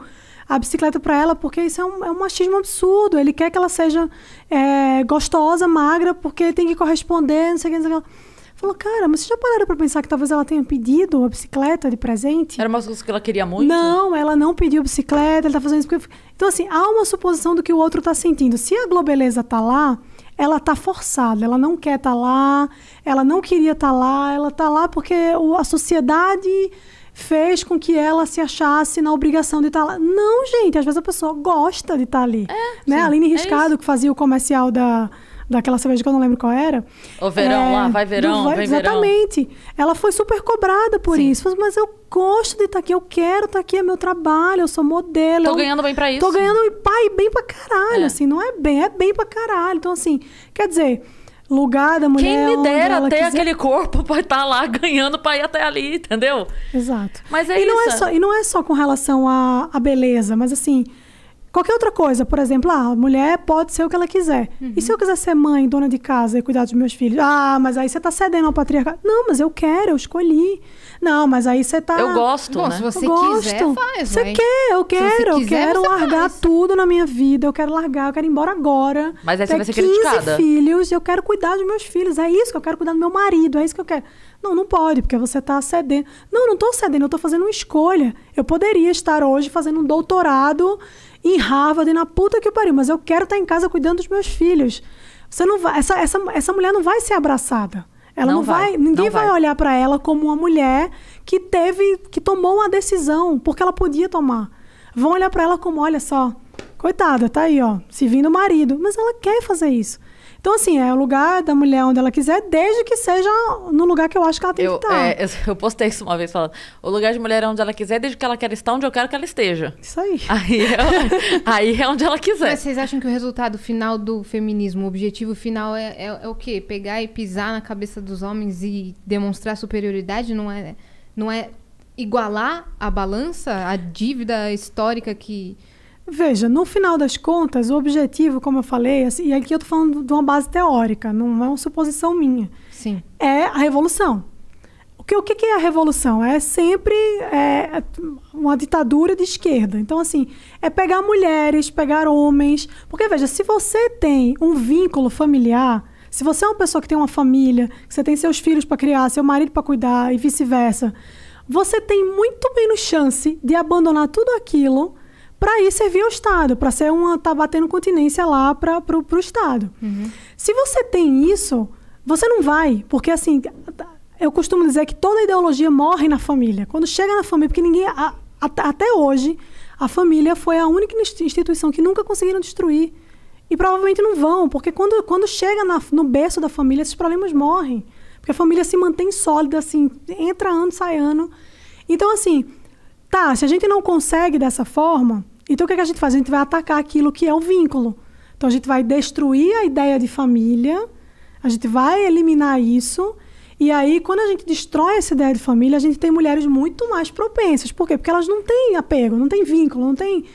a bicicleta para ela porque isso é um, é um, machismo absurdo. Ele quer que ela seja é, gostosa, magra, porque tem que corresponder, não sei o que, não sei o que. Falou, cara, mas vocês já pararam pra pensar que talvez ela tenha pedido uma bicicleta de presente? Era uma coisa que ela queria muito? Não, ela não pediu bicicleta, ela tá fazendo isso Então, assim, há uma suposição do que o outro tá sentindo. Se a Globeleza tá lá, ela tá forçada, ela não quer estar tá lá, ela não queria estar tá lá, ela tá lá porque a sociedade fez com que ela se achasse na obrigação de estar tá lá. Não, gente, às vezes a pessoa gosta de estar tá ali. É, né? Sim, a Aline é Riscado, é que fazia o comercial da, daquela cerveja que eu não lembro qual era. O verão é, lá, vai verão, do, vai, Exatamente. Verão. Ela foi super cobrada por Sim. isso. Mas eu gosto de estar aqui, eu quero estar aqui, é meu trabalho, eu sou modelo. Tô eu, ganhando bem pra isso. Tô ganhando pai, bem pra caralho, é. assim, não é bem, é bem pra caralho. Então, assim, quer dizer, lugar da mulher. Quem me dera ter quiser. aquele corpo pra estar lá ganhando pra ir até ali, entendeu? Exato. Mas é e isso. Não é só, e não é só com relação à, à beleza, mas assim Qualquer outra coisa, por exemplo, ah, a mulher pode ser o que ela quiser. Uhum. E se eu quiser ser mãe, dona de casa e cuidar dos meus filhos? Ah, mas aí você tá cedendo ao patriarcado. Não, mas eu quero, eu escolhi. Não, mas aí você tá. Eu gosto. Bom, né? se você quiser, faz. Você quer, eu quero, eu quero largar faz. tudo na minha vida, eu quero largar, eu quero ir embora agora. Mas aí você vai ser 15 criticada. filhos, eu quero cuidar dos meus filhos. É isso que eu quero cuidar do meu marido, é isso que eu quero. Não, não pode, porque você tá cedendo. Não, não tô cedendo, eu tô fazendo uma escolha. Eu poderia estar hoje fazendo um doutorado em Harvard, na puta que pariu, mas eu quero estar tá em casa cuidando dos meus filhos. Você não vai, essa, essa, essa mulher não vai ser abraçada. Ela não, não vai, vai, ninguém não vai. vai olhar para ela como uma mulher que teve, que tomou uma decisão, porque ela podia tomar. Vão olhar para ela como, olha só, coitada, tá aí, ó, se vindo o marido, mas ela quer fazer isso. Então, assim, é o lugar da mulher onde ela quiser, desde que seja no lugar que eu acho que ela tem eu, que estar. É, eu postei isso uma vez falando: o lugar de mulher é onde ela quiser, desde que ela quer estar onde eu quero que ela esteja. Isso aí. Aí é, aí é onde ela quiser. Mas vocês acham que o resultado final do feminismo, o objetivo final é, é, é o quê? Pegar e pisar na cabeça dos homens e demonstrar superioridade? Não é, não é igualar a balança, a dívida histórica que Veja, no final das contas, o objetivo, como eu falei, assim, e aqui eu estou falando de uma base teórica, não é uma suposição minha. Sim. É a revolução. O que, o que é a revolução? É sempre é, uma ditadura de esquerda. Então, assim, é pegar mulheres, pegar homens. Porque, veja, se você tem um vínculo familiar, se você é uma pessoa que tem uma família, que você tem seus filhos para criar, seu marido para cuidar e vice-versa, você tem muito menos chance de abandonar tudo aquilo para ir servir ao Estado, para ser uma tá batendo continência lá para o Estado. Uhum. Se você tem isso, você não vai, porque assim, eu costumo dizer que toda ideologia morre na família. Quando chega na família, porque ninguém a, a, até hoje a família foi a única instituição que nunca conseguiram destruir e provavelmente não vão, porque quando, quando chega na, no berço da família, esses problemas morrem. Porque a família se mantém sólida, assim, entra ano, sai ano. Então, assim, tá, se a gente não consegue dessa forma, então o que, é que a gente faz? A gente vai atacar aquilo que é o vínculo. Então a gente vai destruir a ideia de família, a gente vai eliminar isso. E aí, quando a gente destrói essa ideia de família, a gente tem mulheres muito mais propensas. Por quê? Porque elas não têm apego, não têm vínculo, não têm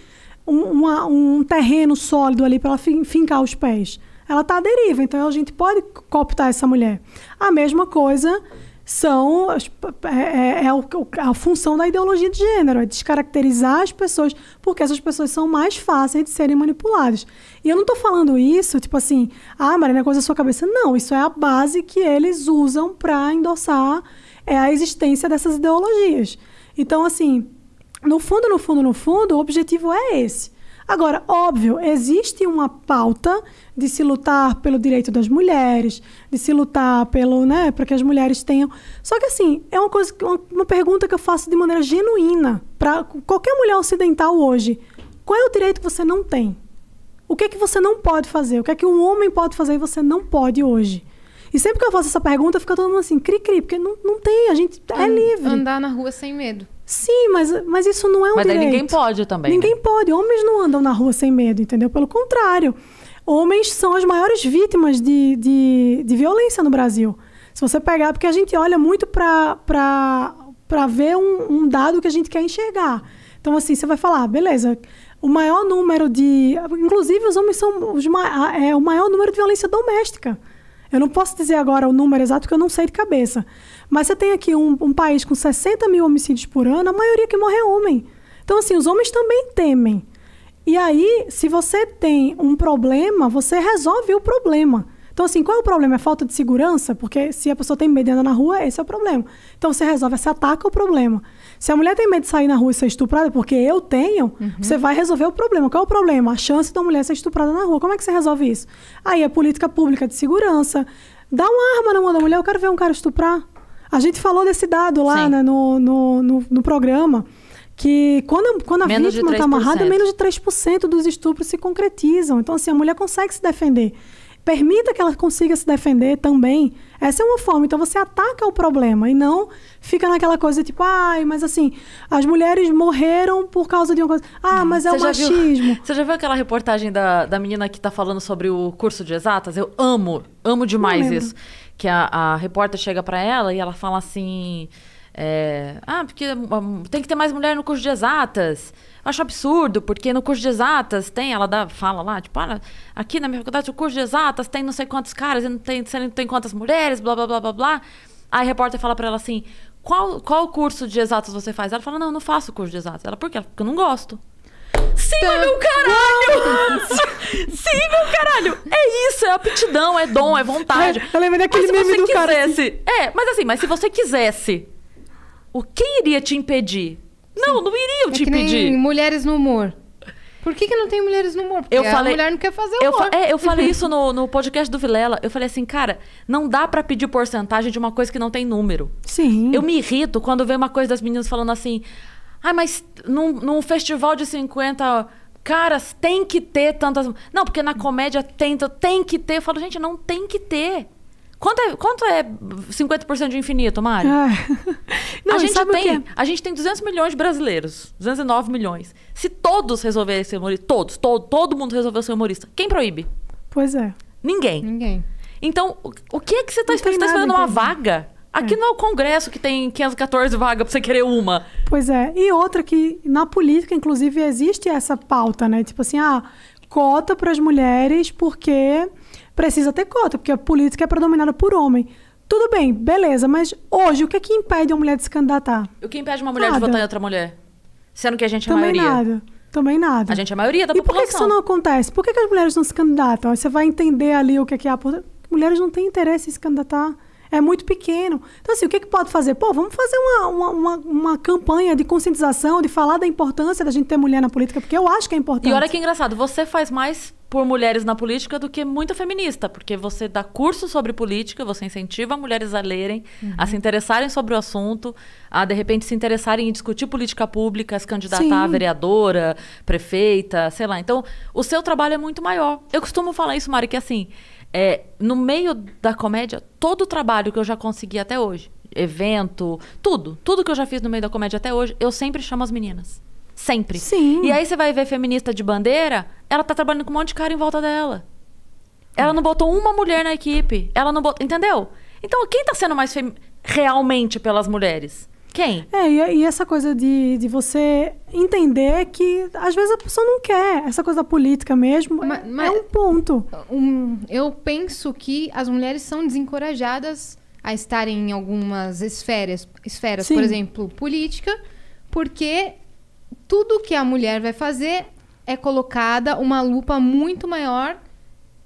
um, uma, um terreno sólido ali para ela fincar os pés. Ela está à deriva, então a gente pode cooptar essa mulher. A mesma coisa são é, é, é a função da ideologia de gênero, é descaracterizar as pessoas, porque essas pessoas são mais fáceis de serem manipuladas. E eu não estou falando isso, tipo assim, ah, Marina, coisa da sua cabeça. Não, isso é a base que eles usam para endossar é, a existência dessas ideologias. Então, assim, no fundo, no fundo, no fundo, o objetivo é esse. Agora, óbvio, existe uma pauta de se lutar pelo direito das mulheres, de se lutar pelo, né, para que as mulheres tenham. Só que assim, é uma coisa, uma, pergunta que eu faço de maneira genuína para qualquer mulher ocidental hoje. Qual é o direito que você não tem? O que é que você não pode fazer? O que é que um homem pode fazer e você não pode hoje? E sempre que eu faço essa pergunta, fica todo mundo assim, cri-cri, porque não, não tem, a gente é livre. Andar na rua sem medo. Sim, mas, mas isso não é um mas direito. Mas ninguém pode também. Né? Ninguém né? pode. Homens não andam na rua sem medo, entendeu? Pelo contrário. Homens são as maiores vítimas de, de, de violência no Brasil. Se você pegar, porque a gente olha muito para ver um, um dado que a gente quer enxergar. Então, assim, você vai falar, ah, beleza, o maior número de. Inclusive, os homens são os, é, o maior número de violência doméstica. Eu não posso dizer agora o número exato, que eu não sei de cabeça. Mas você tem aqui um, um país com 60 mil homicídios por ano, a maioria que morre é homem. Então, assim, os homens também temem. E aí, se você tem um problema, você resolve o problema. Então, assim, qual é o problema? É falta de segurança? Porque se a pessoa tem medo de andar na rua, esse é o problema. Então, você resolve, você ataca o problema. Se a mulher tem medo de sair na rua e ser estuprada, porque eu tenho, uhum. você vai resolver o problema. Qual é o problema? A chance da mulher ser estuprada na rua. Como é que você resolve isso? Aí é política pública de segurança. Dá uma arma na mão da mulher, eu quero ver um cara estuprar. A gente falou desse dado lá né, no, no, no, no, programa. Que quando, quando a menos vítima está amarrada, menos de 3% dos estupros se concretizam. Então, assim, a mulher consegue se defender. Permita que ela consiga se defender também. Essa é uma forma. Então, você ataca o problema e não fica naquela coisa tipo, ai, mas assim, as mulheres morreram por causa de uma coisa. Ah, uhum. mas é o machismo. Viu, você já viu aquela reportagem da, da menina que está falando sobre o curso de exatas? Eu amo, amo demais isso que a, a repórter chega para ela e ela fala assim. É, ah, porque hum, tem que ter mais mulher no curso de exatas. Eu acho absurdo, porque no curso de exatas tem, ela dá, fala lá, tipo, ah, aqui na minha faculdade o curso de exatas tem não sei quantos caras, não tem, não tem quantas mulheres, blá blá blá blá blá. Aí a repórter fala para ela assim: qual, qual curso de exatas você faz? Ela fala: não, não faço curso de exatas. Ela, por quê? porque eu não gosto. Sim, meu tá. caralho! Sim, meu caralho! É isso, é aptidão, é dom, é vontade. É, eu lembrei daquele meme do quisesse, cara. É, mas assim, mas se você quisesse, o que iria te impedir? Sim. Não, não iriam é te impedir. mulheres no humor. Por que, que não tem mulheres no humor? Porque eu falei, a mulher não quer fazer humor. Eu, fa é, eu falei isso no, no podcast do Vilela. Eu falei assim, cara, não dá para pedir porcentagem de uma coisa que não tem número. Sim. Eu me irrito quando vejo uma coisa das meninas falando assim: ah, mas num, num festival de 50 caras tem que ter tantas. Não, porque na comédia tem, tem que ter. Eu falo, gente, não tem que ter. Quanto é, quanto é 50% de infinito, Mário? É. Não, a, gente tem, a gente tem 200 milhões de brasileiros. 209 milhões. Se todos resolverem ser humoristas, todos, todo, todo mundo resolveu ser humorista, quem proíbe? Pois é. Ninguém. Ninguém. Então, o, o que é que você está tá esperando? Você está esperando uma vaga? Aqui é. não é o Congresso que tem 514 vagas pra você querer uma. Pois é. E outra que na política, inclusive, existe essa pauta, né? Tipo assim, ah, cota para as mulheres porque precisa ter cota, porque a política é predominada por homem. Tudo bem, beleza, mas hoje o que é que impede uma mulher de se candidatar? O que impede uma mulher nada. de votar em outra mulher? Sendo que a gente é Também maioria. Nada. Também nada. A gente é a maioria da e população. E por que, que isso não acontece? Por que, que, as mulheres não se candidatam? Você vai entender ali o que é que há. Mulheres não têm interesse em se candidatar é muito pequeno. Então, assim, o que, que pode fazer? Pô, vamos fazer uma, uma, uma, uma campanha de conscientização, de falar da importância da gente ter mulher na política, porque eu acho que é importante. E olha que engraçado, você faz mais por mulheres na política do que muita feminista, porque você dá curso sobre política, você incentiva mulheres a lerem, uhum. a se uhum. interessarem sobre o assunto, a de repente se interessarem em discutir política pública, se candidatar a vereadora, prefeita, sei lá. Então, o seu trabalho é muito maior. Eu costumo falar isso, Mari, que assim, é, no meio da comédia, todo o trabalho que eu já consegui até hoje, evento, tudo, tudo que eu já fiz no meio da comédia até hoje, eu sempre chamo as meninas. Sempre. Sim. E aí você vai ver feminista de bandeira, ela tá trabalhando com um monte de cara em volta dela. Ela não botou uma mulher na equipe. Ela não botou. Entendeu? Então, quem tá sendo mais fem... realmente pelas mulheres? Quem? É, e, e, essa coisa de, de você entender que às vezes a pessoa não quer. Essa coisa da política mesmo mas, é, mas é um ponto. Um, eu penso que as mulheres são desencorajadas a estarem em algumas esferas, esferas por exemplo, política, porque tudo que a mulher vai fazer é colocada uma lupa muito maior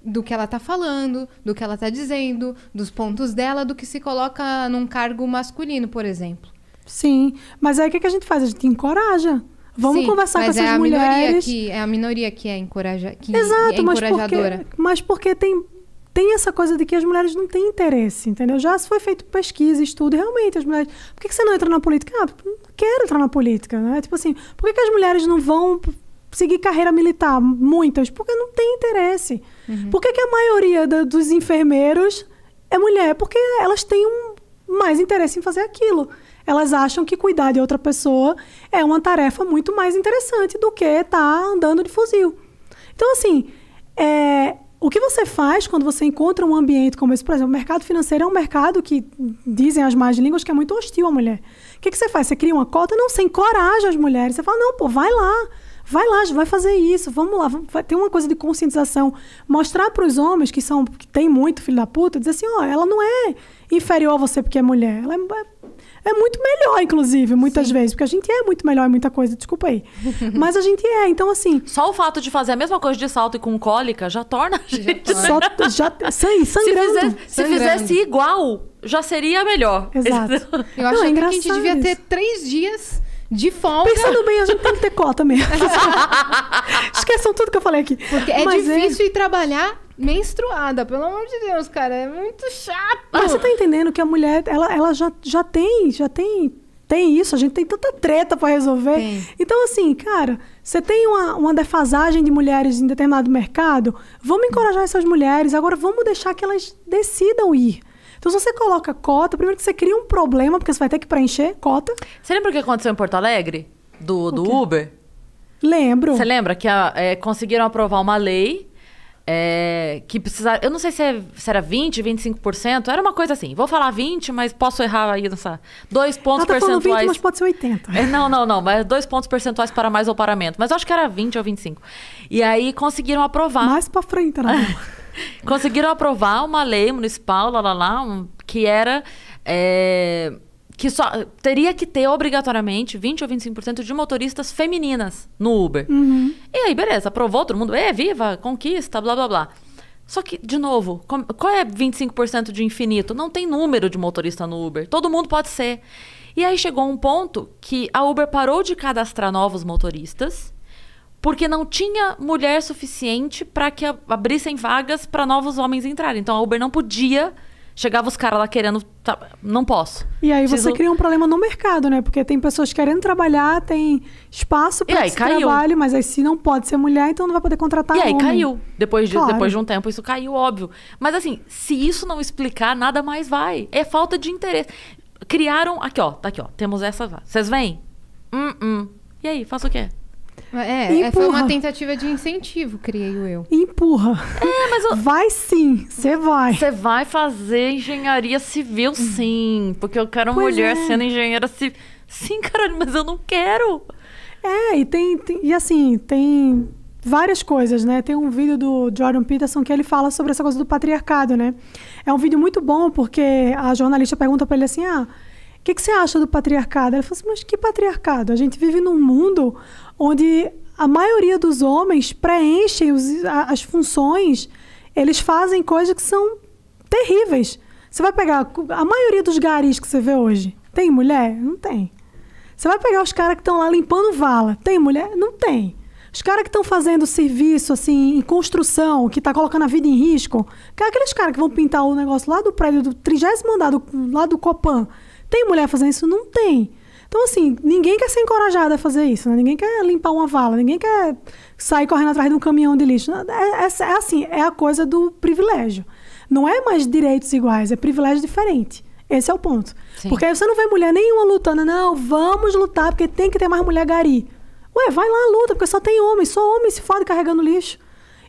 do que ela está falando, do que ela está dizendo, dos pontos dela, do que se coloca num cargo masculino, por exemplo. Sim, mas aí o que, a gente faz? A gente encoraja. Vamos Sim, conversar com essas é mulheres. Que, é a minoria que é, encoraja, que Exato, é encorajadora. Mas porque, mas porque tem, tem essa coisa de que as mulheres não têm interesse, entendeu? Já foi feito pesquisa, estudo, realmente as mulheres. Por que, você não entra na política? Ah, não quero entrar na política, né? Tipo assim, por que, as mulheres não vão seguir carreira militar? Muitas, porque não tem interesse. Uhum. Por que, que a maioria da, dos enfermeiros é mulher? Porque elas têm um mais interesse em fazer aquilo. Elas acham que cuidar de outra pessoa é uma tarefa muito mais interessante do que estar tá andando de fuzil. Então, assim, é, o que você faz quando você encontra um ambiente como esse? Por exemplo, o mercado financeiro é um mercado que dizem as más línguas que é muito hostil à mulher. O que, que você faz? Você cria uma cota? Não, você encoraja as mulheres. Você fala, não, pô, vai lá. Vai lá, vai fazer isso, vamos lá. Vai ter uma coisa de conscientização. Mostrar para os homens que são que tem muito filho da puta, dizer assim, ó, oh, ela não é inferior a você porque é mulher. Ela é é muito melhor, inclusive, muitas Sim. vezes. Porque a gente é muito melhor em muita coisa, desculpa aí. Mas a gente é, então assim. Só o fato de fazer a mesma coisa de salto e com cólica já torna a gente. Só, já, sangue, sangrando. Se fizesse, se fizesse igual, já seria melhor. Exato. Eu acho é que a gente devia ter três dias de folga. Pensando bem, a gente tem que ter cota mesmo. Esqueçam tudo que eu falei aqui. Porque é Mas é difícil é... ir trabalhar menstruada, pelo amor de Deus, cara, é muito chato. Mas ah, você tá entendendo que a mulher, ela, ela já, já tem, já tem, tem isso, a gente tem tanta treta para resolver. Então, assim, cara, você tem uma, uma defasagem de mulheres em determinado mercado, vamos encorajar essas mulheres, agora vamos deixar que elas decidam ir. Então, se você coloca cota, primeiro que você cria um problema, porque você vai ter que preencher cota. Você lembra o que aconteceu em Porto Alegre? Do, do Uber? Lembro. Você lembra que a, é, conseguiram aprovar uma lei é, que precisava. Eu não sei se, é, se era 20%, 25%, era uma coisa assim. Vou falar 20%, mas posso errar aí nessa. Dois pontos Ela tá percentuais. 20, mas pode ser 80%. É, não, não, não, mas dois pontos percentuais para mais ou para menos. Mas eu acho que era 20 ou 25%. E aí conseguiram aprovar. Mais para frente, né? conseguiram aprovar uma lei municipal, lá, lá, lá, um, que era. É que só teria que ter obrigatoriamente 20 ou 25% de motoristas femininas no Uber. Uhum. E aí, beleza, aprovou todo mundo, é viva, conquista, blá blá blá. Só que, de novo, qual é 25% de infinito? Não tem número de motorista no Uber. Todo mundo pode ser. E aí chegou um ponto que a Uber parou de cadastrar novos motoristas porque não tinha mulher suficiente para que abrissem vagas para novos homens entrarem. Então a Uber não podia Chegava os caras lá querendo. Tá, não posso. E aí Preciso... você cria um problema no mercado, né? Porque tem pessoas querendo trabalhar, tem espaço para esse caiu. trabalho, mas aí se não pode ser mulher, então não vai poder contratar. E aí homem. caiu. Depois de, claro. depois de um tempo, isso caiu, óbvio. Mas assim, se isso não explicar, nada mais vai. É falta de interesse. Criaram. Aqui, ó, tá aqui, ó. Temos essa. Vocês vêm? Hum, hum. E aí, faço o quê? É, é, foi uma tentativa de incentivo, creio eu. Empurra. É, mas eu... Vai sim, você vai. Você vai fazer engenharia civil, hum. sim. Porque eu quero pois mulher é. sendo engenheira civil. Sim, caralho, mas eu não quero. É, e tem, tem, E assim, tem várias coisas, né? Tem um vídeo do Jordan Peterson que ele fala sobre essa coisa do patriarcado, né? É um vídeo muito bom, porque a jornalista pergunta para ele assim: ah. O que, que, você acha do patriarcado? Ela falou assim, mas que patriarcado? A gente vive num mundo onde a maioria dos homens preenchem os, as funções, eles fazem coisas que são terríveis. Você vai pegar a maioria dos garis que você vê hoje, tem mulher? Não tem. Você vai pegar os caras que estão lá limpando vala, tem mulher? Não tem. Os caras que estão fazendo serviço assim em construção, que está colocando a vida em risco, é aqueles caras que vão pintar o negócio lá do prédio do 30 andar lá do Copan, tem mulher fazendo isso? Não tem. Então, assim, ninguém quer ser encorajado a fazer isso, né? Ninguém quer limpar uma vala, ninguém quer sair correndo atrás de um caminhão de lixo. É, é, é assim, é a coisa do privilégio. Não é mais direitos iguais, é privilégio diferente. Esse é o ponto. Sim. Porque aí você não vê mulher nenhuma lutando, não, vamos lutar, porque tem que ter mais mulher gari. Ué, vai lá, luta, porque só tem homem, só homem se fode carregando lixo.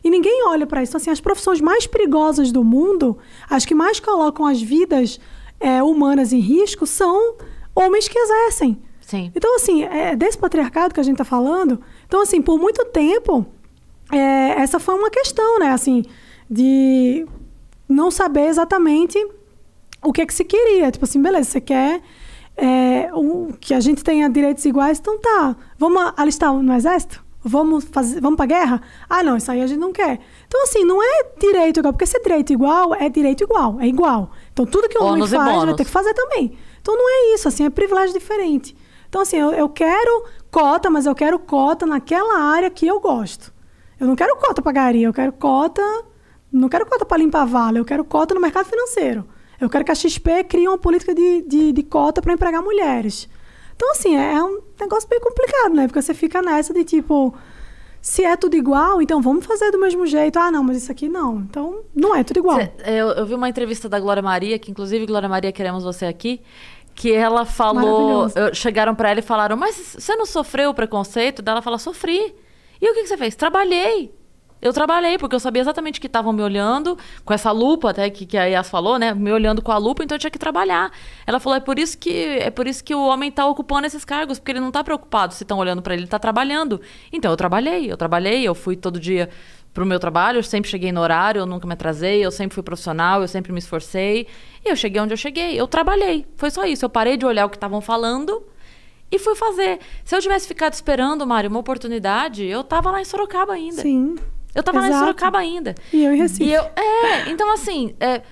E ninguém olha para isso. Então, assim, as profissões mais perigosas do mundo, as que mais colocam as vidas é, humanas em risco, são homens que exercem. Sim. Então, assim, é desse patriarcado que a gente está falando. Então, assim, por muito tempo, é, essa foi uma questão, né? Assim, de não saber exatamente o que é que se queria. Tipo assim, beleza, você quer é, que a gente tenha direitos iguais, então tá. Vamos alistar no exército? Vamos, fazer, vamos para guerra? Ah, não, isso aí a gente não quer. Então, assim, não é direito igual, porque se é direito igual, é direito igual, é igual. Então, tudo que o homem faz, vai ter que fazer também. Então não é isso, assim, é privilégio diferente. Então, assim, eu, eu quero cota, mas eu quero cota naquela área que eu gosto. Eu não quero cota para garia, eu quero cota. Não quero cota para limpar vala, eu quero cota no mercado financeiro. Eu quero que a XP crie uma política de, de, de cota para empregar mulheres. Então, assim, é, é um negócio bem complicado, né? Porque você fica nessa de tipo, se é tudo igual, então vamos fazer do mesmo jeito. Ah, não, mas isso aqui não. Então, não é tudo igual. Cê, eu, eu, vi uma entrevista da Glória Maria, que inclusive, Glória Maria, queremos você aqui que ela falou, chegaram para ela e falaram: "Mas você não sofreu o preconceito?" Daí ela fala: "Sofri". E o que, que você fez? Trabalhei. Eu trabalhei, porque eu sabia exatamente que estavam me olhando, com essa lupa até que, que a Yas falou, né? Me olhando com a lupa, então eu tinha que trabalhar. Ela falou: é por isso que é por isso que o homem tá ocupando esses cargos, porque ele não está preocupado se estão olhando para ele, ele está trabalhando. Então eu trabalhei, eu trabalhei, eu fui todo dia para o meu trabalho, eu sempre cheguei no horário, eu nunca me atrasei, eu sempre fui profissional, eu sempre me esforcei. E eu cheguei onde eu cheguei, eu trabalhei. Foi só isso. Eu parei de olhar o que estavam falando e fui fazer. Se eu tivesse ficado esperando, Mário, uma oportunidade, eu tava lá em Sorocaba ainda. Sim. Eu tava exato. lá em Sorocaba ainda. E eu em Recife. E eu, é, então assim. É,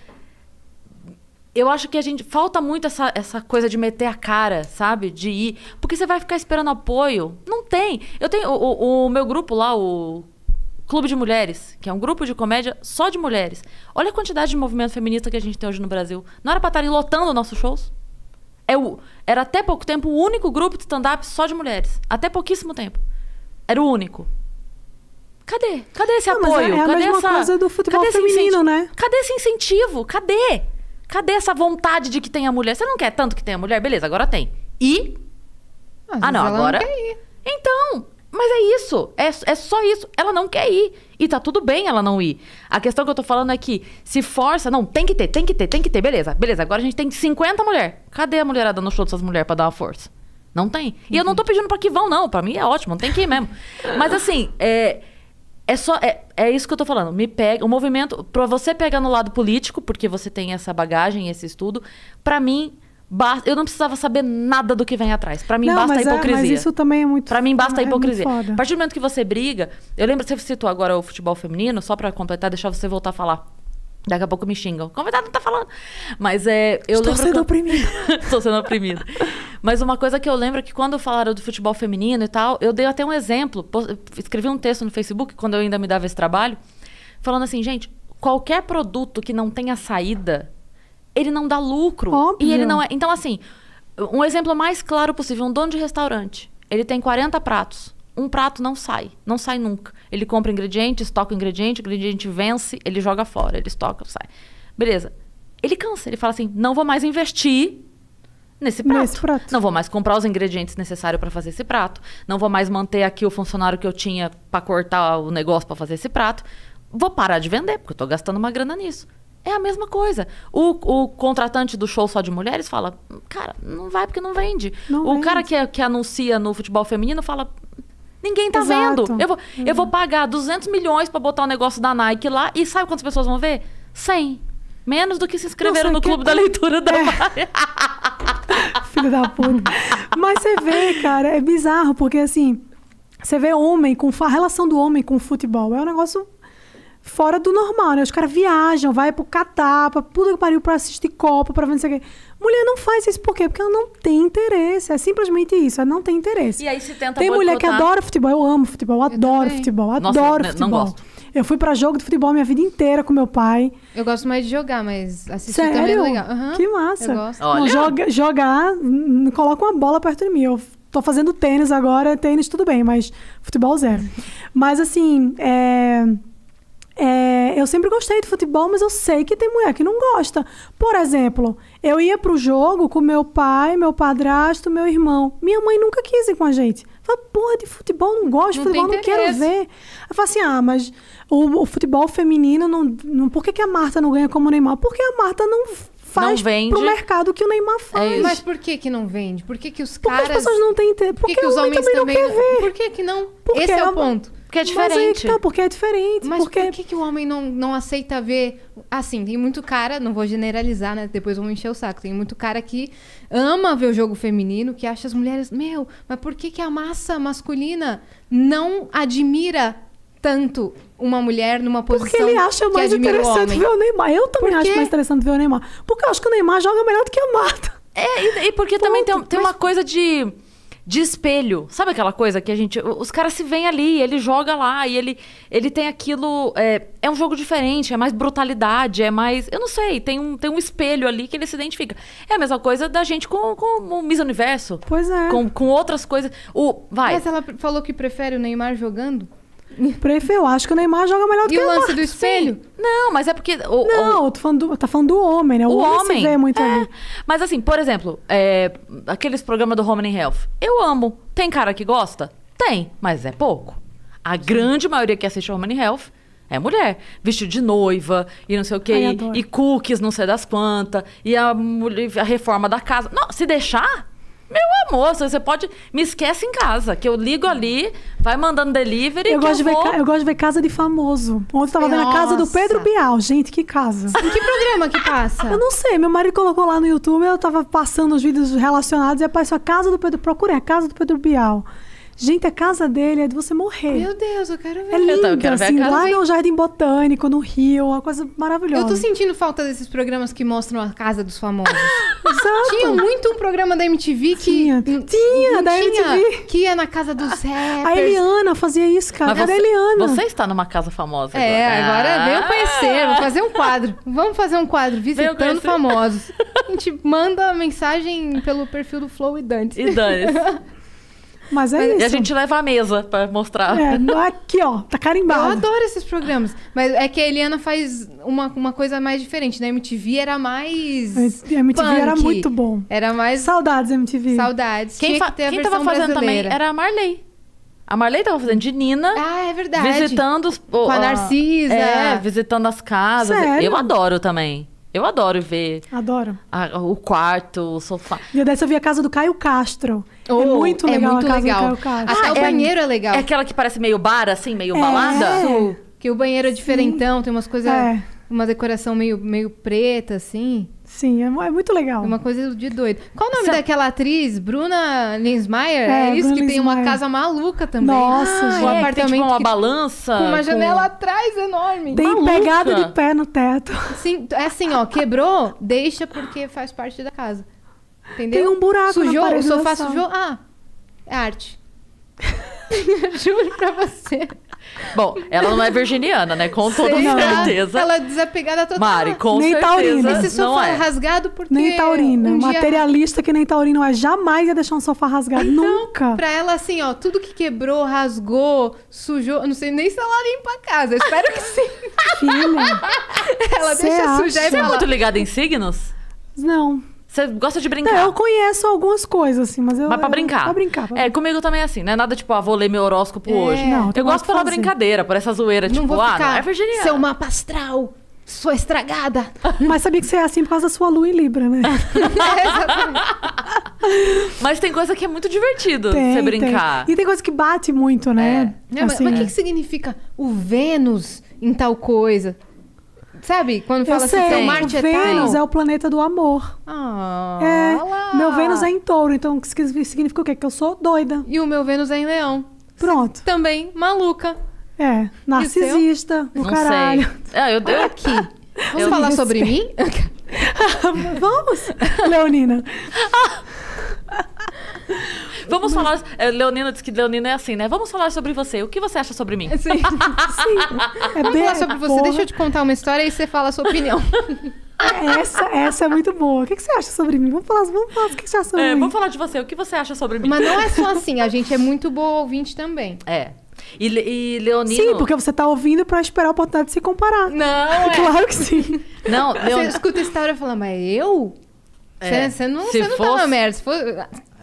eu acho que a gente. Falta muito essa, essa coisa de meter a cara, sabe? De ir. Porque você vai ficar esperando apoio. Não tem. Eu tenho. O, o, o meu grupo lá, o Clube de Mulheres, que é um grupo de comédia só de mulheres. Olha a quantidade de movimento feminista que a gente tem hoje no Brasil. Não era pra estarem lotando nossos shows? É o, era até pouco tempo o único grupo de stand-up só de mulheres. Até pouquíssimo tempo. Era o único. Cadê? Cadê esse não, apoio? É, é a Cadê mesma essa... coisa do futebol Cadê feminino, né? Cadê esse incentivo? Cadê? Cadê essa vontade de que tenha mulher? Você não quer tanto que tenha mulher? Beleza, agora tem. E? ah, não, agora. Não então, mas é isso, é, é só isso. Ela não quer ir. E tá tudo bem ela não ir. A questão que eu tô falando é que se força, não, tem que ter, tem que ter, tem que ter, beleza, beleza. Agora a gente tem 50 mulheres. Cadê a mulherada no show dessas mulheres pra dar uma força? Não tem. E uhum. eu não tô pedindo pra que vão, não. Pra mim é ótimo, não tem que ir mesmo. Mas assim, é. É só é, é isso que eu tô falando. Me pega o movimento para você pegar no lado político, porque você tem essa bagagem, esse estudo. Para mim, eu não precisava saber nada do que vem atrás. Para mim, não, basta a hipocrisia. É, mas isso também é muito Para mim, basta a é hipocrisia. a partir do momento que você briga. Eu lembro, você citou agora o futebol feminino, só para completar, deixar você voltar a falar. Daqui a pouco me xingam. Convidado não tá falando. Mas é. Eu Estou sendo que... oprimida. Estou sendo oprimida. Mas uma coisa que eu lembro é que quando falaram do futebol feminino e tal, eu dei até um exemplo. Escrevi um texto no Facebook, quando eu ainda me dava esse trabalho, falando assim, gente, qualquer produto que não tenha saída ele não dá lucro. Óbvio. E ele não é. Então, assim, um exemplo mais claro possível: um dono de restaurante. Ele tem 40 pratos. Um prato não sai, não sai nunca. Ele compra ingrediente, estoca o ingrediente, o ingrediente vence, ele joga fora, ele estoca, sai. Beleza. Ele cansa, ele fala assim: não vou mais investir nesse prato. Nesse prato. Não vou mais comprar os ingredientes necessários para fazer esse prato. Não vou mais manter aqui o funcionário que eu tinha para cortar o negócio para fazer esse prato. Vou parar de vender, porque eu estou gastando uma grana nisso. É a mesma coisa. O, o contratante do show só de mulheres fala, cara, não vai porque não vende. Não o vende. cara que, que anuncia no futebol feminino fala, ninguém tá Exato. vendo. Eu vou, uhum. eu vou hum. pagar 200 milhões para botar o um negócio da Nike lá e sabe quantas pessoas vão ver? 100. Menos do que se inscreveram Nossa, no clube da leitura da é. Filho da puta. Mas você vê, cara, é bizarro, porque assim, você vê homem com a relação do homem com o futebol. É um negócio fora do normal, né? Os caras viajam, vai pro Catar, pra pula que pariu, pra assistir Copa, pra ver não sei o quê. Mulher não faz isso por quê? Porque ela não tem interesse. É simplesmente isso, ela não tem interesse. E aí se tenta Tem mulher que adora futebol, eu amo futebol, eu adoro futebol, Nossa, adoro né, futebol. Não gosto. Eu fui pra jogo de futebol minha vida inteira com meu pai. Eu gosto mais de jogar, mas assistir Sério? também é legal. Uhum, que massa. Eu gosto. Olha. joga, jogar, coloca uma bola perto de mim. Eu tô fazendo tênis agora, tênis tudo bem, mas futebol zero. mas assim, é... É, eu sempre gostei de futebol, mas eu sei que tem mulher que não gosta. Por exemplo, eu ia pro jogo com meu pai, meu padrasto, meu irmão. Minha mãe nunca quis ir com a gente. Fala, porra, de futebol não gosto, não futebol não quero ver. Eu falo assim, ah, mas o, o futebol feminino, não, não, por que, que a Marta não ganha como o Neymar? Porque a Marta não faz não vende. pro mercado que o Neymar é faz. É mas por que que não vende? Por que que os caras... Porque as pessoas não têm... Por que, que os homens também, também não, querem ver? Por que que não? Porque Esse é o ponto. Porque é diferente. Mas aí, então, porque é diferente. Mas porque... por que, que o homem não, não aceita ver. Assim, tem muito cara, não vou generalizar, né? Depois vão encher o saco. Tem muito cara que ama ver o jogo feminino, que acha as mulheres. Meu, mas por que, que a massa masculina não admira tanto uma mulher numa posição. Porque ele acha mais interessante o ver o Neymar. Eu também acho mais interessante ver o Neymar. Porque eu acho que o Neymar joga melhor do que a Marta. É, e, e porque Ponto. também tem, tem mas... uma coisa de de espelho. Sabe aquela coisa que a gente. Os caras se veem ali, ele joga lá e ele, ele tem aquilo. É, é um jogo diferente, é mais brutalidade, é mais. Eu não sei, tem um, tem um espelho ali que ele se identifica. É a mesma coisa da gente com, com o Miss Universo. Pois é. Com, com outras coisas. O, vai. Mas ela falou que prefere o Neymar jogando? Prefe, eu acho que o Neymar joga melhor do que o lance do espelho? Não, mas é porque. O, não, o... Tô falando do, tá falando do homem, né? O, o homem. Se vê muito é. ali. Mas assim, por exemplo, é, aqueles programas do homem and Health. Eu amo. Tem cara que gosta? Tem, mas é pouco. A Sim. grande maioria que assiste homem and Health é mulher. Vestido de noiva e não sei o quê. Ai, e, cookies, não sei das quantas. E a, a reforma da casa. Não, se deixar, meu amor, você pode. Me esquece em casa, que eu ligo ali, vai mandando delivery. Eu, gosto, eu de vou... ver, eu gosto de ver casa de famoso. Ontem eu tava Nossa. vendo a casa do Pedro Bial. Gente, que casa. Em que programa que passa? Eu não sei. Meu marido colocou lá no YouTube, eu tava passando os vídeos relacionados e apareceu a casa do Pedro. Procurei a casa do Pedro Bial. Gente, a casa dele é de você morrer. Meu Deus, eu quero ver. É linda, eu quero ver assim, a casa lá no Jardim Botânico, no Rio, uma coisa maravilhosa. Eu tô sentindo falta desses programas que mostram a casa dos famosos. Exato. Tinha muito um programa da MTV que... Tinha, tinha da tinha, MTV. Que ia na casa dos rappers. A Eliana fazia isso, cara. Mas Eliana. Você está numa casa famosa é, agora. É, agora ah. venham conhecer, vou fazer um quadro. Vamos fazer um quadro, visitando famosos. A gente manda mensagem pelo perfil do Flow e Dante. E Dante. Mas é mas isso. E a gente leva a mesa para mostrar. É, aqui, ó, tá carimbado. Eu adoro esses programas. Mas é que a Eliana faz uma, uma coisa mais diferente. Na né? MTV era mais. É, a MTV punk. era muito bom. Era mais. Saudades, MTV. Saudades. Quem, Tinha que quem tava fazendo brasileira. também era a Marley. A Marley estava fazendo de Nina. Ah, é verdade. Visitando os. Com a Narcisa. É, visitando as casas. Sério? Eu adoro também. Eu adoro ver. Adoro. A, o quarto, o sofá. E dessa eu vi a casa do Caio Castro. É oh, é muito legal. É muito legal. Até ah, o é banheiro é legal. É aquela que parece meio bar, assim, meio é. balada? É. Que o banheiro é diferentão, Sim. tem umas coisas. É. Uma decoração meio, meio preta, assim. Sim, é, é muito legal. É uma coisa de doido. Qual o nome daquela atriz? Bruna Linsmeyer? É, é isso Bruna que tem uma casa maluca também. Nossa, ah, gente. Um é, apartamento tem, tipo, uma balança. Com uma janela atrás enorme. Tem maluca. pegada de pé no teto. Sim, é assim, ó. Quebrou, deixa porque faz parte da casa. Entendeu? Tem um buraco sujou, na parede. Sujou, o sofá sujou. Ah, é arte. Juro pra você. Bom, ela não é virginiana, né? Com toda Sei, certeza. Ela é desapegada totalmente Mari, com nem certeza. Taurina. Esse sofá não é. é. rasgado Nem taurina. Um materialista dia... que nem taurina é. Jamais ia deixar um sofá rasgado. Então, Nunca. Pra ela, assim, ó, tudo que quebrou, rasgou, sujou. não sei nem se ela limpa a casa. espero que sim. Filha. ela deixa acha? sujar e Você é muito ligada em signos? Não. Você gosta de brincar? Não, eu conheço algumas coisas, assim, mas eu. Mas pra eu, brincar. Pra brincar. Pra... É, comigo também é assim, né? Nada tipo, ah, vou ler meu horóscopo é. hoje. Não, eu gosto pela fazer. brincadeira, por essa zoeira, não tipo, vou ficar ah, não é virginiana. Seu mapa astral. Sua estragada. mas sabia que você é assim por causa da sua lua em Libra, né? é, mas tem coisa que é muito divertido tem, você brincar. Tem. E tem coisa que bate muito, né? É. Assim, mas o que, é. que significa o Vênus em tal coisa? Sabe? Quando fala assim, seu Marte é Vênus é o planeta do amor. Ah, é. Meu Vênus é em touro, então significa o quê? Que eu sou doida. E o meu Vênus é em leão. Pronto. Também maluca. É, narcisista, do caralho. Sei. Ah, eu dei aqui. Vamos eu falar sobre mim? Vamos, Leonina. Vamos falar. É, Leonina disse que Leonina é assim, né? Vamos falar sobre você. O que você acha sobre mim? Sim. Sim. É Vamos falar sobre você. Deixa eu né? te contar uma história e você fala a sua opinião. É, essa, essa é muito boa. O que, você acha sobre mim? Vamos falar, vamos falar o que, você acha sobre é, mim. Vamos falar de você. O que você acha sobre mim? Mas não é só assim. A gente é muito boa ouvinte também. É. E, e Leonino... Sim, porque você tá ouvindo pra esperar a oportunidade de se comparar. Não, é. Claro que sim. Não, Leon... Você escuta a história e fala, mas eu? É. Você não, se fosse... tá na merda. Se for...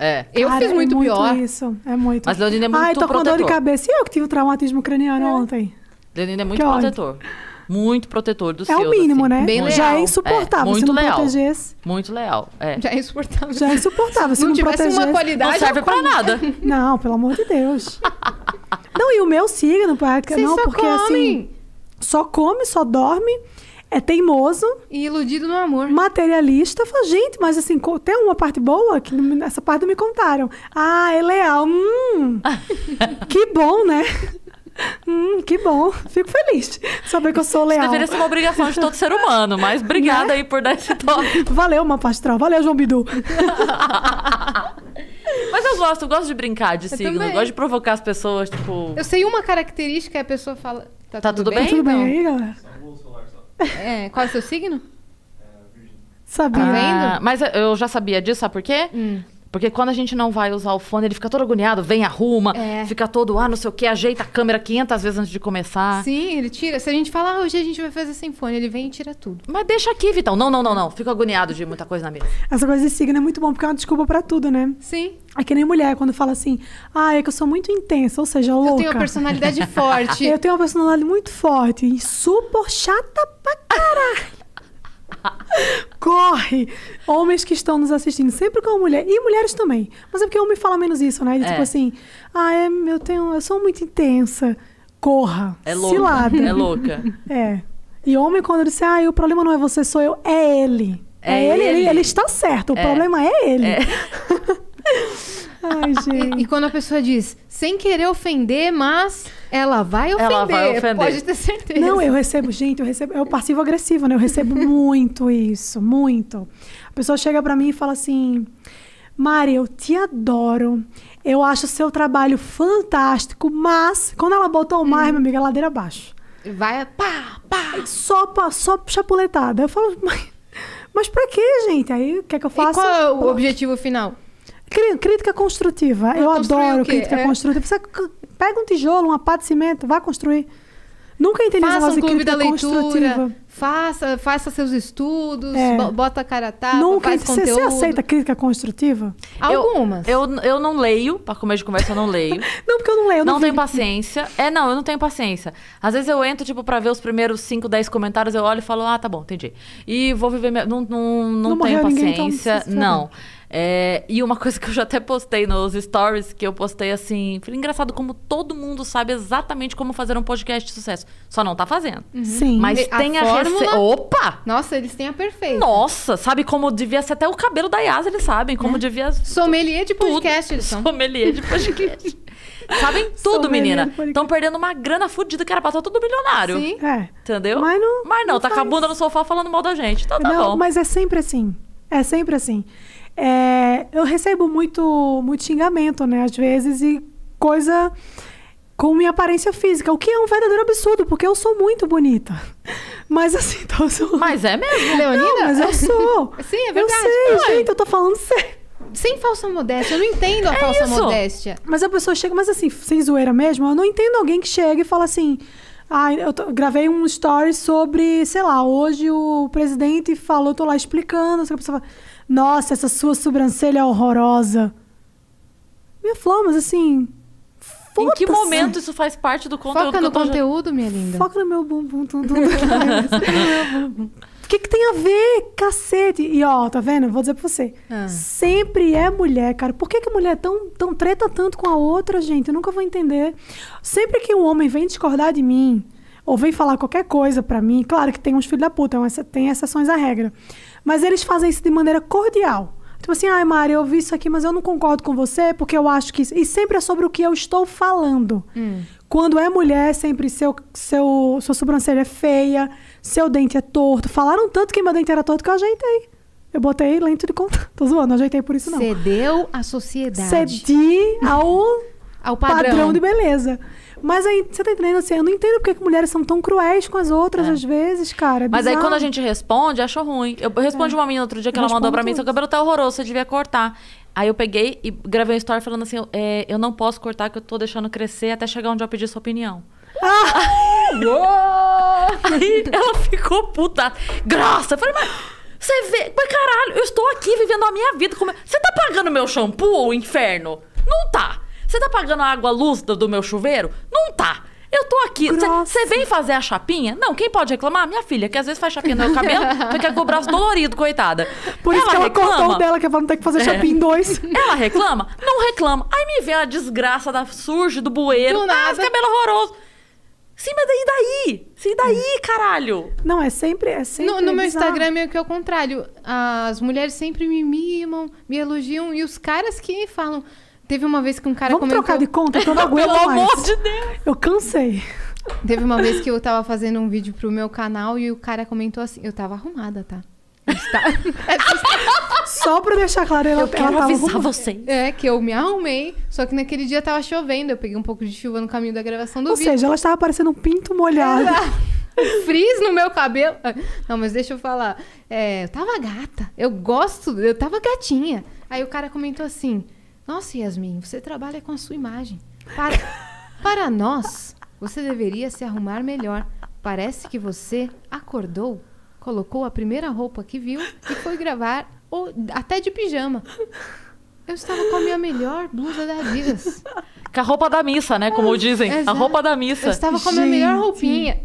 É. Eu Cara, fiz é muito, é muito pior. Isso, é muito. Mas Leonino é muito protetor. Ai, tô protetor. com dor de cabeça. E eu que tive o traumatismo craniano é. ontem. Leonino é muito que protetor. Ódio. Muito protetor do é seu. É seus, o mínimo, assim. né? Bem leal. Já é, é insuportável é. Muito se não leal. protegesse. Muito leal. É. Já é insuportável. Já é insuportável se não, não tivesse protegesse. uma qualidade. Não serve pra nada. Não, pelo amor de Deus. não, e o meu signo, não, porque come. assim. Só come, só dorme é teimoso. E iludido no amor. Materialista. Fala, gente, mas assim, tem uma parte boa que essa parte não me contaram. Ah, é leal. Hum, que bom, né? Hum, que bom. Fico feliz saber que eu sou leal. Isso deveria ser uma obrigação de todo ser humano, mas obrigada né? aí por dar esse toque. Valeu, Mapastral. Valeu, João Bidu. Mas eu gosto, eu gosto de brincar de eu signo, também. gosto de provocar as pessoas, tipo. Eu sei uma característica e é a pessoa fala. Tá, tá tudo, tudo, bem? bem? Então? Tudo então? bem aí, galera? É, qual é o seu signo? Sabia. Tá vendo? Ah, mas eu já sabia disso, sabe por quê? Hum. Porque quando a gente não vai usar o fone, ele fica todo agoniado, vem, arruma, é. fica todo, ah, não sei o que, ajeita a câmera 500 vezes antes de começar. Sim, ele tira. Se a gente falar, ah, hoje a gente vai fazer sem fone, ele vem e tira tudo. Mas deixa aqui, Vitão. Não, não, não, não. Fico agoniado de muita coisa na mesa. Essa coisa de signo é muito bom, porque é uma desculpa para tudo, né? Sim. É que nem mulher, quando fala assim, ah, é que eu sou muito intensa, ou seja, louca. Eu tenho uma personalidade forte. Eu tenho uma personalidade muito forte. E super chata pra caralho. Corre! Homens que estão nos assistindo, sempre com mulher, e mulheres também. Mas é porque homem fala menos isso, né? Ele, tipo é. Tipo assim, ah, é, eu tenho. Eu sou muito intensa. Corra. É louca. Cilada. É louca. É. E homem, quando ele diz, ah, o problema não é você, sou eu, é ele. É, é ele, ele, ele, está certo, o é. problema é ele. É. Ai, gente. E, e, quando a pessoa diz, sem querer ofender, mas ela vai ofender. Ela vai ofender. Pode ter certeza. Não, eu recebo, gente, eu recebo. É o passivo agressivo, né? Eu recebo muito isso, muito. A pessoa chega para mim e fala assim: Mari, eu te adoro. Eu acho seu trabalho fantástico, mas quando ela botou o mar, hum. minha amiga, é ladeira abaixo. Vai, pá, pá. Só, só chapuletada. Eu falo, mas, mas pra quê, gente? Aí o que é que eu faço? E qual é o objetivo final? Crítica construtiva. Eu, eu adoro crítica é. construtiva. Você pega um tijolo, uma pá de cimento, vá construir. Nunca entendi faça essa um clube da leitura, faça, faça seus estudos, é. bota a cara a tapa, Nunca faz conteúdo. Você aceita crítica construtiva? Algumas. Eu, eu, eu não leio, para comer de conversa eu não leio. não, porque eu não leio. Eu não, não tenho paciência. É, não, eu não tenho paciência. Às vezes eu entro, tipo, pra ver os primeiros 5, 10 comentários, eu olho e falo, ah, tá bom, entendi. E vou viver... Minha... Não, não, não, não tenho paciência, ninguém, então, não. É, e uma coisa que eu já até postei nos stories, que eu postei assim, foi engraçado como todo mundo sabe exatamente como fazer um podcast de sucesso. Só não tá fazendo. Uhum. Sim. Mas e tem a, a fórmula... rece... Opa! Nossa, eles têm a perfeita. Nossa, sabe como devia ser até o cabelo da Yas, eles sabem como é. devia Sommelier de podcast, tudo. eles são. Sommelier de podcast. Sabem tudo, menina. Estão perdendo uma grana fodida que era pra todo milionário. Sim. É. Entendeu? Mas não. Mas não, não tá faz. com a bunda no sofá falando mal da gente. Então tá não, bom. Mas é sempre assim. É sempre assim. É, eu recebo muito, muito xingamento, né? Às vezes, e coisa com minha aparência física, o que é um verdadeiro absurdo, porque eu sou muito bonita. Mas assim, então eu sou. Mas é mesmo, Leonina? Não, mas eu sou. Sim, é verdade. Eu sei, Oi. gente, eu tô falando sério. Sem falsa modéstia, eu não entendo a é falsa isso. modéstia. Mas a pessoa chega, mas assim, sem zoeira mesmo, eu não entendo alguém que chega e fala assim. Ah, eu tô, gravei um story sobre, sei lá, hoje o presidente falou, eu tô lá explicando, assim, a pessoa fala. Nossa, essa sua sobrancelha é horrorosa. Minha flor, mas assim. Em que momento isso faz parte do conteúdo? Foca no conteúdo, já... minha linda. Foca no meu bumbum, tum, tum, O que, que tem a ver, cacete? E ó, tá vendo? Vou dizer pra você. Ah. Sempre é mulher, cara. Por que, que a mulher é tão, tão treta tanto com a outra, gente? Eu nunca vou entender. Sempre que um homem vem discordar de mim, ou vem falar qualquer coisa pra mim, claro que tem uns filhos da puta, tem exceções à regra. Mas eles fazem isso de maneira cordial. Tipo assim, ai, Mari, eu vi isso aqui, mas eu não concordo com você, porque eu acho que. E sempre é sobre o que eu estou falando. Hum. Quando é mulher, sempre seu, seu, sua sobrancelha é feia, seu dente é torto. Falaram tanto que meu dente era torto que eu ajeitei. Eu botei lento de conta. Tô zoando, não ajeitei por isso não. Cedeu à sociedade. Cedi ao, ao padrão. padrão de beleza. Mas aí, você tá entendendo assim, eu não entendo porque que mulheres são tão cruéis com as outras é. às vezes, cara. É Mas aí quando a gente responde, achou ruim. Eu respondi é. uma menina outro dia que eu ela mandou pra mim, seu cabelo tá horroroso, você devia cortar. Aí eu peguei e gravei um story falando assim, é, eu não posso cortar que eu tô deixando crescer até chegar onde eu pedir sua opinião. Ah. aí ela ficou puta. Grossa! Eu falei, mas você vê. Mas caralho, eu estou aqui vivendo a minha vida. Como... Você tá pagando meu shampoo, inferno? Não tá! Você tá pagando a água, luz do, do meu chuveiro? Não tá. Eu tô aqui. Você vem fazer a chapinha? Não, quem pode reclamar? Minha filha, que às vezes faz chapinha no meu cabelo, fica com o braço dolorido, coitada. Por isso que ela reclama. cortou dela, que ela não tem que fazer é. chapinha em dois. Ela reclama? Não reclama. Aí me vê a desgraça da surge do bueiro. Do ah, nada. Ah, esse cabelo horroroso. Sim, mas daí daí? Sim, daí, caralho. Não, é sempre. É sempre no, no meu Instagram é meio que o contrário. As mulheres sempre me mimam, me elogiam, e os caras que falam. Teve uma vez que um cara Vamos comentou... trocar de conta, que eu não aguento Pelo mais. Pelo amor de Deus! Eu cansei. Teve uma vez que eu tava fazendo um vídeo pro meu canal e o cara comentou assim... Eu tava arrumada, tá? Está... só pra deixar claro, ela, eu quero ela tava avisar vocês. É, que eu me arrumei, só que naquele dia tava chovendo. Eu peguei um pouco de chuva no caminho da gravação do Ou vídeo. Ou seja, ela estava parecendo um pinto molhado. Era... Frizz no meu cabelo. Não, mas deixa eu falar. É, eu tava gata. Eu gosto, eu tava gatinha. Aí o cara comentou assim... Nossa, Yasmin, você trabalha com a sua imagem. Para, para nós, você deveria se arrumar melhor. Parece que você acordou, colocou a primeira roupa que viu e foi gravar, ou até de pijama. Eu estava com a minha melhor blusa da Adidas. Com a roupa da missa, né? Como dizem. Exato. A roupa da missa. Eu estava com a minha melhor roupinha.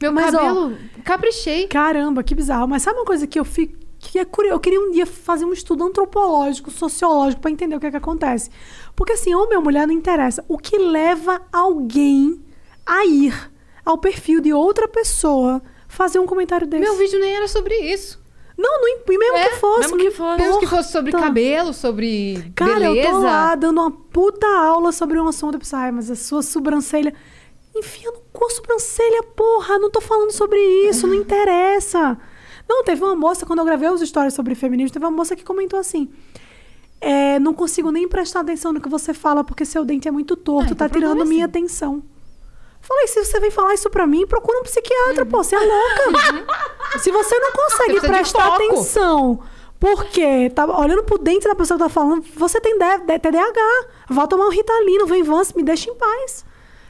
Meu Mas, cabelo, ó, caprichei. Caramba, que bizarro. Mas sabe uma coisa que eu fico que é curioso. Eu queria um dia fazer um estudo antropológico, sociológico, para entender o que é que acontece. Porque assim, homem ou mulher não interessa. O que leva alguém a ir ao perfil de outra pessoa fazer um comentário desse? Meu vídeo nem era sobre isso. Não, não, e mesmo é, que fosse. Mesmo que fosse. Mesmo que fosse sobre cabelo, sobre Cara, beleza. eu tô lá dando uma puta aula sobre um assunto. Eu pensei, ai, mas a sua sobrancelha... Enfia no cu a sobrancelha, porra. Não tô falando sobre isso, não interessa. Não, teve uma moça, quando eu gravei os stories sobre feminismo, teve uma moça que comentou assim. É, não consigo nem prestar atenção no que você fala, porque seu dente é muito torto, ah, então tá tirando assim. minha atenção. Falei, se você vem falar isso pra mim, procura um psiquiatra, uhum. pô, você é louca. Uhum. Se você não consegue você prestar atenção, porque tá olhando pro dente da pessoa que tá falando, você tem TDAH, vá tomar um Ritalino, vem Vance, me deixa em paz.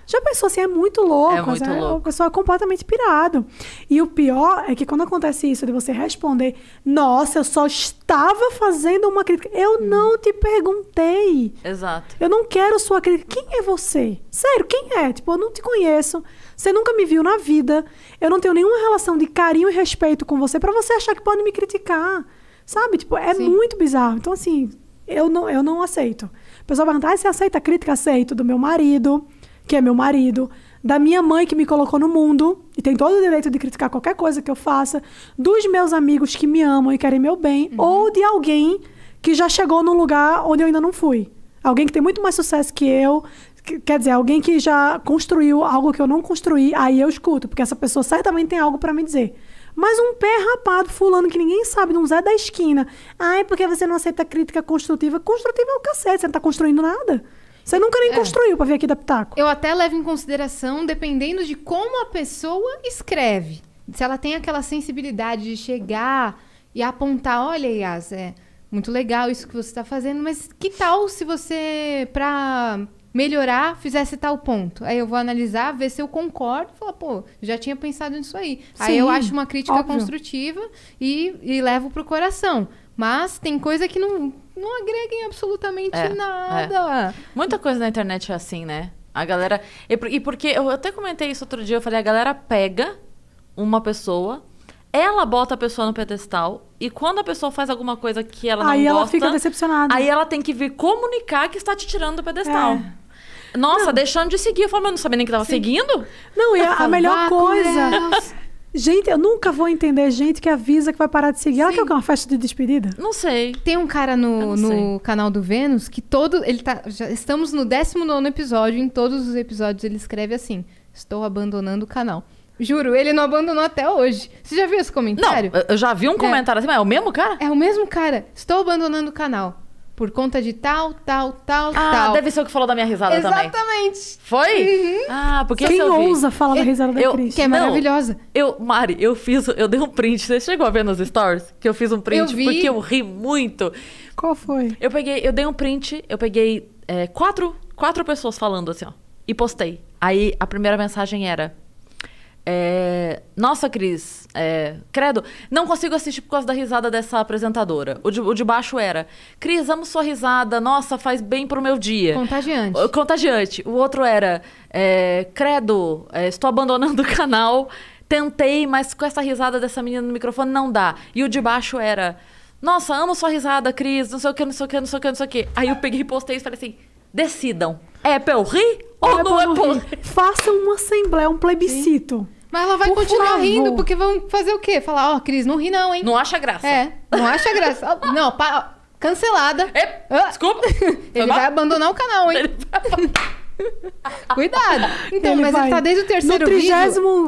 Já pensou assim, é muito louco. É muito né? louco. A pessoa é completamente pirado. E o pior é que quando acontece isso de você responder, nossa, eu só estava fazendo uma crítica. Eu hum. não te perguntei. Exato. Eu não quero sua crítica. Quem é você? Sério, quem é? Tipo, eu não te conheço. Você nunca me viu na vida. Eu não tenho nenhuma relação de carinho e respeito com você para você achar que pode me criticar. Sabe? Tipo, é Sim. muito bizarro. Então, assim, eu não, eu não aceito. O pessoal pergunta, ah, você aceita a crítica? Aceito do meu marido que é meu marido, da minha mãe que me colocou no mundo e tem todo o direito de criticar qualquer coisa que eu faça, dos meus amigos que me amam e querem meu bem, uhum. ou de alguém que já chegou num lugar onde eu ainda não fui. Alguém que tem muito mais sucesso que eu, que, quer dizer, alguém que já construiu algo que eu não construí, aí eu escuto, porque essa pessoa certamente tem algo para me dizer. Mas um pé rapado, fulano, que ninguém sabe, não Zé da esquina. Ai, porque você não aceita crítica construtiva? Construtiva é o cacete, você não tá construindo nada. Você nunca nem é. construiu para vir aqui da pitaco? Eu até levo em consideração, dependendo de como a pessoa escreve. Se ela tem aquela sensibilidade de chegar e apontar, olha, Yas, é muito legal isso que você está fazendo, mas que tal se você, para melhorar, fizesse tal ponto? Aí eu vou analisar, ver se eu concordo e falar, pô, já tinha pensado nisso aí. Sim, aí eu acho uma crítica óbvio. construtiva e, e levo pro coração. Mas tem coisa que não, não agreguem absolutamente é, é. nada. É. Muita coisa na internet é assim, né? A galera. E porque eu até comentei isso outro dia, eu falei, a galera pega uma pessoa, ela bota a pessoa no pedestal, e quando a pessoa faz alguma coisa que ela não gosta. Aí ela fica decepcionada. Aí ela tem que vir comunicar que está te tirando do pedestal. É. Nossa, não. deixando de seguir. Eu falo, mas eu não sabia nem que estava seguindo. Não, e a, a melhor coisa. Gente, eu nunca vou entender gente que avisa que vai parar de seguir. Sim. Ela quer uma festa de despedida? Não sei. Tem um cara no, no canal do Vênus que todo. Ele tá. Já estamos no 19 episódio. Em todos os episódios ele escreve assim: Estou abandonando o canal. Juro, ele não abandonou até hoje. Você já viu esse comentário? Não, eu já vi um é. comentário é. assim, mas é o mesmo cara? É o mesmo cara. Estou abandonando o canal por conta de tal, tal, tal, ah, tal. Ah, deve ser o que falou da minha risada Exatamente. também. Exatamente. Foi? Uhum. Ah, porque Quem ousa falar da risada eu, da Cris? Que é maravilhosa. Não, eu, Mari, eu fiz, eu dei um print. Você chegou a ver nos stories que eu fiz um print eu porque eu ri muito. Qual foi? Eu peguei, eu dei um print, eu peguei é, quatro, quatro pessoas falando assim, ó, e postei. Aí a primeira mensagem era: é... Nossa, Cris, é... credo, não consigo assistir por causa da risada dessa apresentadora. O de, o de baixo era: Cris, amo sua risada, nossa, faz bem pro meu dia. Contagiante. O, contagiante. O outro era: é... Credo, é, estou abandonando o canal, tentei, mas com essa risada dessa menina no microfone não dá. E o de baixo era: Nossa, amo sua risada, Cris, não sei o que, não sei o que, não sei o que, não sei o que. Aí eu peguei e postei e falei assim: Decidam. É pra eu rir ou não, é pra eu rir? Faça uma assembleia, um plebiscito. Mas ela vai Por continuar favor. rindo, porque vão fazer o quê? Falar, ó, Cris, não ri não, hein? Não acha graça. É, não acha graça. não, pa... cancelada. É, desculpa. Ele vai abandonar o canal, hein? Cuidado! Então, ele mas vai. ele tá desde o terceiro no vídeo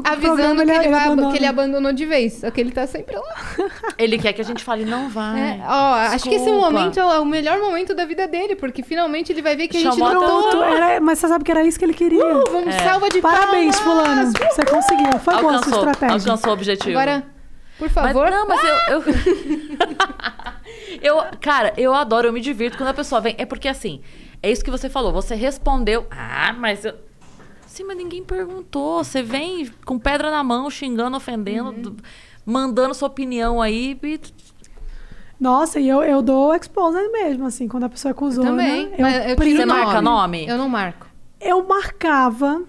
avisando que, ele, vai, que ele abandonou de vez. Só que ele tá sempre lá. Ele quer que a gente fale, não vai. É, ó, acho que esse é momento é o melhor momento da vida dele, porque finalmente ele vai ver que a Chamou gente não todo. Era, mas você sabe que era isso que ele queria. Uh, vamos é. salva de Parabéns, fulano. Você conseguiu. Foi alcançou, boa a sua estratégia. Alcançou o objetivo. Agora, por favor. Mas, não, mas ah! eu... eu... eu, cara, eu adoro, eu me divirto quando a pessoa vem. É porque assim, é isso que você falou. Você respondeu. Ah, mas eu. Sim, mas ninguém perguntou. Você vem com pedra na mão, xingando, ofendendo, uhum. mandando sua opinião aí. E... Nossa, e eu, eu dou exposed mesmo, assim, quando a pessoa acusou. É também. Né? Eu, eu primo... Você marca nome? Eu não marco. Eu marcava,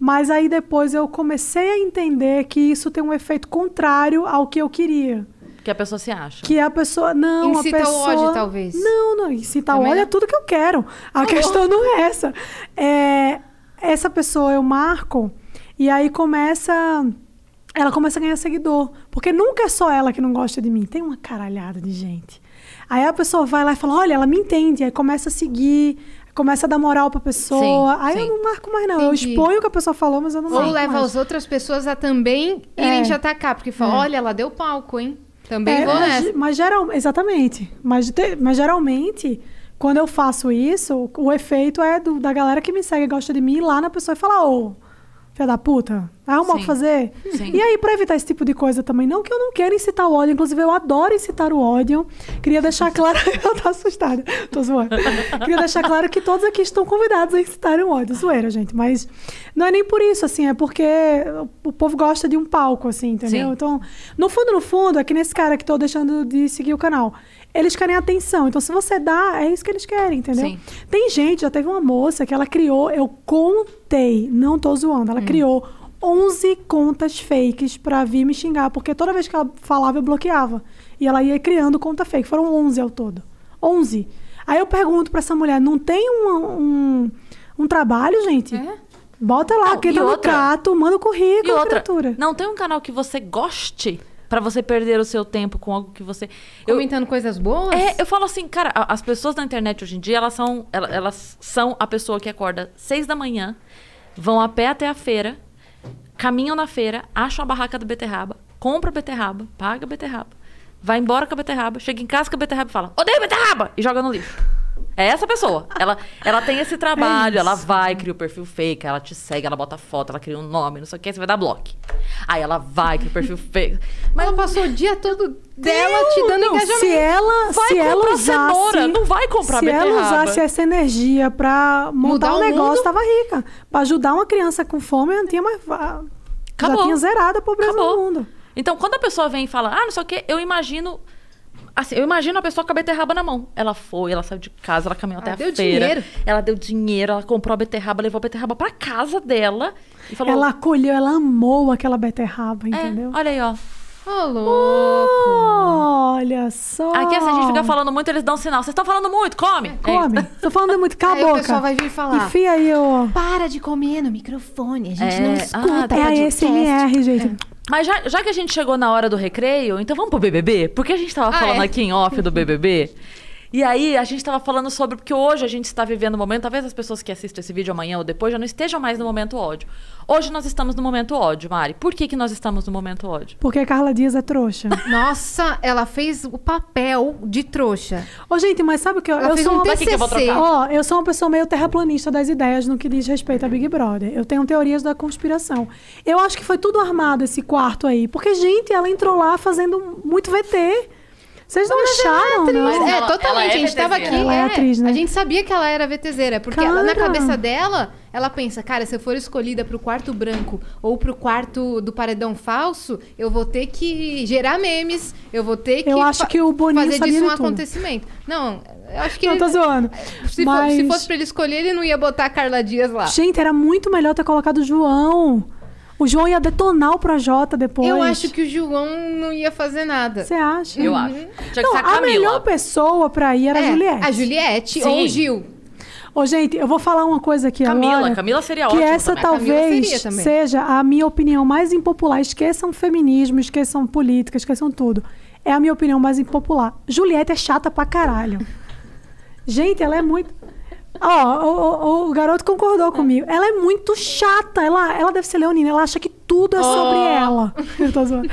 mas aí depois eu comecei a entender que isso tem um efeito contrário ao que eu queria. Que a pessoa se acha. Que a pessoa. Não, incita a pessoa. Incita ódio, talvez. Não, não. Incita o ódio é. é tudo que eu quero. A oh. questão não é essa. É, essa pessoa eu marco e aí começa. Ela começa a ganhar seguidor. Porque nunca é só ela que não gosta de mim. Tem uma caralhada de gente. Aí a pessoa vai lá e fala: olha, ela me entende. Aí começa a seguir começa a dar moral pra pessoa. Sim, aí sim. eu não marco mais, não. Entendi. Eu exponho o que a pessoa falou, mas eu não Ou marco. Ou leva mais. as outras pessoas a também irem é. te atacar, porque fala, é. olha, ela deu palco, hein? Também é, vou nessa. Mas, geral, exatamente. Mas, mas geralmente, quando eu faço isso, o efeito é do, da galera que me segue e gosta de mim ir lá na pessoa e falar, ô. Oh, filha da puta, é o que fazer. Sim. E aí, para evitar esse tipo de coisa também, não que eu não queira incitar o ódio, inclusive eu adoro incitar o ódio. Queria deixar claro. eu tô assustada, tô zoando. Queria deixar claro que todos aqui estão convidados a incitar o ódio. Zoeira, gente, mas não é nem por isso, assim, é porque o povo gosta de um palco, assim, entendeu? Sim. Então, no fundo, no fundo, é que nesse cara que tô deixando de seguir o canal eles querem atenção. Então, se você dá, é isso que eles querem, entendeu? Sim. Tem gente, já teve uma moça que ela criou, eu contei, não tô zoando, ela hum. criou 11 contas fakes pra vir me xingar, porque toda vez que ela falava, eu bloqueava. E ela ia criando conta fake. Foram 11 ao todo. 11. Aí eu pergunto pra essa mulher, não tem um, um, um trabalho, gente? É? Bota lá, não, quem tá outra... no trato, manda o currículo, e outra, criatura. Não tem um canal que você goste? para você perder o seu tempo com algo que você. eu eu, coisas boas? É, eu falo assim, cara, as pessoas da internet hoje em dia, elas são, elas são a pessoa que acorda seis da manhã, vão a pé até a feira, caminham na feira, acham a barraca da beterraba, compra a beterraba, paga a beterraba, vai embora com a beterraba, chega em casa com a beterraba e fala: odeio beterraba! E joga no lixo. É essa pessoa. Ela, ela tem esse é trabalho, é ela vai, cria o perfil fake, ela te segue, ela bota foto, ela cria um nome, não sei o que, você vai dar bloco. Aí ela vai, cria o perfil fake. Mas ela passou o dia todo dela Deus, te dando não, engajamento. Se ela, vai se ela usasse, cenoura, não vai comprar se beterraba. Se ela usasse essa energia pra montar Mudar um negócio, mundo. tava rica. Pra ajudar uma criança com fome, não tinha mais... Acabou. Já tinha zerado a pobreza Acabou. do mundo. Então, quando a pessoa vem e fala, ah, não sei o que, eu imagino Assim, eu imagino a pessoa com a beterraba na mão. Ela foi, ela saiu de casa, ela caminhou ela até a feira. Dinheiro. Ela deu dinheiro, ela comprou a beterraba, levou a beterraba pra casa dela e falou. Ela acolheu, ela amou aquela beterraba, é, entendeu? É, olha aí, ó. Ô, louco! Oh, olha só! Aqui, assim, a gente fica falando muito, eles dão um sinal. Vocês estão falando muito, come! É, come! Estou falando muito, cala a boca! o pessoal vai vir falar. Enfia aí ó Para de comer no microfone, a gente é, não ah, escuta. Ah, é a SMR, gente. É. Mas já, já que a gente chegou na hora do recreio, então vamos pro BBB? Porque a gente tava ah, falando é? aqui em off do BBB. E aí a gente estava falando sobre porque hoje a gente está vivendo um momento, talvez as pessoas que assistem esse vídeo amanhã ou depois já não estejam mais no momento ódio. Hoje nós estamos no momento ódio, Mari. Por que, que nós estamos no momento ódio? Porque a Carla Dias é trouxa. Nossa, ela fez o papel de trouxa. Ô, gente, mas sabe o que eu, ela eu fez sou um TCC. Que eu, oh, eu sou uma pessoa meio terraplanista das ideias no que diz respeito a Big Brother. Eu tenho teorias da conspiração. Eu acho que foi tudo armado esse quarto aí, porque gente, ela entrou lá fazendo muito VT. Vocês não é acharam, não? Né? Mas, é, totalmente. é a gente tava aqui. Ela é, é, atriz, né? A gente sabia que ela era VTZera. Porque ela, na cabeça dela, ela pensa, cara, se eu for escolhida pro quarto branco ou pro quarto do paredão falso, eu vou ter que gerar memes, eu vou ter que, eu acho que o Boninho fazer disso um tudo. acontecimento. Não, eu acho que. Não, ele, tô zoando. Se, mas... for, se fosse pra ele escolher, ele não ia botar a Carla Dias lá. Gente, era muito melhor ter colocado o João. O João ia detonar o Projota depois. Eu acho que o João não ia fazer nada. Você acha? Eu acho. Uhum. Tinha não, que a, melhor pessoa pra ir era é, a Juliette. A Juliette Sim. ou o Gil. Ô, gente, eu vou falar uma coisa aqui Camila, agora. Camila seria ótima. Que essa também. talvez seja a minha opinião mais impopular. Esqueçam feminismo, esqueçam política, esqueçam tudo. É a minha opinião mais impopular. Juliette é chata pra caralho. Gente, ela é muito. Ó, oh, o, o, garoto concordou é. comigo. Ela é muito chata. Ela, ela deve ser leonina. Ela acha que tudo é sobre oh. ela. Eu tô zoando.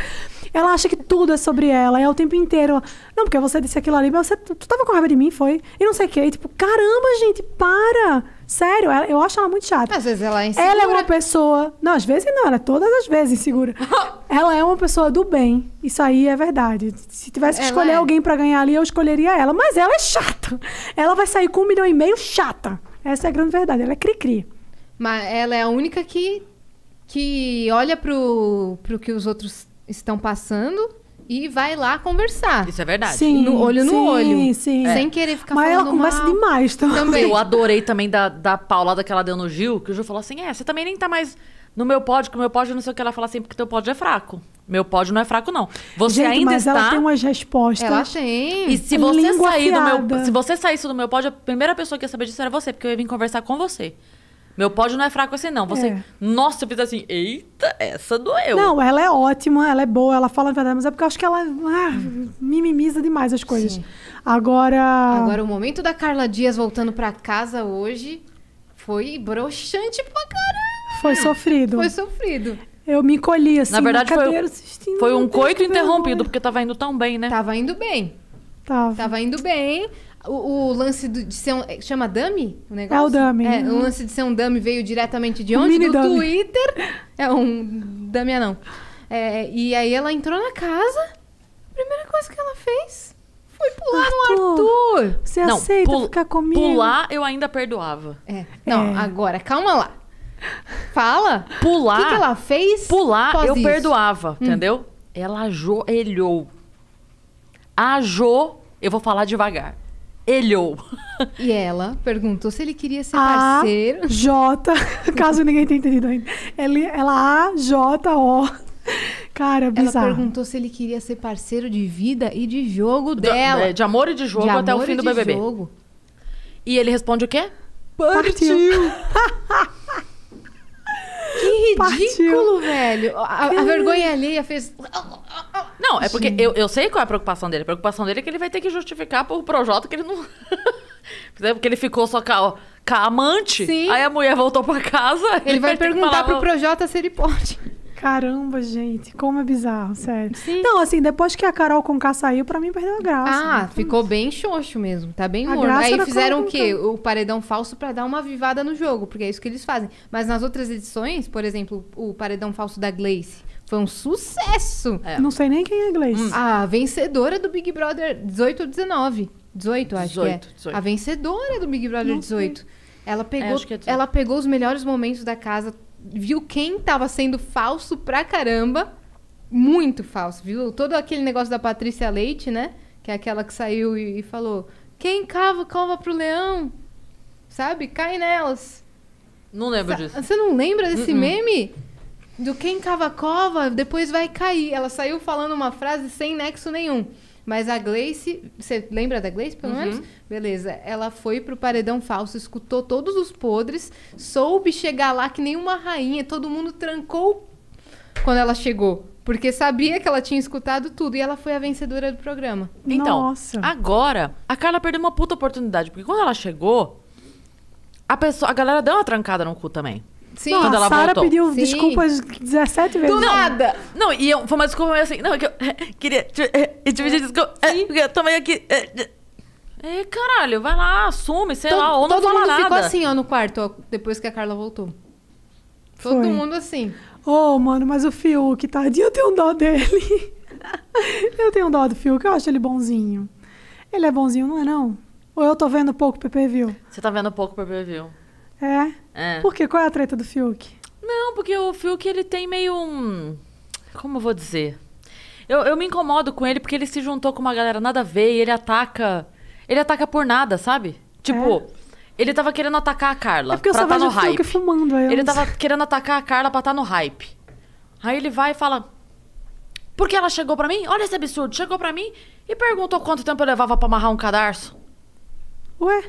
Ela acha que tudo é sobre ela. É o tempo inteiro. Não, porque você disse aquilo ali, mas você, tu tava com raiva de mim, foi? E não sei o quê. E, tipo, caramba, gente, para! Sério, ela, eu acho ela muito chata. Às vezes ela é insegura. Ela é uma pessoa. Não, às vezes não, ela é todas as vezes insegura. ela é uma pessoa do bem. Isso aí é verdade. Se tivesse que ela escolher é. alguém para ganhar ali, eu escolheria ela. Mas ela é chata. Ela vai sair com um milhão e meio chata. Essa é a grande verdade. Ela é cri-cri. Mas ela é a única que, que olha pro, pro que os outros estão passando e vai lá conversar. Isso é verdade. Sim, no olho no sim, olho. Sim. Sem é. querer ficar Mas falando ela conversa mal. demais também. também. Eu adorei também da, da paulada que ela deu no Gil, que o Gil falou assim: é, você também nem tá mais no meu pódio, que o meu pódio não sei o que ela fala assim, porque teu pódio é fraco. Meu pódio não é fraco, não. Você Gente, ainda mas está. Ela tem umas respostas. Ela tem. E se você sair do meu. Se você saísse do meu pódio, a primeira pessoa que ia saber disso era você, porque eu ia vir conversar com você. Meu pódio não é fraco assim, não. Você, é. nossa, eu fiz assim, eita, essa doeu. Não, ela é ótima, ela é boa, ela fala a verdade, mas é porque eu acho que ela ah, mimimiza demais as coisas. Sim. Agora. Agora, o momento da Carla Dias voltando para casa hoje foi broxante pra caramba. Foi sofrido. Foi sofrido. Eu me colhi assim. Na verdade, na cadeira, foi, foi um coito interrompido, porque tava indo tão bem, né? Tava indo bem. Tava. Tava indo bem. O, o, lance do, de ser um. É, chama dummy? O negócio? É o dummy. É, o lance de ser um dummy veio diretamente de onde? do dummy. Twitter. É um dummy anão. É, e aí ela entrou na casa. A primeira coisa que ela fez foi pular Arthur, no Arthur. Você não, aceita pul- ficar comigo? Pular eu ainda perdoava. É. Não, é. agora, calma lá. Fala. Pular. O que, que ela fez? Pular eu isso? perdoava, hum. entendeu? Ela ajoelhou. Ajo. Eu vou falar devagar elhou. E ela perguntou se ele queria ser a parceiro. J, caso ninguém tenha entendido ainda. Ele, ela A, J, O. Cara, bizarro. Ela perguntou se ele queria ser parceiro de vida e de jogo dela. De, de amor e de jogo de até o fim do BBB. Jogo. E ele responde o quê? Partiu. Partiu. ridículo, Partiu. velho. A, a vergonha alheia fez. Não, é porque eu, eu sei qual é a preocupação dele. A preocupação dele é que ele vai ter que justificar pro Projota que ele não. Né, porque ele ficou só com a, amante. Sim. Aí a mulher voltou pra casa. Ele, ele vai, vai perguntar falar... pro Projota se ele pode. Caramba, gente, como é bizarro, sério. Sim. Não, assim, depois que a Carol Conká saiu, pra mim perdeu a graça. Ah, né? ficou bem xoxo mesmo, tá bem morno. Aí fizeram o quê? Então. O paredão falso pra dar uma vivada no jogo, porque é isso que eles fazem. Mas nas outras edições, por exemplo, o paredão falso da Glace, foi um sucesso. É. Não sei nem quem é a Gleice. Hum. Ah, a vencedora do Big Brother 18 ou 19. 18, acho 18, que é. 18. A vencedora do Big Brother Não 18. Sei. Ela é, pegou, é, é ela pegou os melhores momentos da casa, viu quem tava sendo falso pra caramba. Muito falso, viu? Todo aquele negócio da Patrícia Leite, né? Que é aquela que saiu e, e falou: quem cava, cova pro leão. Sabe? Cai nelas. Não lembro Sa disso. Você não lembra desse uh -uh. meme? Do quem cava cova, depois vai cair. Ela saiu falando uma frase sem nexo nenhum. Mas a Gleice, você lembra da Gleice, pelo uhum. menos? Beleza. Ela foi pro paredão falso, escutou todos os podres, soube chegar lá que nem uma rainha, todo mundo trancou quando ela chegou. Porque sabia que ela tinha escutado tudo e ela foi a vencedora do programa. Então, Nossa. agora, a Carla perdeu uma puta oportunidade. Porque quando ela chegou, a, pessoa, a galera deu uma trancada no cu também. Sim. Não, ah, ela a Sarah voltou. pediu Sim. desculpas 17 vezes. Do nada. Não, e eu, foi uma desculpa mas assim. Não, é que eu queria. Eh, e te pedir desculpa. Eh, porque eu tomei aqui. Eh, é, caralho, vai lá, assume, sei todo, lá, ou não todo fala mundo nada. ficou assim, ó, no quarto, ó, depois que a Carla voltou. Foi. Todo mundo assim. Ô, oh, mano, mas o Fiuk, tadinho, eu tenho dó dele. eu tenho dó do Fiuk, eu acho ele bonzinho. Ele é bonzinho, não é não? Ou eu tô vendo pouco PPV? Você tá vendo pouco PPV. É. É. Por quê? Qual é a treta do Fiuk? Não, porque o Fiuk ele tem meio um. Como eu vou dizer? Eu, eu me incomodo com ele porque ele se juntou com uma galera nada a ver e ele ataca. Ele ataca por nada, sabe? Tipo, é. ele tava querendo atacar a Carla. É porque eu pra tá no hype. fumando Ele tava querendo atacar a Carla pra estar tá no hype. Aí ele vai e fala. Porque ela chegou para mim, olha esse absurdo, chegou para mim e perguntou quanto tempo eu levava para amarrar um cadarço. Ué?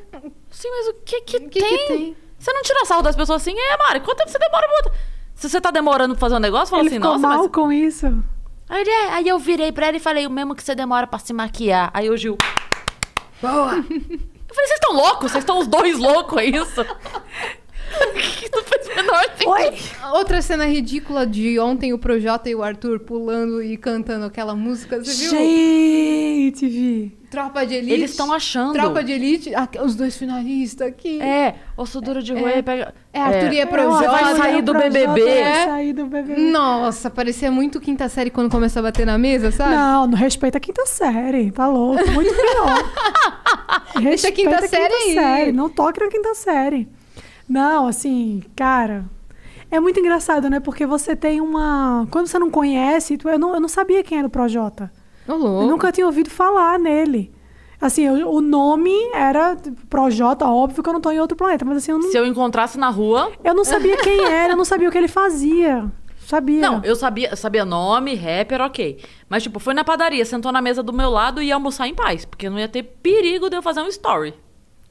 Sim, mas o que que, que tem? Que tem? Você não tira sarro das pessoas assim, é, Mari, quanto tempo você demora pra... Se você tá demorando pra fazer um negócio, fala ele assim, ficou nossa, mal mas... com isso. Aí, ele, é", aí eu virei pra ela e falei, o mesmo que você demora pra se maquiar. Aí o Gil. Boa! Eu falei, vocês estão loucos? Vocês estão os dois loucos, é isso? Não faz menor sentido. Outra cena ridícula de ontem, o Projota e o Arthur pulando e cantando aquela música. Você viu? Gente, vi. Tropa de Elite. Eles estão achando. Tropa de Elite, os dois finalistas aqui. É, Ossudura de Rua é, pega... É, Arthur é, e é Projota. vai sair do BBB. É. sair do BBB. Nossa, parecia muito quinta série quando começou a bater na mesa, sabe? Não, não respeita a quinta série. Tá louco, muito pior. Deixa a quinta, quinta série, série. Não toque na quinta série. Não, assim, cara. É muito engraçado, né? Porque você tem uma. Quando você não conhece, tu... eu, não, eu não sabia quem era o Projota. Oh, eu nunca tinha ouvido falar nele. Assim, eu, o nome era Projota, óbvio que eu não tô em outro planeta, mas assim. Eu não... Se eu encontrasse na rua. Eu não sabia quem era, eu não sabia o que ele fazia. Sabia. Não, eu sabia, sabia nome, rapper, ok. Mas, tipo, foi na padaria, sentou na mesa do meu lado e ia almoçar em paz, porque não ia ter perigo de eu fazer um story.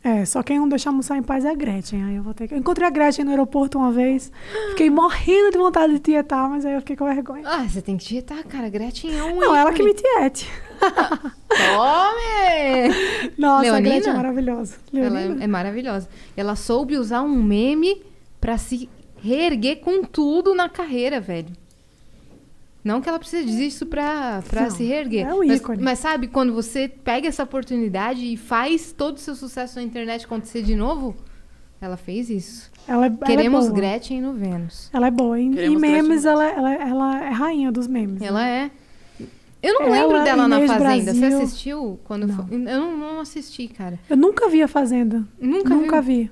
É, só quem não deixa a em paz é a Gretchen. Aí eu vou ter que. Eu encontrei a Gretchen no aeroporto uma vez. Fiquei morrendo de vontade de tietar, mas aí eu fiquei com vergonha. Ah, você tem que tietar, cara. A Gretchen é um. Não, ícone. ela que me tiete. Tome! Nossa, Leonina, a Gretchen é maravilhosa. É Leonina? Ela é maravilhosa. Ela soube usar um meme pra se reerguer com tudo na carreira, velho. Não que ela precise disso para se reerguer. É um mas, mas, sabe, quando você pega essa oportunidade e faz todo o seu sucesso na internet acontecer de novo, ela fez isso. Ela é, Queremos ela é Gretchen no Vênus. Ela é boa. Em, em memes, ela, ela, ela é rainha dos memes. Ela né? é. Eu não ela lembro dela na Fazenda. Brasil. Você assistiu? quando não. Foi? Eu não, não, assisti, cara. Eu nunca vi a Fazenda. Nunca Nunca vi.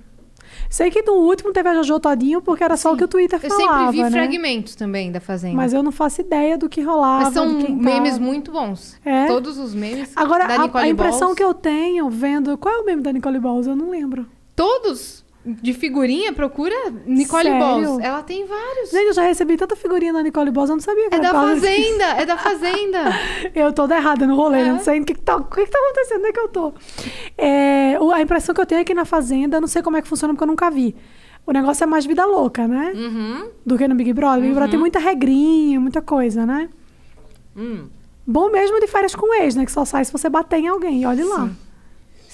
Sei que no último teve a Jojo Todinho, porque era Sim. só o que o Twitter falava, Eu sempre vi né? fragmentos também da Fazenda. Mas eu não faço ideia do que rolava. Mas são memes tava. muito bons. É. Todos os memes Agora, a, a, impressão Balls. que eu tenho vendo... Qual é o meme da Nicole Balls? Eu não lembro. Todos? de figurinha, procura Nicole Sério? Ela tem vários. Gente, eu já recebi tanta figurinha da Nicole Balls, eu não sabia. É da Fazenda, é da Fazenda. eu toda errada no rolê, né? é. não sei o que, que, tá, que, que tá acontecendo, onde é que eu tô. É, a impressão que eu tenho é que na Fazenda, não sei como é que funciona, porque eu nunca vi. O negócio é mais vida louca, né? Uhum. Do que no Big Brother. O Big Brother tem uhum. muita regrinha, muita coisa, né? Hum. Bom mesmo de férias com ex, né? Que só sai se você bater em alguém, olhe lá. Sim.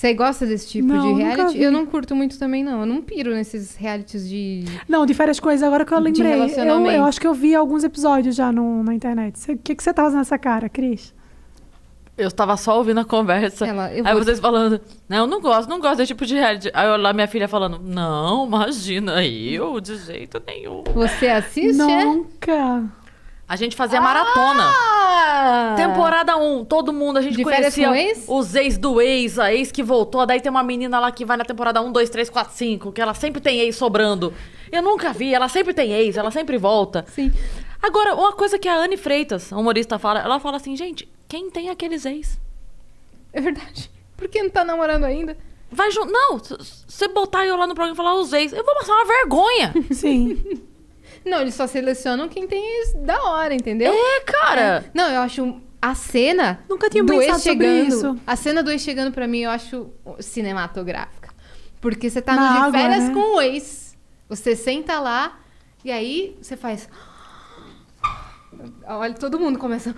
Você gosta desse tipo não, de reality? Eu não curto muito também, não. Eu não piro nesses realities de. Não, de várias coisas, agora que eu lembrei. Eu, eu, acho que eu vi alguns episódios já no, na internet. O que, que você tá fazendo nessa cara, Cris? Eu estava só ouvindo a conversa. Ela, Aí vocês falando, não, eu não gosto, não gosto desse tipo de reality. Aí eu lá, minha filha falando, não, imagina, eu de jeito nenhum. Você assiste? É? Nunca. É? A gente fazia ah! maratona. Temporada 1, todo mundo, a gente de conhecia ex? os ex do ex, a ex que voltou. Daí tem uma menina lá que vai na temporada 1, 2, 3, 4, 5, que ela sempre tem ex sobrando. Eu nunca vi, ela sempre tem ex, ela sempre volta. Sim. Agora, uma coisa que a Anne Freitas, a humorista, fala, ela fala assim, gente, quem tem aqueles ex? É verdade. Por que não tá namorando ainda? Vai junto. Não, se você botar eu lá no programa e falar os ex, eu vou passar uma vergonha. Sim. Não, eles só selecionam quem tem da hora, entendeu? É, cara. É. Não, eu acho a cena. Nunca tinha do ex chegando, isso. A cena do ex chegando para mim eu acho cinematográfica. Porque você tá Na no de férias né? com o ex. Você senta lá e aí você faz. Olha, todo mundo começa.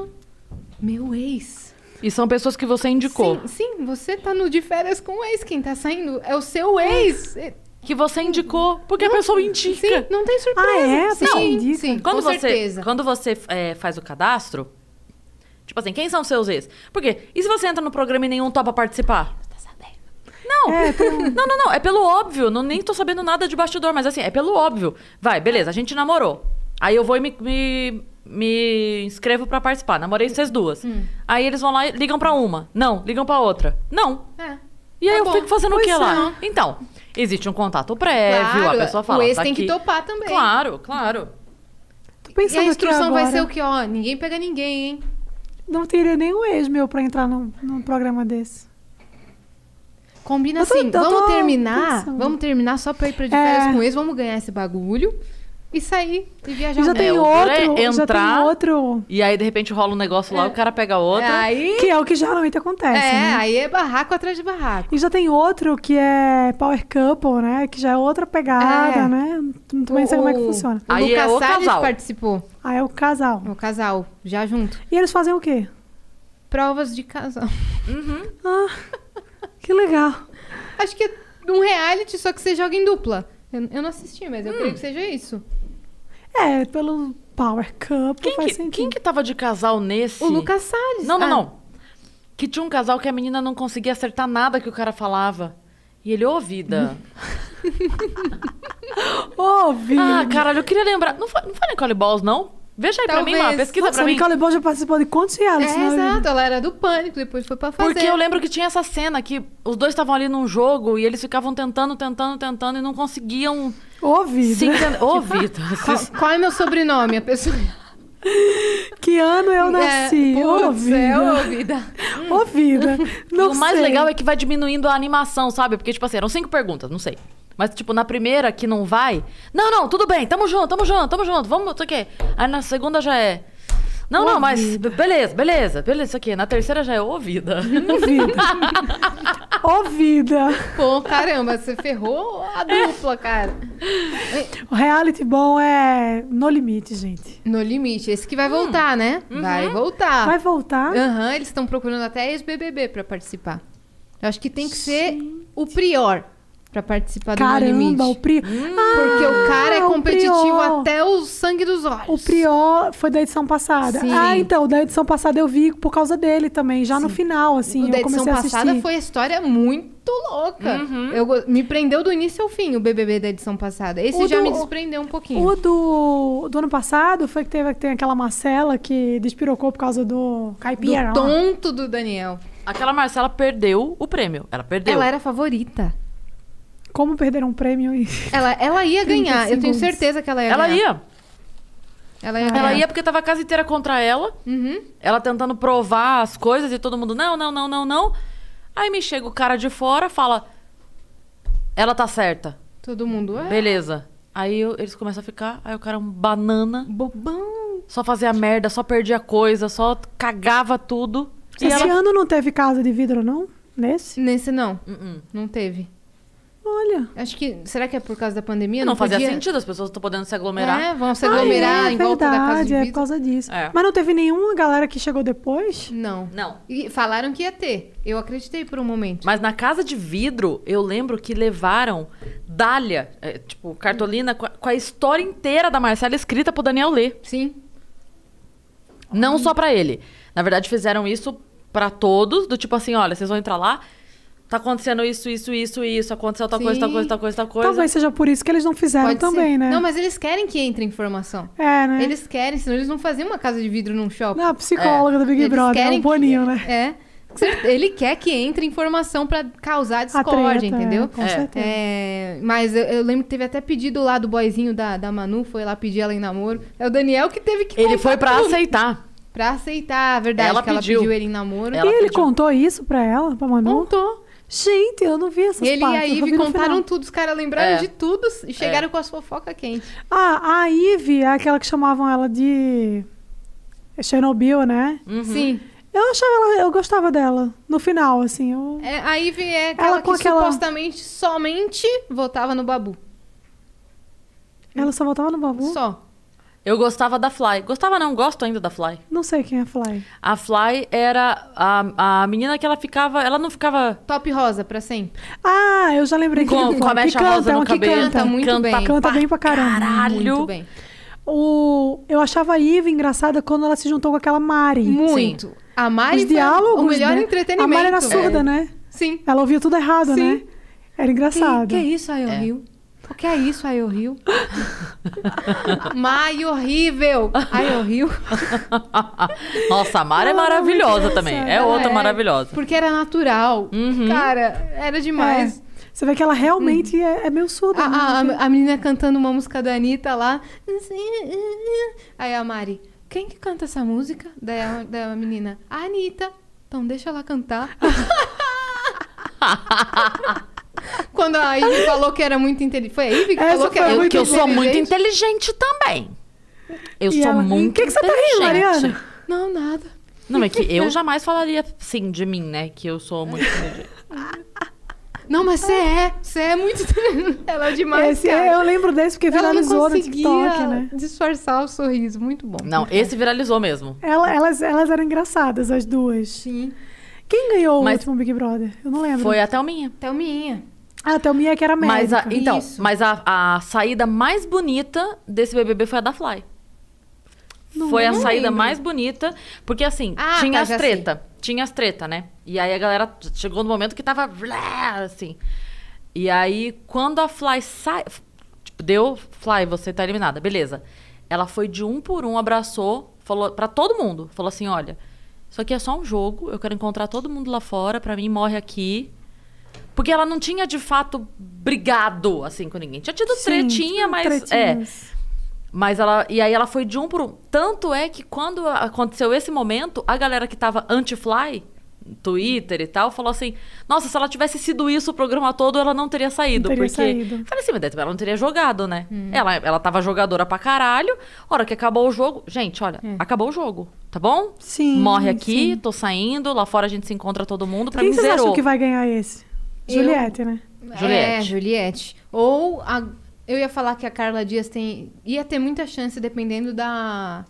Meu ex. E são pessoas que você indicou. Sim, sim, você tá no de férias com o ex. Quem tá saindo é o seu ex. É. É, que você indicou, porque não, a pessoa indica. Sim, não tem surpresa. Ah, é? Sim, não, indica. sim, quando com você, certeza. Quando você é, faz o cadastro, tipo assim, quem são seus ex? Por quê? E se você entra no programa e nenhum topa participar? Não. É, pelo... não, não, não. É pelo óbvio. Não, nem tô sabendo nada de bastidor, mas assim, é pelo óbvio. Vai, beleza, a gente namorou. Aí eu vou e me, me, me inscrevo para participar. Namorei vocês duas. Hum. Aí eles vão lá e ligam para uma. Não, ligam para outra. Não. É. E aí tá eu bom. fico fazendo pois o que lá? Então, Existe um contato prévio, claro, a pessoa fala. O ex tá tem aqui. que topar também. Claro, claro. Tô pensando e a instrução vai ser o que, ó? Ninguém pega ninguém, hein? Não teria nenhum ex meu pra entrar num, num programa desse. Combina tô, assim, vamos terminar. Pensando. Vamos terminar só pra ir pra de férias é... com ex, vamos ganhar esse bagulho e sair e viajar. E já, tem outro, é, entrar, já tem outro, E aí, de repente, rola um negócio lá, é. o cara pega outro. É, aí... Que é o que geralmente acontece. É, né? aí é barraco atrás de barraco. E já tem outro que é Power Couple, né? Que já é outra pegada, é. né? Não também sei como é que funciona. aí é o casal. participou. Ah, é o casal. É o casal, já junto. E eles fazem o quê? Provas de casal. Uhum. Ah, que legal. Acho que é um reality, só que você joga em dupla. Eu, eu não assisti, mas eu hum. creio que seja isso. É, pelo Power Couple quem faz que, sentido. Quem que tava de casal nesse? O Lucas Salles. Não, não, ah. não. Que tinha um casal que a menina não conseguia acertar nada que o cara falava. E ele, ô oh, vida. ô oh, vida. Ah, caralho, eu queria lembrar. Não foi, não foi Nicole Balls, não? Veja aí Talvez. pra mim, uma pesquisa Nossa, pra mim. Nicole já participou de quantos realities, é, né, Exato, ela era do Pânico, depois foi pra fazer. Porque eu lembro que tinha essa cena que os dois estavam ali num jogo e eles ficavam tentando, tentando, tentando e não conseguiam... Ouvir, se né? Ouvir. qual, qual é meu sobrenome? A pessoa... Que ano eu é é, nasci? É, Ô ouvida vida. Ô vida. vida. Não o mais legal é que vai diminuindo a animação, sabe? Porque, tipo assim, eram cinco perguntas, não sei. Mas, tipo, na primeira que não vai. Não, não, tudo bem, tamo junto, tamo junto, tamo junto, vamos, isso aqui. Aí na segunda já é. Não, não, mas beleza, beleza, beleza, isso aqui. Na terceira já é ouvida. Ouvida. ouvida. Pô, caramba, você ferrou a dupla, cara. O reality bom é No Limite, gente. No Limite. Esse que vai hum. voltar, hum. né? Uhum. Vai voltar. Vai voltar? Aham, uhum, eles estão procurando até ex-BBB pra participar. Eu acho que tem que gente. ser o prior. Pra participar do Caramba, Limite. o Prior. Hum, ah, porque o ah, cara é competitivo o até o sangue dos olhos. O Prior foi da edição passada. Sim. Ah, então, da edição passada eu vi por causa dele também, já Sim. no final, assim. O da edição passada foi a história muito louca. Uhum. Eu, me prendeu do início ao fim o BBB da edição passada. Esse o já do, me desprendeu um pouquinho. O do, do ano passado foi que teve, tem aquela Marcela que despirocou por causa do caipira. Do tonto do Daniel. Aquela Marcela perdeu o prêmio. Ela perdeu. Ela era favorita. Como perder um prêmio e... Ela, ela ia ganhar. Eu tenho certeza que ela ia Ela ganhar. ia. Ela ia, ela ia porque tava a casa inteira contra ela. Uhum. Ela tentando provar as coisas e todo mundo, não, não, não, não, não. Aí me chega o cara de fora, fala, ela tá certa. Todo mundo é. Beleza. Aí eu- eles começam a ficar, aí o cara é um banana, Bobão. só fazia merda, só perdia coisa, só cagava tudo. E Esse ela... ano não teve casa de vidro, não? Nesse? Nesse não. Uh-uh. Não teve. Olha. Acho que. Será que é por causa da pandemia? Não, não fazia podia... sentido, as pessoas estão podendo se aglomerar. É, vão se aglomerar ah, é, em verdade, volta da casa de é vidro. é por causa disso. É. Mas não teve nenhuma galera que chegou depois? Não. Não. E falaram que ia ter. Eu acreditei por um momento. Mas na casa de vidro, eu lembro que levaram Dália, é, tipo, cartolina com a, com a, história inteira da Marcela escrita pro Daniel ler. Sim. Não hum. só para ele. Na verdade, fizeram isso para todos, do tipo assim, olha, vocês vão entrar lá, tá acontecendo isso, isso, isso, isso, aconteceu tal Sim. coisa, tal coisa, tal coisa, tal coisa. Talvez seja por isso que eles não fizeram Pode também, ser. né? Não, mas eles querem que entre informação. É, né? Eles querem, senão eles não faziam uma casa de vidro num shopping. Não, a psicóloga é. do Big é. eles Brother, é o Boninho, que... né? É. Ele quer que entre informação para causar discórdia, é, entendeu? É, com certeza. É, mas eu, eu, lembro que teve até pedido lá do boyzinho da, da Manu, foi lá pedir ela em namoro. É o Daniel que teve que. Ele foi para aceitar. Pra aceitar, a verdade, ela que pediu. ela pediu ele em namoro. Ela e ele pediu. contou isso pra ela, pra Manu? Contou. Gente, eu não vi essas e Ele partes, e a Ivy contaram tudo, os caras lembraram é. de tudo e chegaram é. com as fofoca quentes. Ah, a Ivy, é aquela que chamavam ela de Chernobyl, né? Uhum. Sim. Eu achava ela, eu gostava dela. No final, assim. Eu... É, a Ivy é aquela ela com que aquela... supostamente somente votava no Babu. Ela só votava no Babu? Só. Eu gostava da Fly. Gostava não, gosto ainda da Fly. Não sei quem é a Fly. A Fly era a, a menina que ela ficava... Ela não ficava... Top rosa, pra sempre. Ah, eu já lembrei. Com, que é com a mecha que rosa canta, é no cabelo. Canta, canta muito canta, bem. Canta bem pra caramba. Caralho. Muito bem. O... Eu achava a Iva engraçada quando ela se juntou com aquela Mari. Muito. Sim. A Mari Os diálogos, o melhor né? entretenimento. A Mari era surda, é. né? Sim. Ela ouvia tudo errado, Sim. né? Era engraçado. Que, que é isso, aí, eu é. rio. O que é isso, aí eu rio? Mai horrível! Aí eu rio. Nossa, a Mara é, é maravilhosa também. É outra é, maravilhosa. Porque era natural. Uhum. Cara, era demais. É. Você vê que ela realmente hum. é, é meu surdo. A, a, né? a, a, menina cantando uma música da Anitta lá. Aí a Mari, quem que canta essa música? Daí a, daí a menina, a Anitta. Então deixa ela cantar. Quando a Ivy falou que era muito inteligente. Foi a Ivy que Essa falou que era muito eu, eu sou muito inteligente também. Eu e sou ela, muito que que inteligente. O que você tá rindo, Mariana? Não, nada. Não, é que eu jamais falaria sim de mim, né? Que eu sou muito inteligente. Não, mas você é. Você é muito. Ela é demais. Esse é, eu lembro desse porque ela viralizou no TikTok, né? Disfarçar o sorriso. Muito bom. Não, muito esse bom. viralizou mesmo. Ela, elas, elas eram engraçadas, as duas. Sim. Quem ganhou mas o último Big Brother? Eu não lembro. Foi a Thelminha. Thelminha. Ah, Thelminha que era médica. Mas a, então, Isso. mas a, a saída mais bonita desse BBB foi a da Fly. Não foi a saída lembro. mais bonita, porque assim, ah, tá, tinha tá, as treta. Sei. Tinha as treta, né? E aí a galera chegou no momento que tava assim. E aí, quando a Fly sai. Tipo, deu, Fly, você tá eliminada, beleza. Ela foi de um por um, abraçou, falou para todo mundo: falou assim, olha, isso aqui é só um jogo, eu quero encontrar todo mundo lá fora, pra mim morre aqui. Porque ela não tinha, de fato, brigado, assim, com ninguém. Tinha tido Sim, tretinha, mas... É. Tretinhas. É. Mas ela... E aí ela foi de um por um. Tanto é que quando aconteceu esse momento, a galera que tava anti-fly... Twitter e tal, falou assim: Nossa, se ela tivesse sido isso o programa todo, ela não teria saído. Não teria porque. Saído. Falei assim, mas ela não teria jogado, né? Hum. Ela, ela tava jogadora pra caralho. Hora que acabou o jogo. Gente, olha, é. acabou o jogo, tá bom? Sim. Morre aqui, sim. tô saindo, lá fora a gente se encontra todo mundo. Pra Quem mim, vocês zerou. acham que vai ganhar esse? Juliette, eu... né? É, Juliette. É, Juliette. Ou a... eu ia falar que a Carla Dias tem ia ter muita chance dependendo da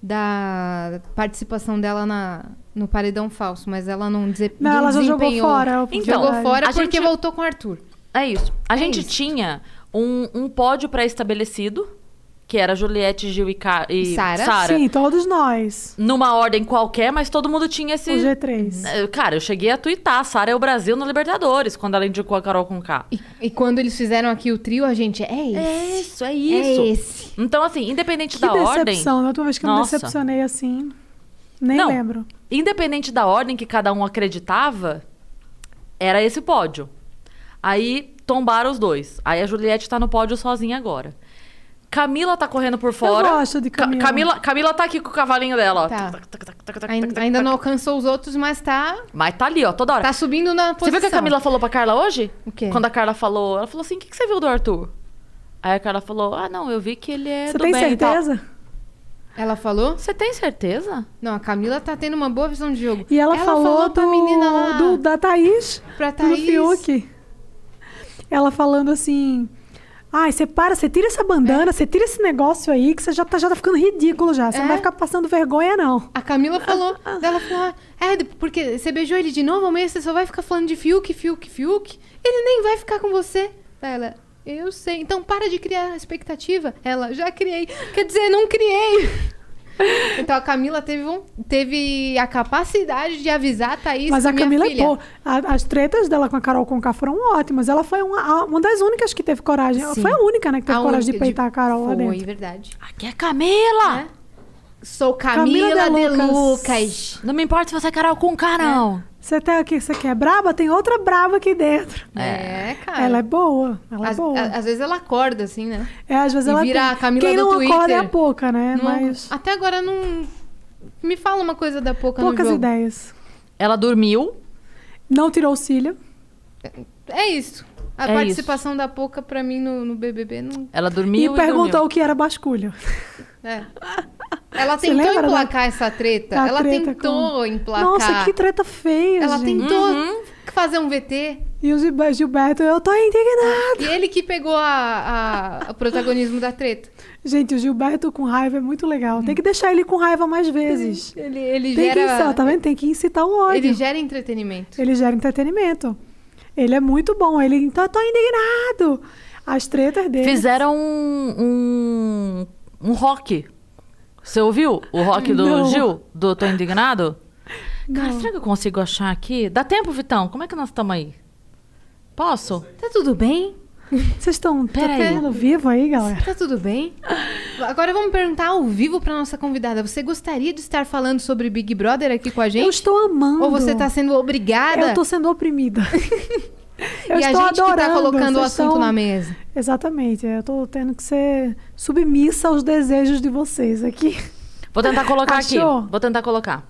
da participação dela na no paredão falso, mas ela não, dizer, não, ela já jogou fora. Então, jogou fora porque gente... voltou com o Arthur. É isso. A é gente isso. tinha um, um pódio pré-estabelecido que era Juliette, Gil e, Ca... e Sara. Sim, todos nós. Numa ordem qualquer, mas todo mundo tinha esse. O G3. Eh, cara, eu cheguei a twittar. Sara é o Brasil na Libertadores, quando ela indicou a Carol com K. E, e, quando eles fizeram aqui o trio, a gente. É isso. É isso, é isso. É esse. Então, assim, independente que da decepção. ordem. decepção. Na última vez que eu Nossa. me decepcionei assim. Nem Não, lembro. Independente da ordem que cada um acreditava, era esse pódio. Aí tombaram os dois. Aí a Juliette tá no pódio sozinha agora. Camila tá correndo por fora. Eu gosto de Camila. Camila, Camila tá aqui com o cavalinho dela. Tá. Ainda, não alcançou os outros, mas tá. Mas tá ali, ó, toda hora. Tá subindo na posição. Você viu o que a Camila falou pra Carla hoje? O quê? Quando a Carla falou, ela falou assim: o que, que você viu do Arthur? Aí a Carla falou: ah, não, eu vi que ele é. Você do tem bem certeza? Ela falou? Você tem certeza? Não, a Camila tá tendo uma boa visão de jogo. E ela, ela falou, falou do, menina lá. Do, da Thaís. Pra Thaís. Do Fiuk. Ela falando assim. Ai, você para, você tira essa bandana, é. você é. tira esse negócio aí, que você já tá, já tá ficando ridículo já. Você é. não vai ficar passando vergonha, não. A Camila falou, ah, ah. ela falou, ah, é, porque você beijou ele de novo, amanhã você só vai ficar falando de Fiuk, Fiuk, Fiuk. Ele nem vai ficar com você. Ela, eu sei. Então para de criar expectativa. Ela, já criei. Quer dizer, não criei. Então a Camila teve, um, teve a capacidade de avisar a Thaís. Mas a Camila é filha. é boa. A, as tretas dela com a Carol Conká foram ótimas. Ela foi uma, uma das únicas que teve coragem. Sim. Foi a única, né, que teve a coragem de peitar de... a Carol foi, lá dentro. Foi, verdade. Aqui é Camila! É? Sou Camila, Camila de, Lucas. de, Lucas. Não me importa se você é Carol Conká, não. É. Você tem tá aqui, você quer é braba? Tem outra brava aqui dentro. É, é, cara. Ela é boa. Ela é às, é boa. às vezes ela acorda, assim, né? É, às vezes e ela vira tem... a Camila Quem do não Twitter. acorda é a pouca, né? Não, Mas... Até agora não. Me fala uma coisa da pouca Poucas ideias. Ela dormiu. Não tirou o cílio. É isso. A é participação isso. da pouca pra mim no, no BBB não. Ela dormiu e, e perguntou dormiu. o que era basculho. É. Ela tentou né? emplacar essa treta. Da ela treta tentou com... emplacar. Nossa, que treta feia, Ela gente. tentou uhum. fazer um VT. E o Gilberto, eu tô indignado. E ele que pegou a, a o protagonismo da treta. Gente, o Gilberto com raiva é muito legal. Tem que deixar ele com raiva mais vezes. Ele, ele, ele gera... incitar, tá vendo? Tem que incitar o ódio. Ele gera entretenimento. Ele gera entretenimento. Ele é muito bom. Ele, então, tô indignado. As tretas dele. Fizeram um, um um rock. Você ouviu o rock do Não. Gil, do Tô Indignado? Cara, será que eu consigo achar aqui? Dá tempo, Vitão? Como é que nós estamos aí? Posso? Tá tudo bem? Vocês estão Pera tendo vivo aí, galera? Tá tudo bem? Agora vamos perguntar ao vivo pra nossa convidada. Você gostaria de estar falando sobre Big Brother aqui com a gente? Eu estou amando. Ou você está sendo obrigada? Eu estou sendo oprimida. Eu e estou a gente tá adorando. que está colocando o assunto estão- na mesa. Exatamente. Eu estou tendo que ser submissa aos desejos de vocês aqui. Vou tentar colocar Achou? aqui. Vou tentar colocar.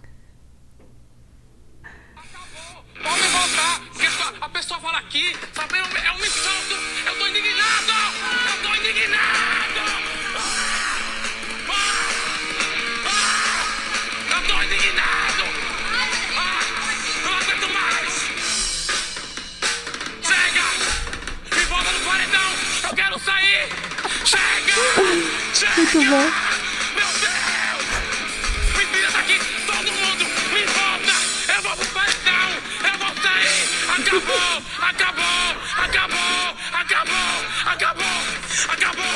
muito bom. Acabou, acabou, acabou, acabou, acabou,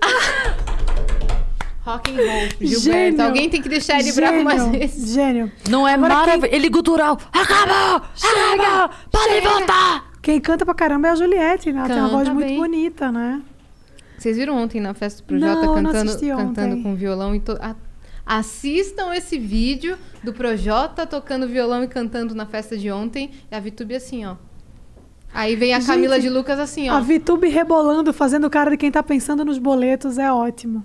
acabou. Rock and roll, Gilberto. Gênio. Alguém tem que deixar ele bravo mais vezes. Gênio. Não é maravilhoso. Ele gutural. Acabou! Chega! Acabou! Podem voltar! Quem canta pra caramba é a Juliette, né? Ela canta tem uma voz bem. muito bonita, né? Vocês viram ontem na festa do Projota não, cantando, não cantando com violão e to... Assistam esse vídeo do Projota tocando violão e cantando na festa de ontem. E a Vitube assim, ó. Aí vem a Gente, Camila de Lucas assim, ó. A Vitube rebolando, fazendo cara de quem tá pensando nos boletos, é ótimo.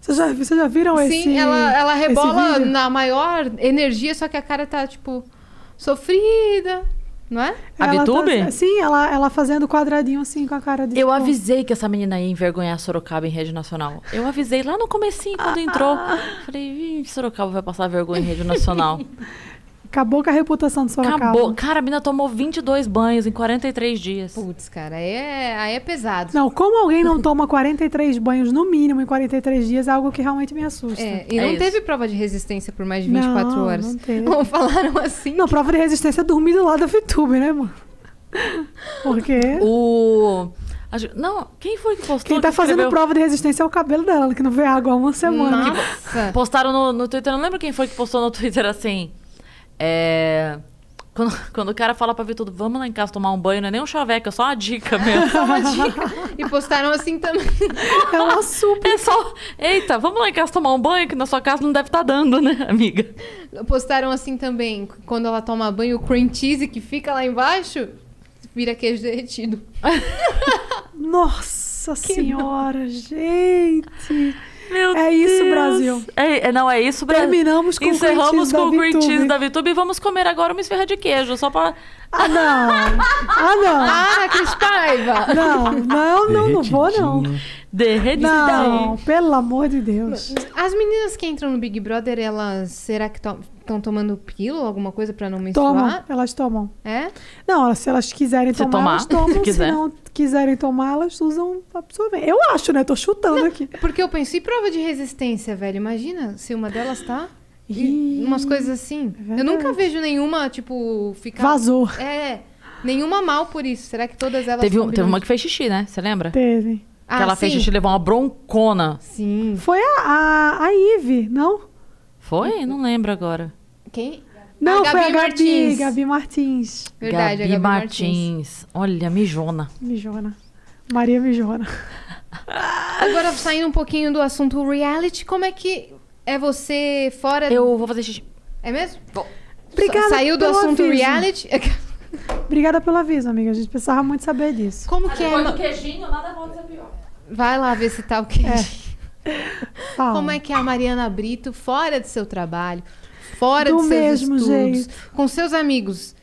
Vocês já, vocês já viram Sim, esse Sim, ela, ela rebola na maior energia, só que a cara tá, tipo, sofrida não é? A ela Vitube? Tá, sim, ela, ela fazendo quadradinho assim com a cara de. Eu tipo... avisei que essa menina ia envergonhar Sorocaba em rede nacional. Eu avisei lá no comecinho, quando entrou. Falei, Sorocaba vai passar vergonha em rede nacional. Acabou com a reputação de Sorocaba. Acabou. Né? Cara, a mina tomou 22 banhos em 43 dias. Putz, cara, aí é, aí é pesado. Não, como alguém não toma 43 banhos no mínimo em 43 dias é algo que realmente me assusta. É, e é não isso. teve prova de resistência por mais de 24 não, horas. Não, teve. não falaram assim. Não, prova de resistência é dormir do lado da Fitube, né, mano? Porque. O. Não, quem foi que postou? Quem tá que fazendo escreveu... prova de resistência é o cabelo dela, que não vê água há uma semana. Nossa. Postaram no, no Twitter, não lembro quem foi que postou no Twitter assim. É... Quando, quando, o cara fala pra tudo vamos lá em casa tomar um banho, não é nem um chaveco, é só uma dica mesmo. É só uma dica. E postaram assim também. É uma super. É só. Eita, vamos lá em casa tomar um banho, que na sua casa não deve estar tá dando, né, amiga? Postaram assim também, quando ela toma banho, o cream cheese que fica lá embaixo vira queijo derretido. Nossa que senhora, não. gente! Meu é isso, Brasil. É, é, não, é isso, Brasil. Terminamos com Encerramos o com o Green Cheese da VTube e vamos comer agora uma esfirra de queijo, só pra. Ah, não! Ah, não! Ah, Cris Paiva! Não, não, não, não vou, não. Derretida. Não, pelo amor de Deus. As meninas que entram no Big Brother, elas será que estão to tomando pílula, alguma coisa pra não menstruar? Tomam, elas tomam. É? Não, se elas quiserem se tomar, tomar, elas tomam, se quiser quiserem tomá-las, usam absorvente. Eu acho, né? Tô chutando não, aqui. Porque eu pensei prova de resistência, velho. Imagina se uma delas tá. E umas coisas assim. eu nunca vejo nenhuma, tipo, ficar. Vazou. É. Nenhuma mal por isso. Será que todas elas. Teve, um, teve uma que fez xixi, né? Você lembra? Teve. Ah, que ah, ela sim. fez xixi levou uma broncona. Sim. Foi a, a, a Ive, não? Foi? Não lembro agora. Quem? Não, a foi a Gabi Martins. Gabi Martins. Verdade, Gabi, Gabi Martins. Martins. Olha, mijona. Mijona. Maria Mijona. Agora, saindo um pouquinho do assunto reality, como é que é você fora... Eu vou fazer xixi. É mesmo? Bom. Obrigada Saiu do assunto aviso. reality... Obrigada pelo aviso, amiga. A gente precisava muito saber disso. Como ah, que é? do queijinho, nada contra pior. Vai lá ver se tá o queijo. É. Como é que é a Mariana Brito fora do seu trabalho? fora do de seus mesmo estudos, jeito. com seus amigos,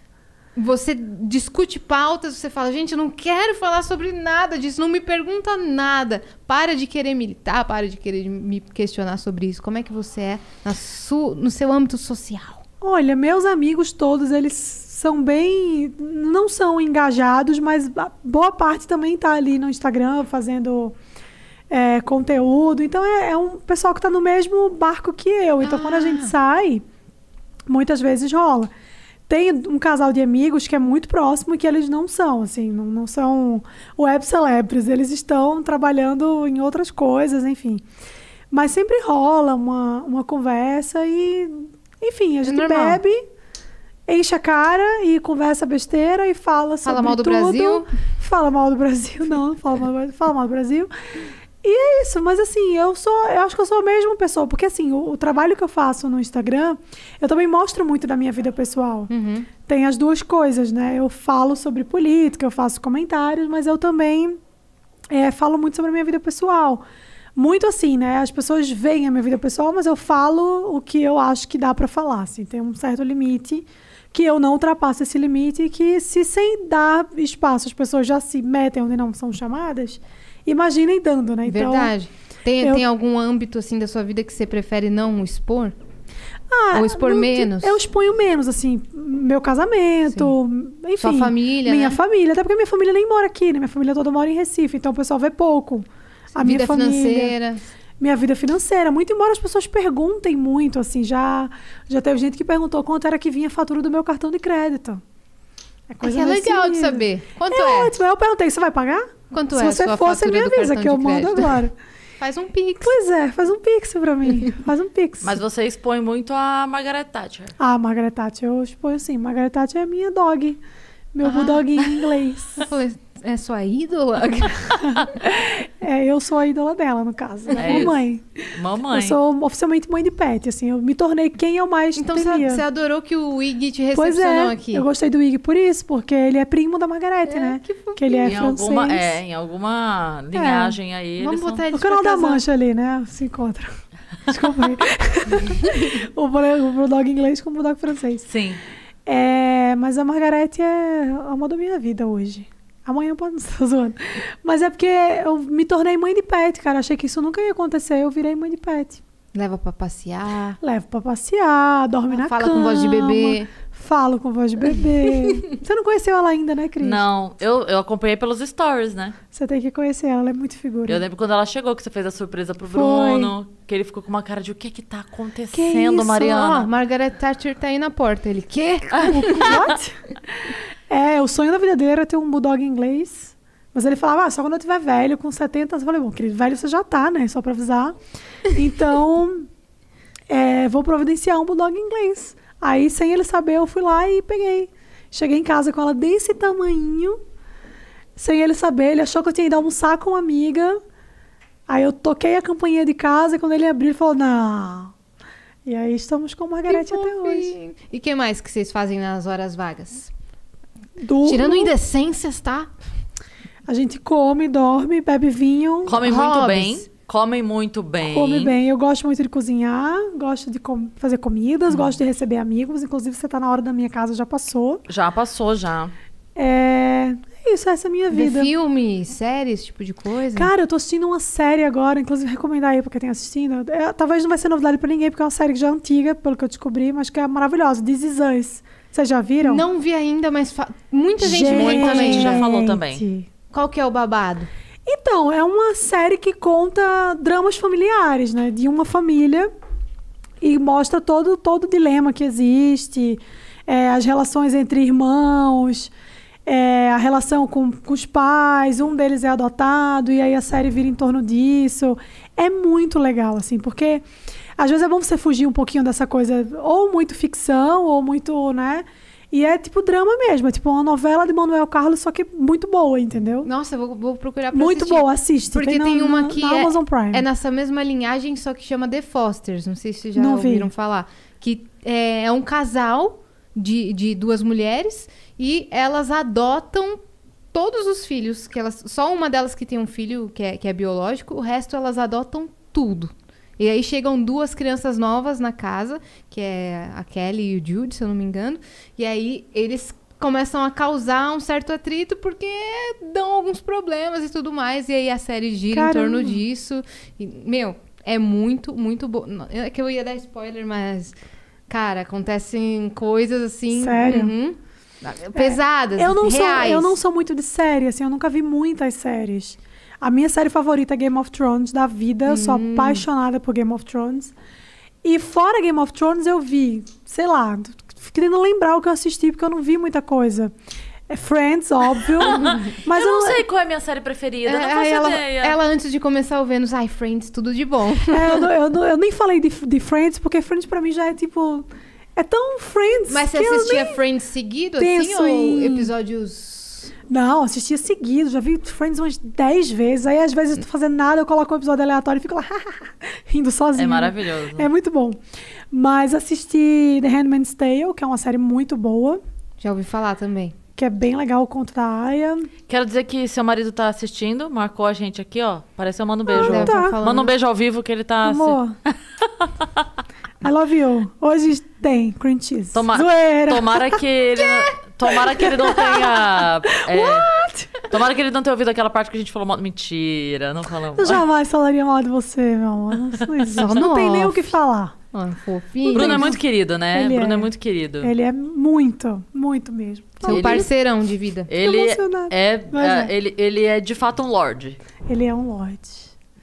você discute pautas, você fala, gente, eu não quero falar sobre nada disso, não me pergunta nada. Para de querer militar, para de querer me questionar sobre isso. Como é que você é na su, no seu âmbito social? Olha, meus amigos todos, eles são bem. não são engajados, mas boa parte também está ali no Instagram fazendo. É, conteúdo. Então é, é, um pessoal que está no mesmo barco que eu. Então ah. quando a gente ah. sai, Muitas vezes rola. Tem um casal de amigos que é muito próximo e que eles não são, assim, não, não são web celebres. Eles estão trabalhando em outras coisas, enfim. Mas sempre rola uma, uma conversa e, enfim, a é gente bebe, enche a cara e conversa besteira e fala sobre Fala mal do tudo. Brasil? Fala mal do Brasil, não, não fala mal do Brasil. Fala mal do Brasil. E é isso, mas assim, eu sou, eu acho que eu sou a mesma pessoa, porque assim, o, o trabalho que eu faço no Instagram, eu também mostro muito da minha vida pessoal. Uhum. Tem as duas coisas, né? Eu falo sobre política, eu faço comentários, mas eu também é, falo muito sobre a minha vida pessoal. Muito assim, né? As pessoas veem a minha vida pessoal, mas eu falo o que eu acho que dá para falar, assim, tem um certo limite que eu não ultrapasso esse limite e que se sem dar espaço as pessoas já se metem onde não são chamadas imaginem dando, né? Então, Verdade. Tem, eu... tem algum âmbito assim da sua vida que você prefere não expor? Ah, Ou expor menos? Eu exponho menos, assim, meu casamento, Sim. enfim. Sua família. Minha né? família, até porque minha família nem mora aqui, né? Minha família toda mora em Recife, então o pessoal vê pouco. A vida minha família. Financeira. Minha vida financeira. Muito embora as pessoas perguntem muito, assim, já, já teve gente que perguntou quanto era que vinha a fatura do meu cartão de crédito. É, é, é legal assim. de saber. Quanto é? é? Ótimo. Eu perguntei, você vai pagar? Quanto Se é? Se você for, você me avisa que eu mando agora. Faz um pix. Pois é, faz um pix pra mim. faz um pix. Mas você expõe muito a Margaret Thatcher. Ah, Margaret Thatcher, eu exponho assim. Margaret Thatcher é minha dog. Meu ah. bulldog em inglês. É sua ídola? é, eu sou a ídola dela, no caso. Né? É Mamãe. Isso. Mamãe. Eu sou oficialmente mãe de pet, assim. Eu me tornei quem eu mais Então você adorou que o Ig te é, recepcionou é, aqui. eu gostei do Ig por isso, porque ele é primo da Margarete, é, né? Que, que ele é em francês. Alguma, é, em alguma linhagem aí. Vamos botar são... eles O canal da Mancha ali, né? Se encontra. Desculpa aí. o bulldog inglês com o bulldog francês. Sim. É, mas a Margarete é o amor da minha vida hoje. Amanhã pode não estar zoando. Mas é porque eu me tornei mãe de pet, cara. Achei que isso nunca ia acontecer. Eu virei mãe de pet. Leva pra passear. Levo pra passear, dorme na fala cama. Fala com voz de bebê. Falo com voz de bebê. Você não conheceu ela ainda, né, Cris? Não, eu, eu acompanhei pelos stories, né? Você tem que conhecer ela, ela é muito figura. Eu lembro quando ela chegou que você fez a surpresa pro Foi. Bruno, que ele ficou com uma cara de o que é que tá acontecendo, que Mariana? Ó, Margaret Thatcher tá aí na porta. Ele, quê? What? É, o sonho da vida dele era ter um bulldog inglês. Mas ele falava, ah, só quando eu tiver velho, com 70. Eu falei, bom, querido, velho você já tá, né? Só pra avisar. Então, é, vou providenciar um bulldog inglês. Aí, sem ele saber, eu fui lá e peguei. Cheguei em casa com ela desse tamanho, sem ele saber. Ele achou que eu tinha ido almoçar com uma amiga. Aí eu toquei a campainha de casa e quando ele abriu, ele falou, não... E aí estamos com Margarete até hoje. E o que mais que vocês fazem nas horas vagas? Durmo. Tirando indecências, tá? A gente come, dorme, bebe vinho. Come hobbies. muito bem. Comem muito bem. Come bem. Eu gosto muito de cozinhar, gosto de com fazer comidas, hum. gosto de receber amigos. Inclusive, você tá na hora da minha casa, já passou. Já passou, já. É. é isso, essa é a minha vida. De filme, série, esse tipo de coisa? Cara, eu tô assistindo uma série agora, inclusive recomendar aí pra quem tem tá assistindo. É, talvez não vai ser novidade pra ninguém, porque é uma série que já é antiga, pelo que eu descobri, mas que é maravilhosa. This Is Us. Vocês já viram? Não vi ainda, mas fa... muita gente, gente, muita gente já falou também. Qual que é o babado? Então, é uma série que conta dramas familiares, né? De uma família e mostra todo, todo o dilema que existe, é, as relações entre irmãos, é, a relação com, com os pais, um deles é adotado, e aí a série vira em torno disso. É muito legal, assim, porque às vezes é bom você fugir um pouquinho dessa coisa, ou muito ficção, ou muito, né? E é tipo drama mesmo, é tipo uma novela de Manuel Carlos, só que muito boa, entendeu? Nossa, vou, vou procurar pra Muito assistir. boa, assiste. Porque tem, na, tem uma na, que Prime, é, é, nessa mesma linhagem, só que chama The Fosters, não sei se vocês já não ouviram vi. falar. Que é, é um casal de, de duas mulheres e elas adotam todos os filhos, que elas, só uma delas que tem um filho que é, que é biológico, o resto elas adotam tudo. E aí chegam duas crianças novas na casa, que é a Kelly e o Jude, se eu não me engano. E aí eles começam a causar um certo atrito porque dão alguns problemas e tudo mais. E aí a série gira Caramba. em torno disso. E, meu, é muito, muito bom. É que eu ia dar spoiler, mas. Cara, acontecem coisas assim. Sério? Uhum, é, pesadas, eu não reais. Sou, eu não sou muito de série, assim, eu nunca vi muitas séries. A minha série favorita é Game of Thrones da vida. Eu sou hum. apaixonada por Game of Thrones. E fora Game of Thrones, eu vi, sei lá, querendo lembrar o que eu assisti, porque eu não vi muita coisa. É Friends, óbvio. mas eu, não, sei qual é a minha série preferida, é, não faço é, ela, ideia. Ela, antes de começar o Vênus, ai, Friends, tudo de bom. É, eu, eu, eu, nem falei de, de Friends, porque Friends pra mim já é tipo... É tão Friends. Mas você assistia nem... Friends seguido, assim, ou em... episódios não, assistia seguido, já vi Friends umas 10 vezes. Aí às vezes eu tô fazendo nada, eu coloco um episódio aleatório e fico lá rindo sozinho. É maravilhoso. É muito bom. Mas assisti The Handmaid's Tale, que é uma série muito boa. Já ouvi falar também. Que é bem legal o conto da Aya. Quero dizer que seu marido tá assistindo, marcou a gente aqui, ó. eu mando um ah, beijo. Ah, tá. Manda um né? beijo ao vivo que ele tá. Amor. Assim. I love you. Hoje tem cream cheese. Toma Zoeira. Tomara que ele. tomara que ele não tenha. É, What? Tomara que ele não tenha ouvido aquela parte que a gente falou mal. Mentira, não falamos. Eu jamais falaria mal de você, meu amor. Não, tem nem o que falar. Ah, Bruno é muito querido, né? Ele Bruno é. é. muito querido. Ele é muito, muito mesmo. Seu ele... parceirão de vida. Ele é, é, é, ele, ele é de fato um lord. Ele é um lord.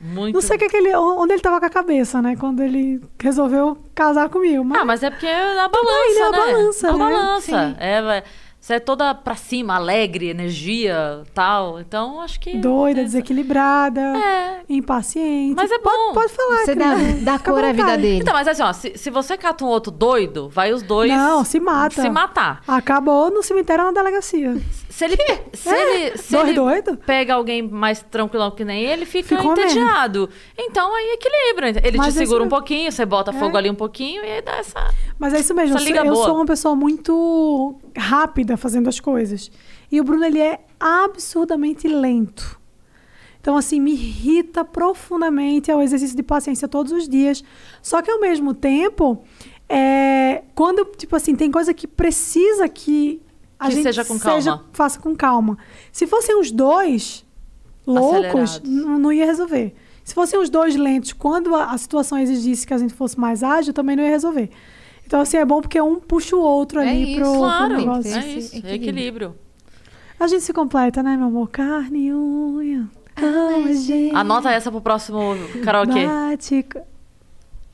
Muito. Não sei que, é que ele, onde ele tava com a cabeça, né? Quando ele resolveu casar comigo. Mas... Ah, mas é porque é a balança, é aí, né? A balança, né? A balança. Sim. É, você é toda pra cima, alegre, energia, tal. Então, acho que. Doida, é desequilibrada. É. Impaciente. Mas é bom. Pode, pode falar, Você dá, dá cor à vida dele. Então, mas assim, ó, se, se você cata um outro doido, vai os dois. Não, se mata. Se matar. Acabou no cemitério na delegacia. Se ele. Se é. ele. Se ele doido? pega alguém mais tranquilão que nem ele, fica Ficou entediado. Mesmo. Então, aí equilibra. Ele mas te segura um é- pouquinho, você bota é. fogo ali um pouquinho e aí dá essa. Mas é isso mesmo. liga eu, boa. eu sou uma pessoa muito rápida fazendo as coisas. E o Bruno ele é absurdamente lento. Então, assim, me irrita profundamente é o exercício de paciência todos os dias. Só que, ao mesmo tempo, é, quando, tipo assim, tem coisa que precisa que a que gente seja com calma. faça com calma. Se fossem os dois loucos, não ia resolver. Se fossem os dois lentos, quando a, a situação exigisse que a gente fosse mais ágil, também não ia resolver. Então, assim, é bom porque um puxa o outro é ali isso, pro, claro, pro negócio. É isso, equilíbrio. É equilíbrio. A gente se completa, né, meu amor? Carne e unha. Alma, ah, gente. Anota essa pro próximo karaokê. Bate...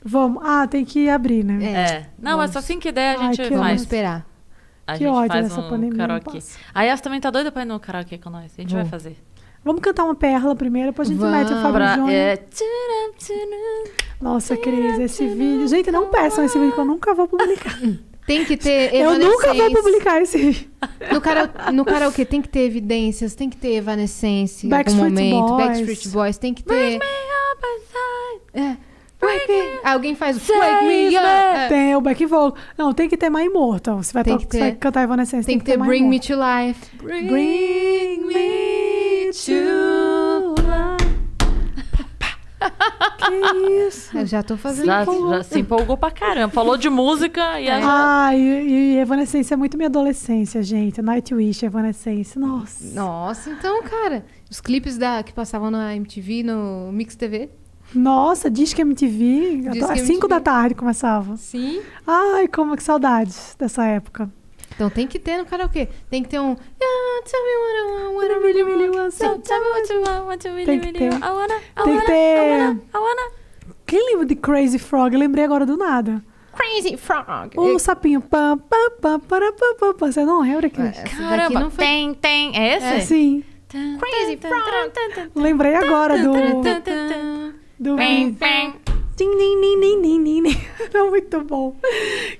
Vamos. Ah, tem que abrir, né? É. é. Não, é Vamos. só assim que der, a gente Ai, vai. Vamos esperar. A que gente ódio faz um pandemia. Karaokê. A Yas também tá doida pra ir no karaokê com nós. A gente Vou. vai fazer. Vamos cantar uma perla primeiro, depois a gente Vamos mete a Fábio é... Nossa, Cris, esse vídeo. Gente, não peçam esse vídeo que eu nunca vou publicar. Tem que ter Eu nunca vou publicar esse vídeo. No, cara, no karaokê tem que ter evidências, tem que ter evanescência Backstreet momento. Boys. Backstreet Boys, tem que ter... É. Alguém faz o Wake é me up. Né? É. Tem o back vocal. Não, tem que ter My Immortal. Você vai, tem que ter, vai cantar Evanescence. Tem, tem que, ter, ter Bring Me to Life. Bring, bring Me to Life. Que isso? Eu já tô fazendo. Já, já, se empolgou pra caramba. Falou de música e é. aí Ai, Ah, e, e Evanescence é muito minha adolescência, gente. Nightwish, Evanescence. Nossa. Nossa, então, cara. Os clipes da, que passavam na MTV, no Mix TV. Nossa, diz que é MTV, é às 5 da tarde começava. Sim. Ai, como que saudades dessa época. Então tem que ter no karaokê. Tem que ter um. Tem que ter. Tem que ter. Quem lembra de Crazy Frog? Eu lembrei agora do nada. Crazy Frog. O sapinho. Você não lembra, Cris? É, Caramba, não foi... tem, tem. É esse. É, sim. Crazy Frog. Lembrei agora do do pim, pim. Din, din, din, din, Era muito bom.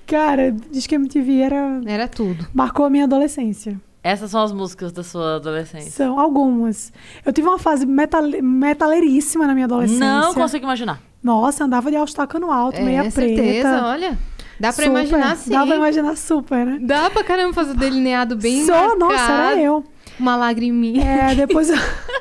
Cara, diz que MTV era. Era tudo. Marcou a minha adolescência. Essas são as músicas da sua adolescência? São algumas. Eu tive uma fase metal, na minha adolescência. Não consigo imaginar. Nossa, andava de alstaca no alto, é, meia certeza, preta. certeza, olha. Dá pra super. imaginar sim. Dá pra imaginar super, né? Dá pra caramba fazer delineado bem Só, marcado. nossa, era eu. Uma lagriminha. É, depois eu...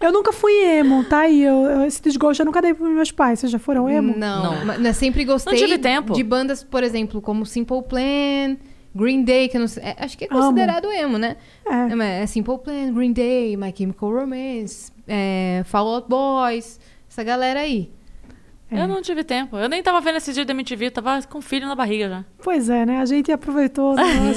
Eu nunca fui emo, tá? E eu, eu, esse desgosto eu nunca dei pros meus pais. Vocês já foram emo? Não, não. Mas né, sempre gostei não tive tempo. de bandas, por exemplo, como Simple Plan, Green Day, que eu não sei, é, acho que é considerado Amo. emo, né? É. É, é. Simple Plan, Green Day, My Chemical Romance, é, Fall Out Boys, essa galera aí. É. Eu não tive tempo. Eu nem tava vendo esse dia da MTV, tava com filho na barriga já. Pois é, né? A gente aproveitou o aí.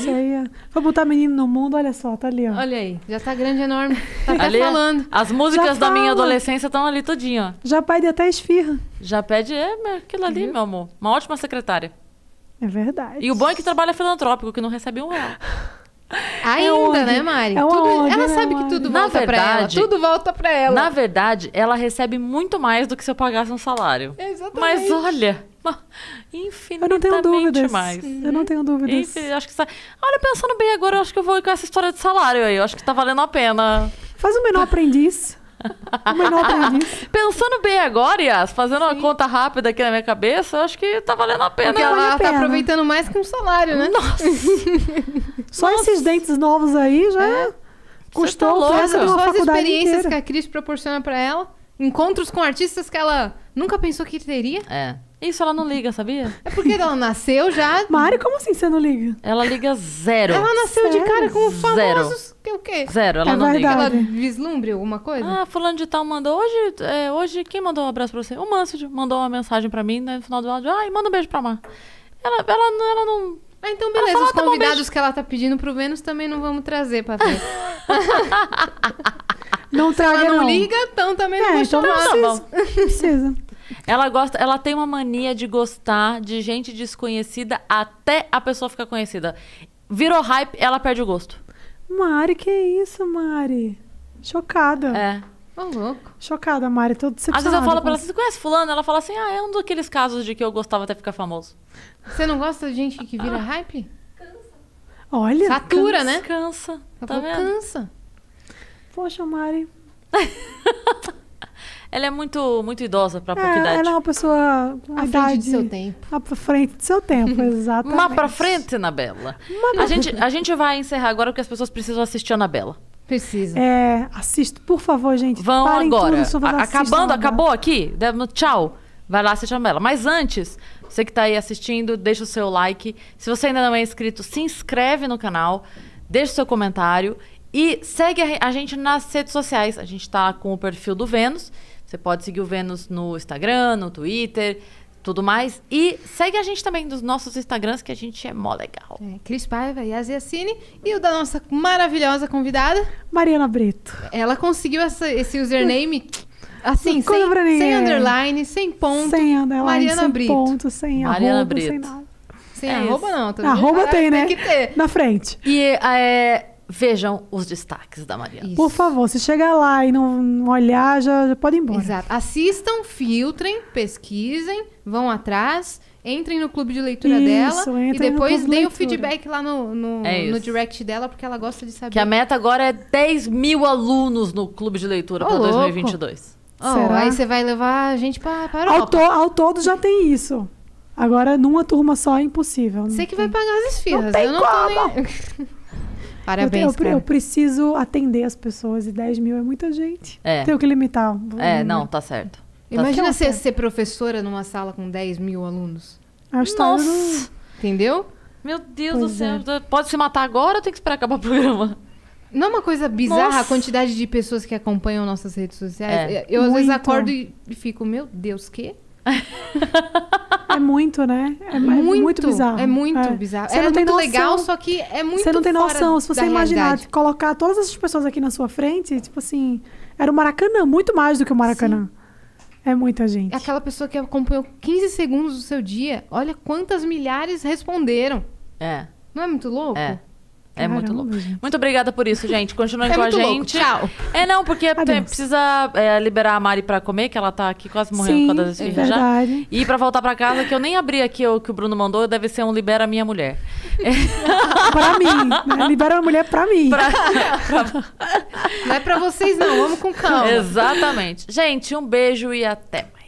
Foi botar menino no mundo, olha só, tá ali, ó. Olha aí, já tá grande, enorme. Tá até ali, falando. As músicas já da fala. minha adolescência estão ali todinha, ó. Já pede até esfirra. Já pede, é, aquilo ali, Viu? meu amor. Uma ótima secretária. É verdade. E o bom é que trabalha filantrópico, que não recebe um real. É Ainda, é né, Mari? É tudo, ela né, sabe que tudo volta na verdade, ela. Tudo volta pra ela. Na verdade, ela recebe muito mais do que se eu pagasse um salário. Exatamente. Mas olha, infinitamente eu não tenho dúvidas. mais. Eu não tenho dúvidas. Enfim, acho que Olha, pensando bem agora, eu acho que eu vou com essa história de salário aí. Eu acho que tá valendo a pena. Faz o menor aprendiz. É Pensando bem agora, Yas, fazendo Sim. uma conta rápida aqui na minha cabeça, eu acho que tá valendo a pena. Porque ela, ela tá pena. Né? aproveitando mais que um salário, né? Nossa! Só Nossa. esses dentes novos aí já é. custou tá louca. Só as experiências inteira. que a Cris proporciona para ela, encontros com artistas que ela nunca pensou que teria. É. Isso ela não liga, sabia? É porque ela nasceu já. Mari, como assim você não liga? Ela liga zero. Ela nasceu zero. de cara com famosos. Zero. Porque o quê? Zero, ela é não liga. Ela vislumbre alguma coisa? Ah, fulano de tal mandou. Hoje, é, hoje quem mandou um abraço pra você? O Mansfield mandou uma mensagem pra mim né, no final do áudio. Ai, manda um beijo pra Mar. Ela, ela, ela, ela não... Ah, então beleza, fala, os tá convidados que ela tá pedindo pro Vênus também não vamos trazer pra frente. não traga ela não. não liga, então também é, não vou então chamar. Então tá Precisa. Ela gosta, ela tem uma mania de gostar de gente desconhecida até a pessoa ficar conhecida. Virou hype, ela perde o gosto. Mari, que isso, Mari? Chocada. É. Tô louco. Chocada, Mari, todo decepcionada. Às vezes eu falo pra ela, você conhece fulano? Ela fala assim, ah, é um daqueles casos de que eu gostava até ficar famoso. Você não gosta de gente que vira ah. hype? Cansa. Olha. Satura, cansa, né? Cansa. Tá, tá vendo? Cansa. Poxa, Mari. Ela é muito, muito idosa para é, pouca é, idade. Ela é uma pessoa com à idade do seu tempo. À frente do seu tempo, exatamente. uma para frente, Anabela. Bela A gente, a gente vai encerrar agora porque as pessoas precisam assistir a Anabela. Precisa. É, assista, por favor, gente. Vão Parem agora. Tudo, Acabando, acabou aqui? Tchau. Vai lá, assistir a Anabela. Mas antes, você que está aí assistindo, deixa o seu like. Se você ainda não é inscrito, se inscreve no canal, deixa o seu comentário e segue a gente nas redes sociais. A gente está com o perfil do Vênus você pode seguir o Vênus no Instagram, no Twitter, tudo mais. E segue a gente também nos nossos Instagrams, que a gente é mó legal. É, Cris Paiva, e Assine e o da nossa maravilhosa convidada... Mariana Brito. Ela conseguiu essa, esse username... Assim, sem, sem, underline, sem ponto. Sem underline, Mariana sem Brito. ponto, sem Mariana arroba, sem nada. Sem é arroba isso. não. Arroba tem, né? Tem que ter. Na frente. E é, Vejam os destaques da Mariana. Isso. Por favor, se chegar lá e não, olhar, já, já pode ir embora. Exato. Assistam, filtrem, pesquisem, vão atrás entrem no clube de leitura isso, dela e depois deem o feedback lá no, no, é no, direct dela, porque ela gosta de saber. Que a meta agora é 10 mil alunos no clube de leitura para 2022. Oh, Será? Aí você vai levar a gente para a Europa. Ao, ao, todo já tem isso. Agora, numa turma só é impossível. Você que vai pagar as esfirras. Não tem Eu não como. tô nem... Parabéns, eu, tenho, eu, eu, preciso atender as pessoas e 10 mil é muita gente. É. Tenho que limitar. É, não, tá certo. Tá Imagina você ser, ser professora numa sala com 10 mil alunos. Acho Nossa! Não... Entendeu? Meu Deus pois do céu. É. Pode se matar agora ou tem que esperar acabar o programa? Não é uma coisa bizarra Nossa. a quantidade de pessoas que acompanham nossas redes sociais? É. Eu, às Muito. vezes, acordo e fico, meu Deus, que? é muito, né? É, é muito, bizarro. É muito é. bizarro. Você não tem muito noção, legal, só que é muito Você não tem noção. Se você imaginar tipo, colocar todas essas pessoas aqui na sua frente, tipo assim, era o Maracanã, muito mais do que o Maracanã. Sim. É muita gente. É aquela pessoa que acompanhou 15 segundos do seu dia, olha quantas milhares responderam. É. Não é muito louco? É. É Caramba. muito louco. Muito obrigada por isso, gente. Continuem é com a gente. Louco. Tchau. É, não, porque tá precisa é, liberar a Mari pra comer, que ela tá aqui quase morrendo Sim, por causa já. é verdade. já. E pra voltar pra casa, que eu nem abri aqui o que o Bruno mandou, deve ser um Libera Minha Mulher. pra mim. Né? Libera a mulher pra mim. pra... Não é pra vocês, não. Vamos com calma. Exatamente. Gente, um beijo e até mais.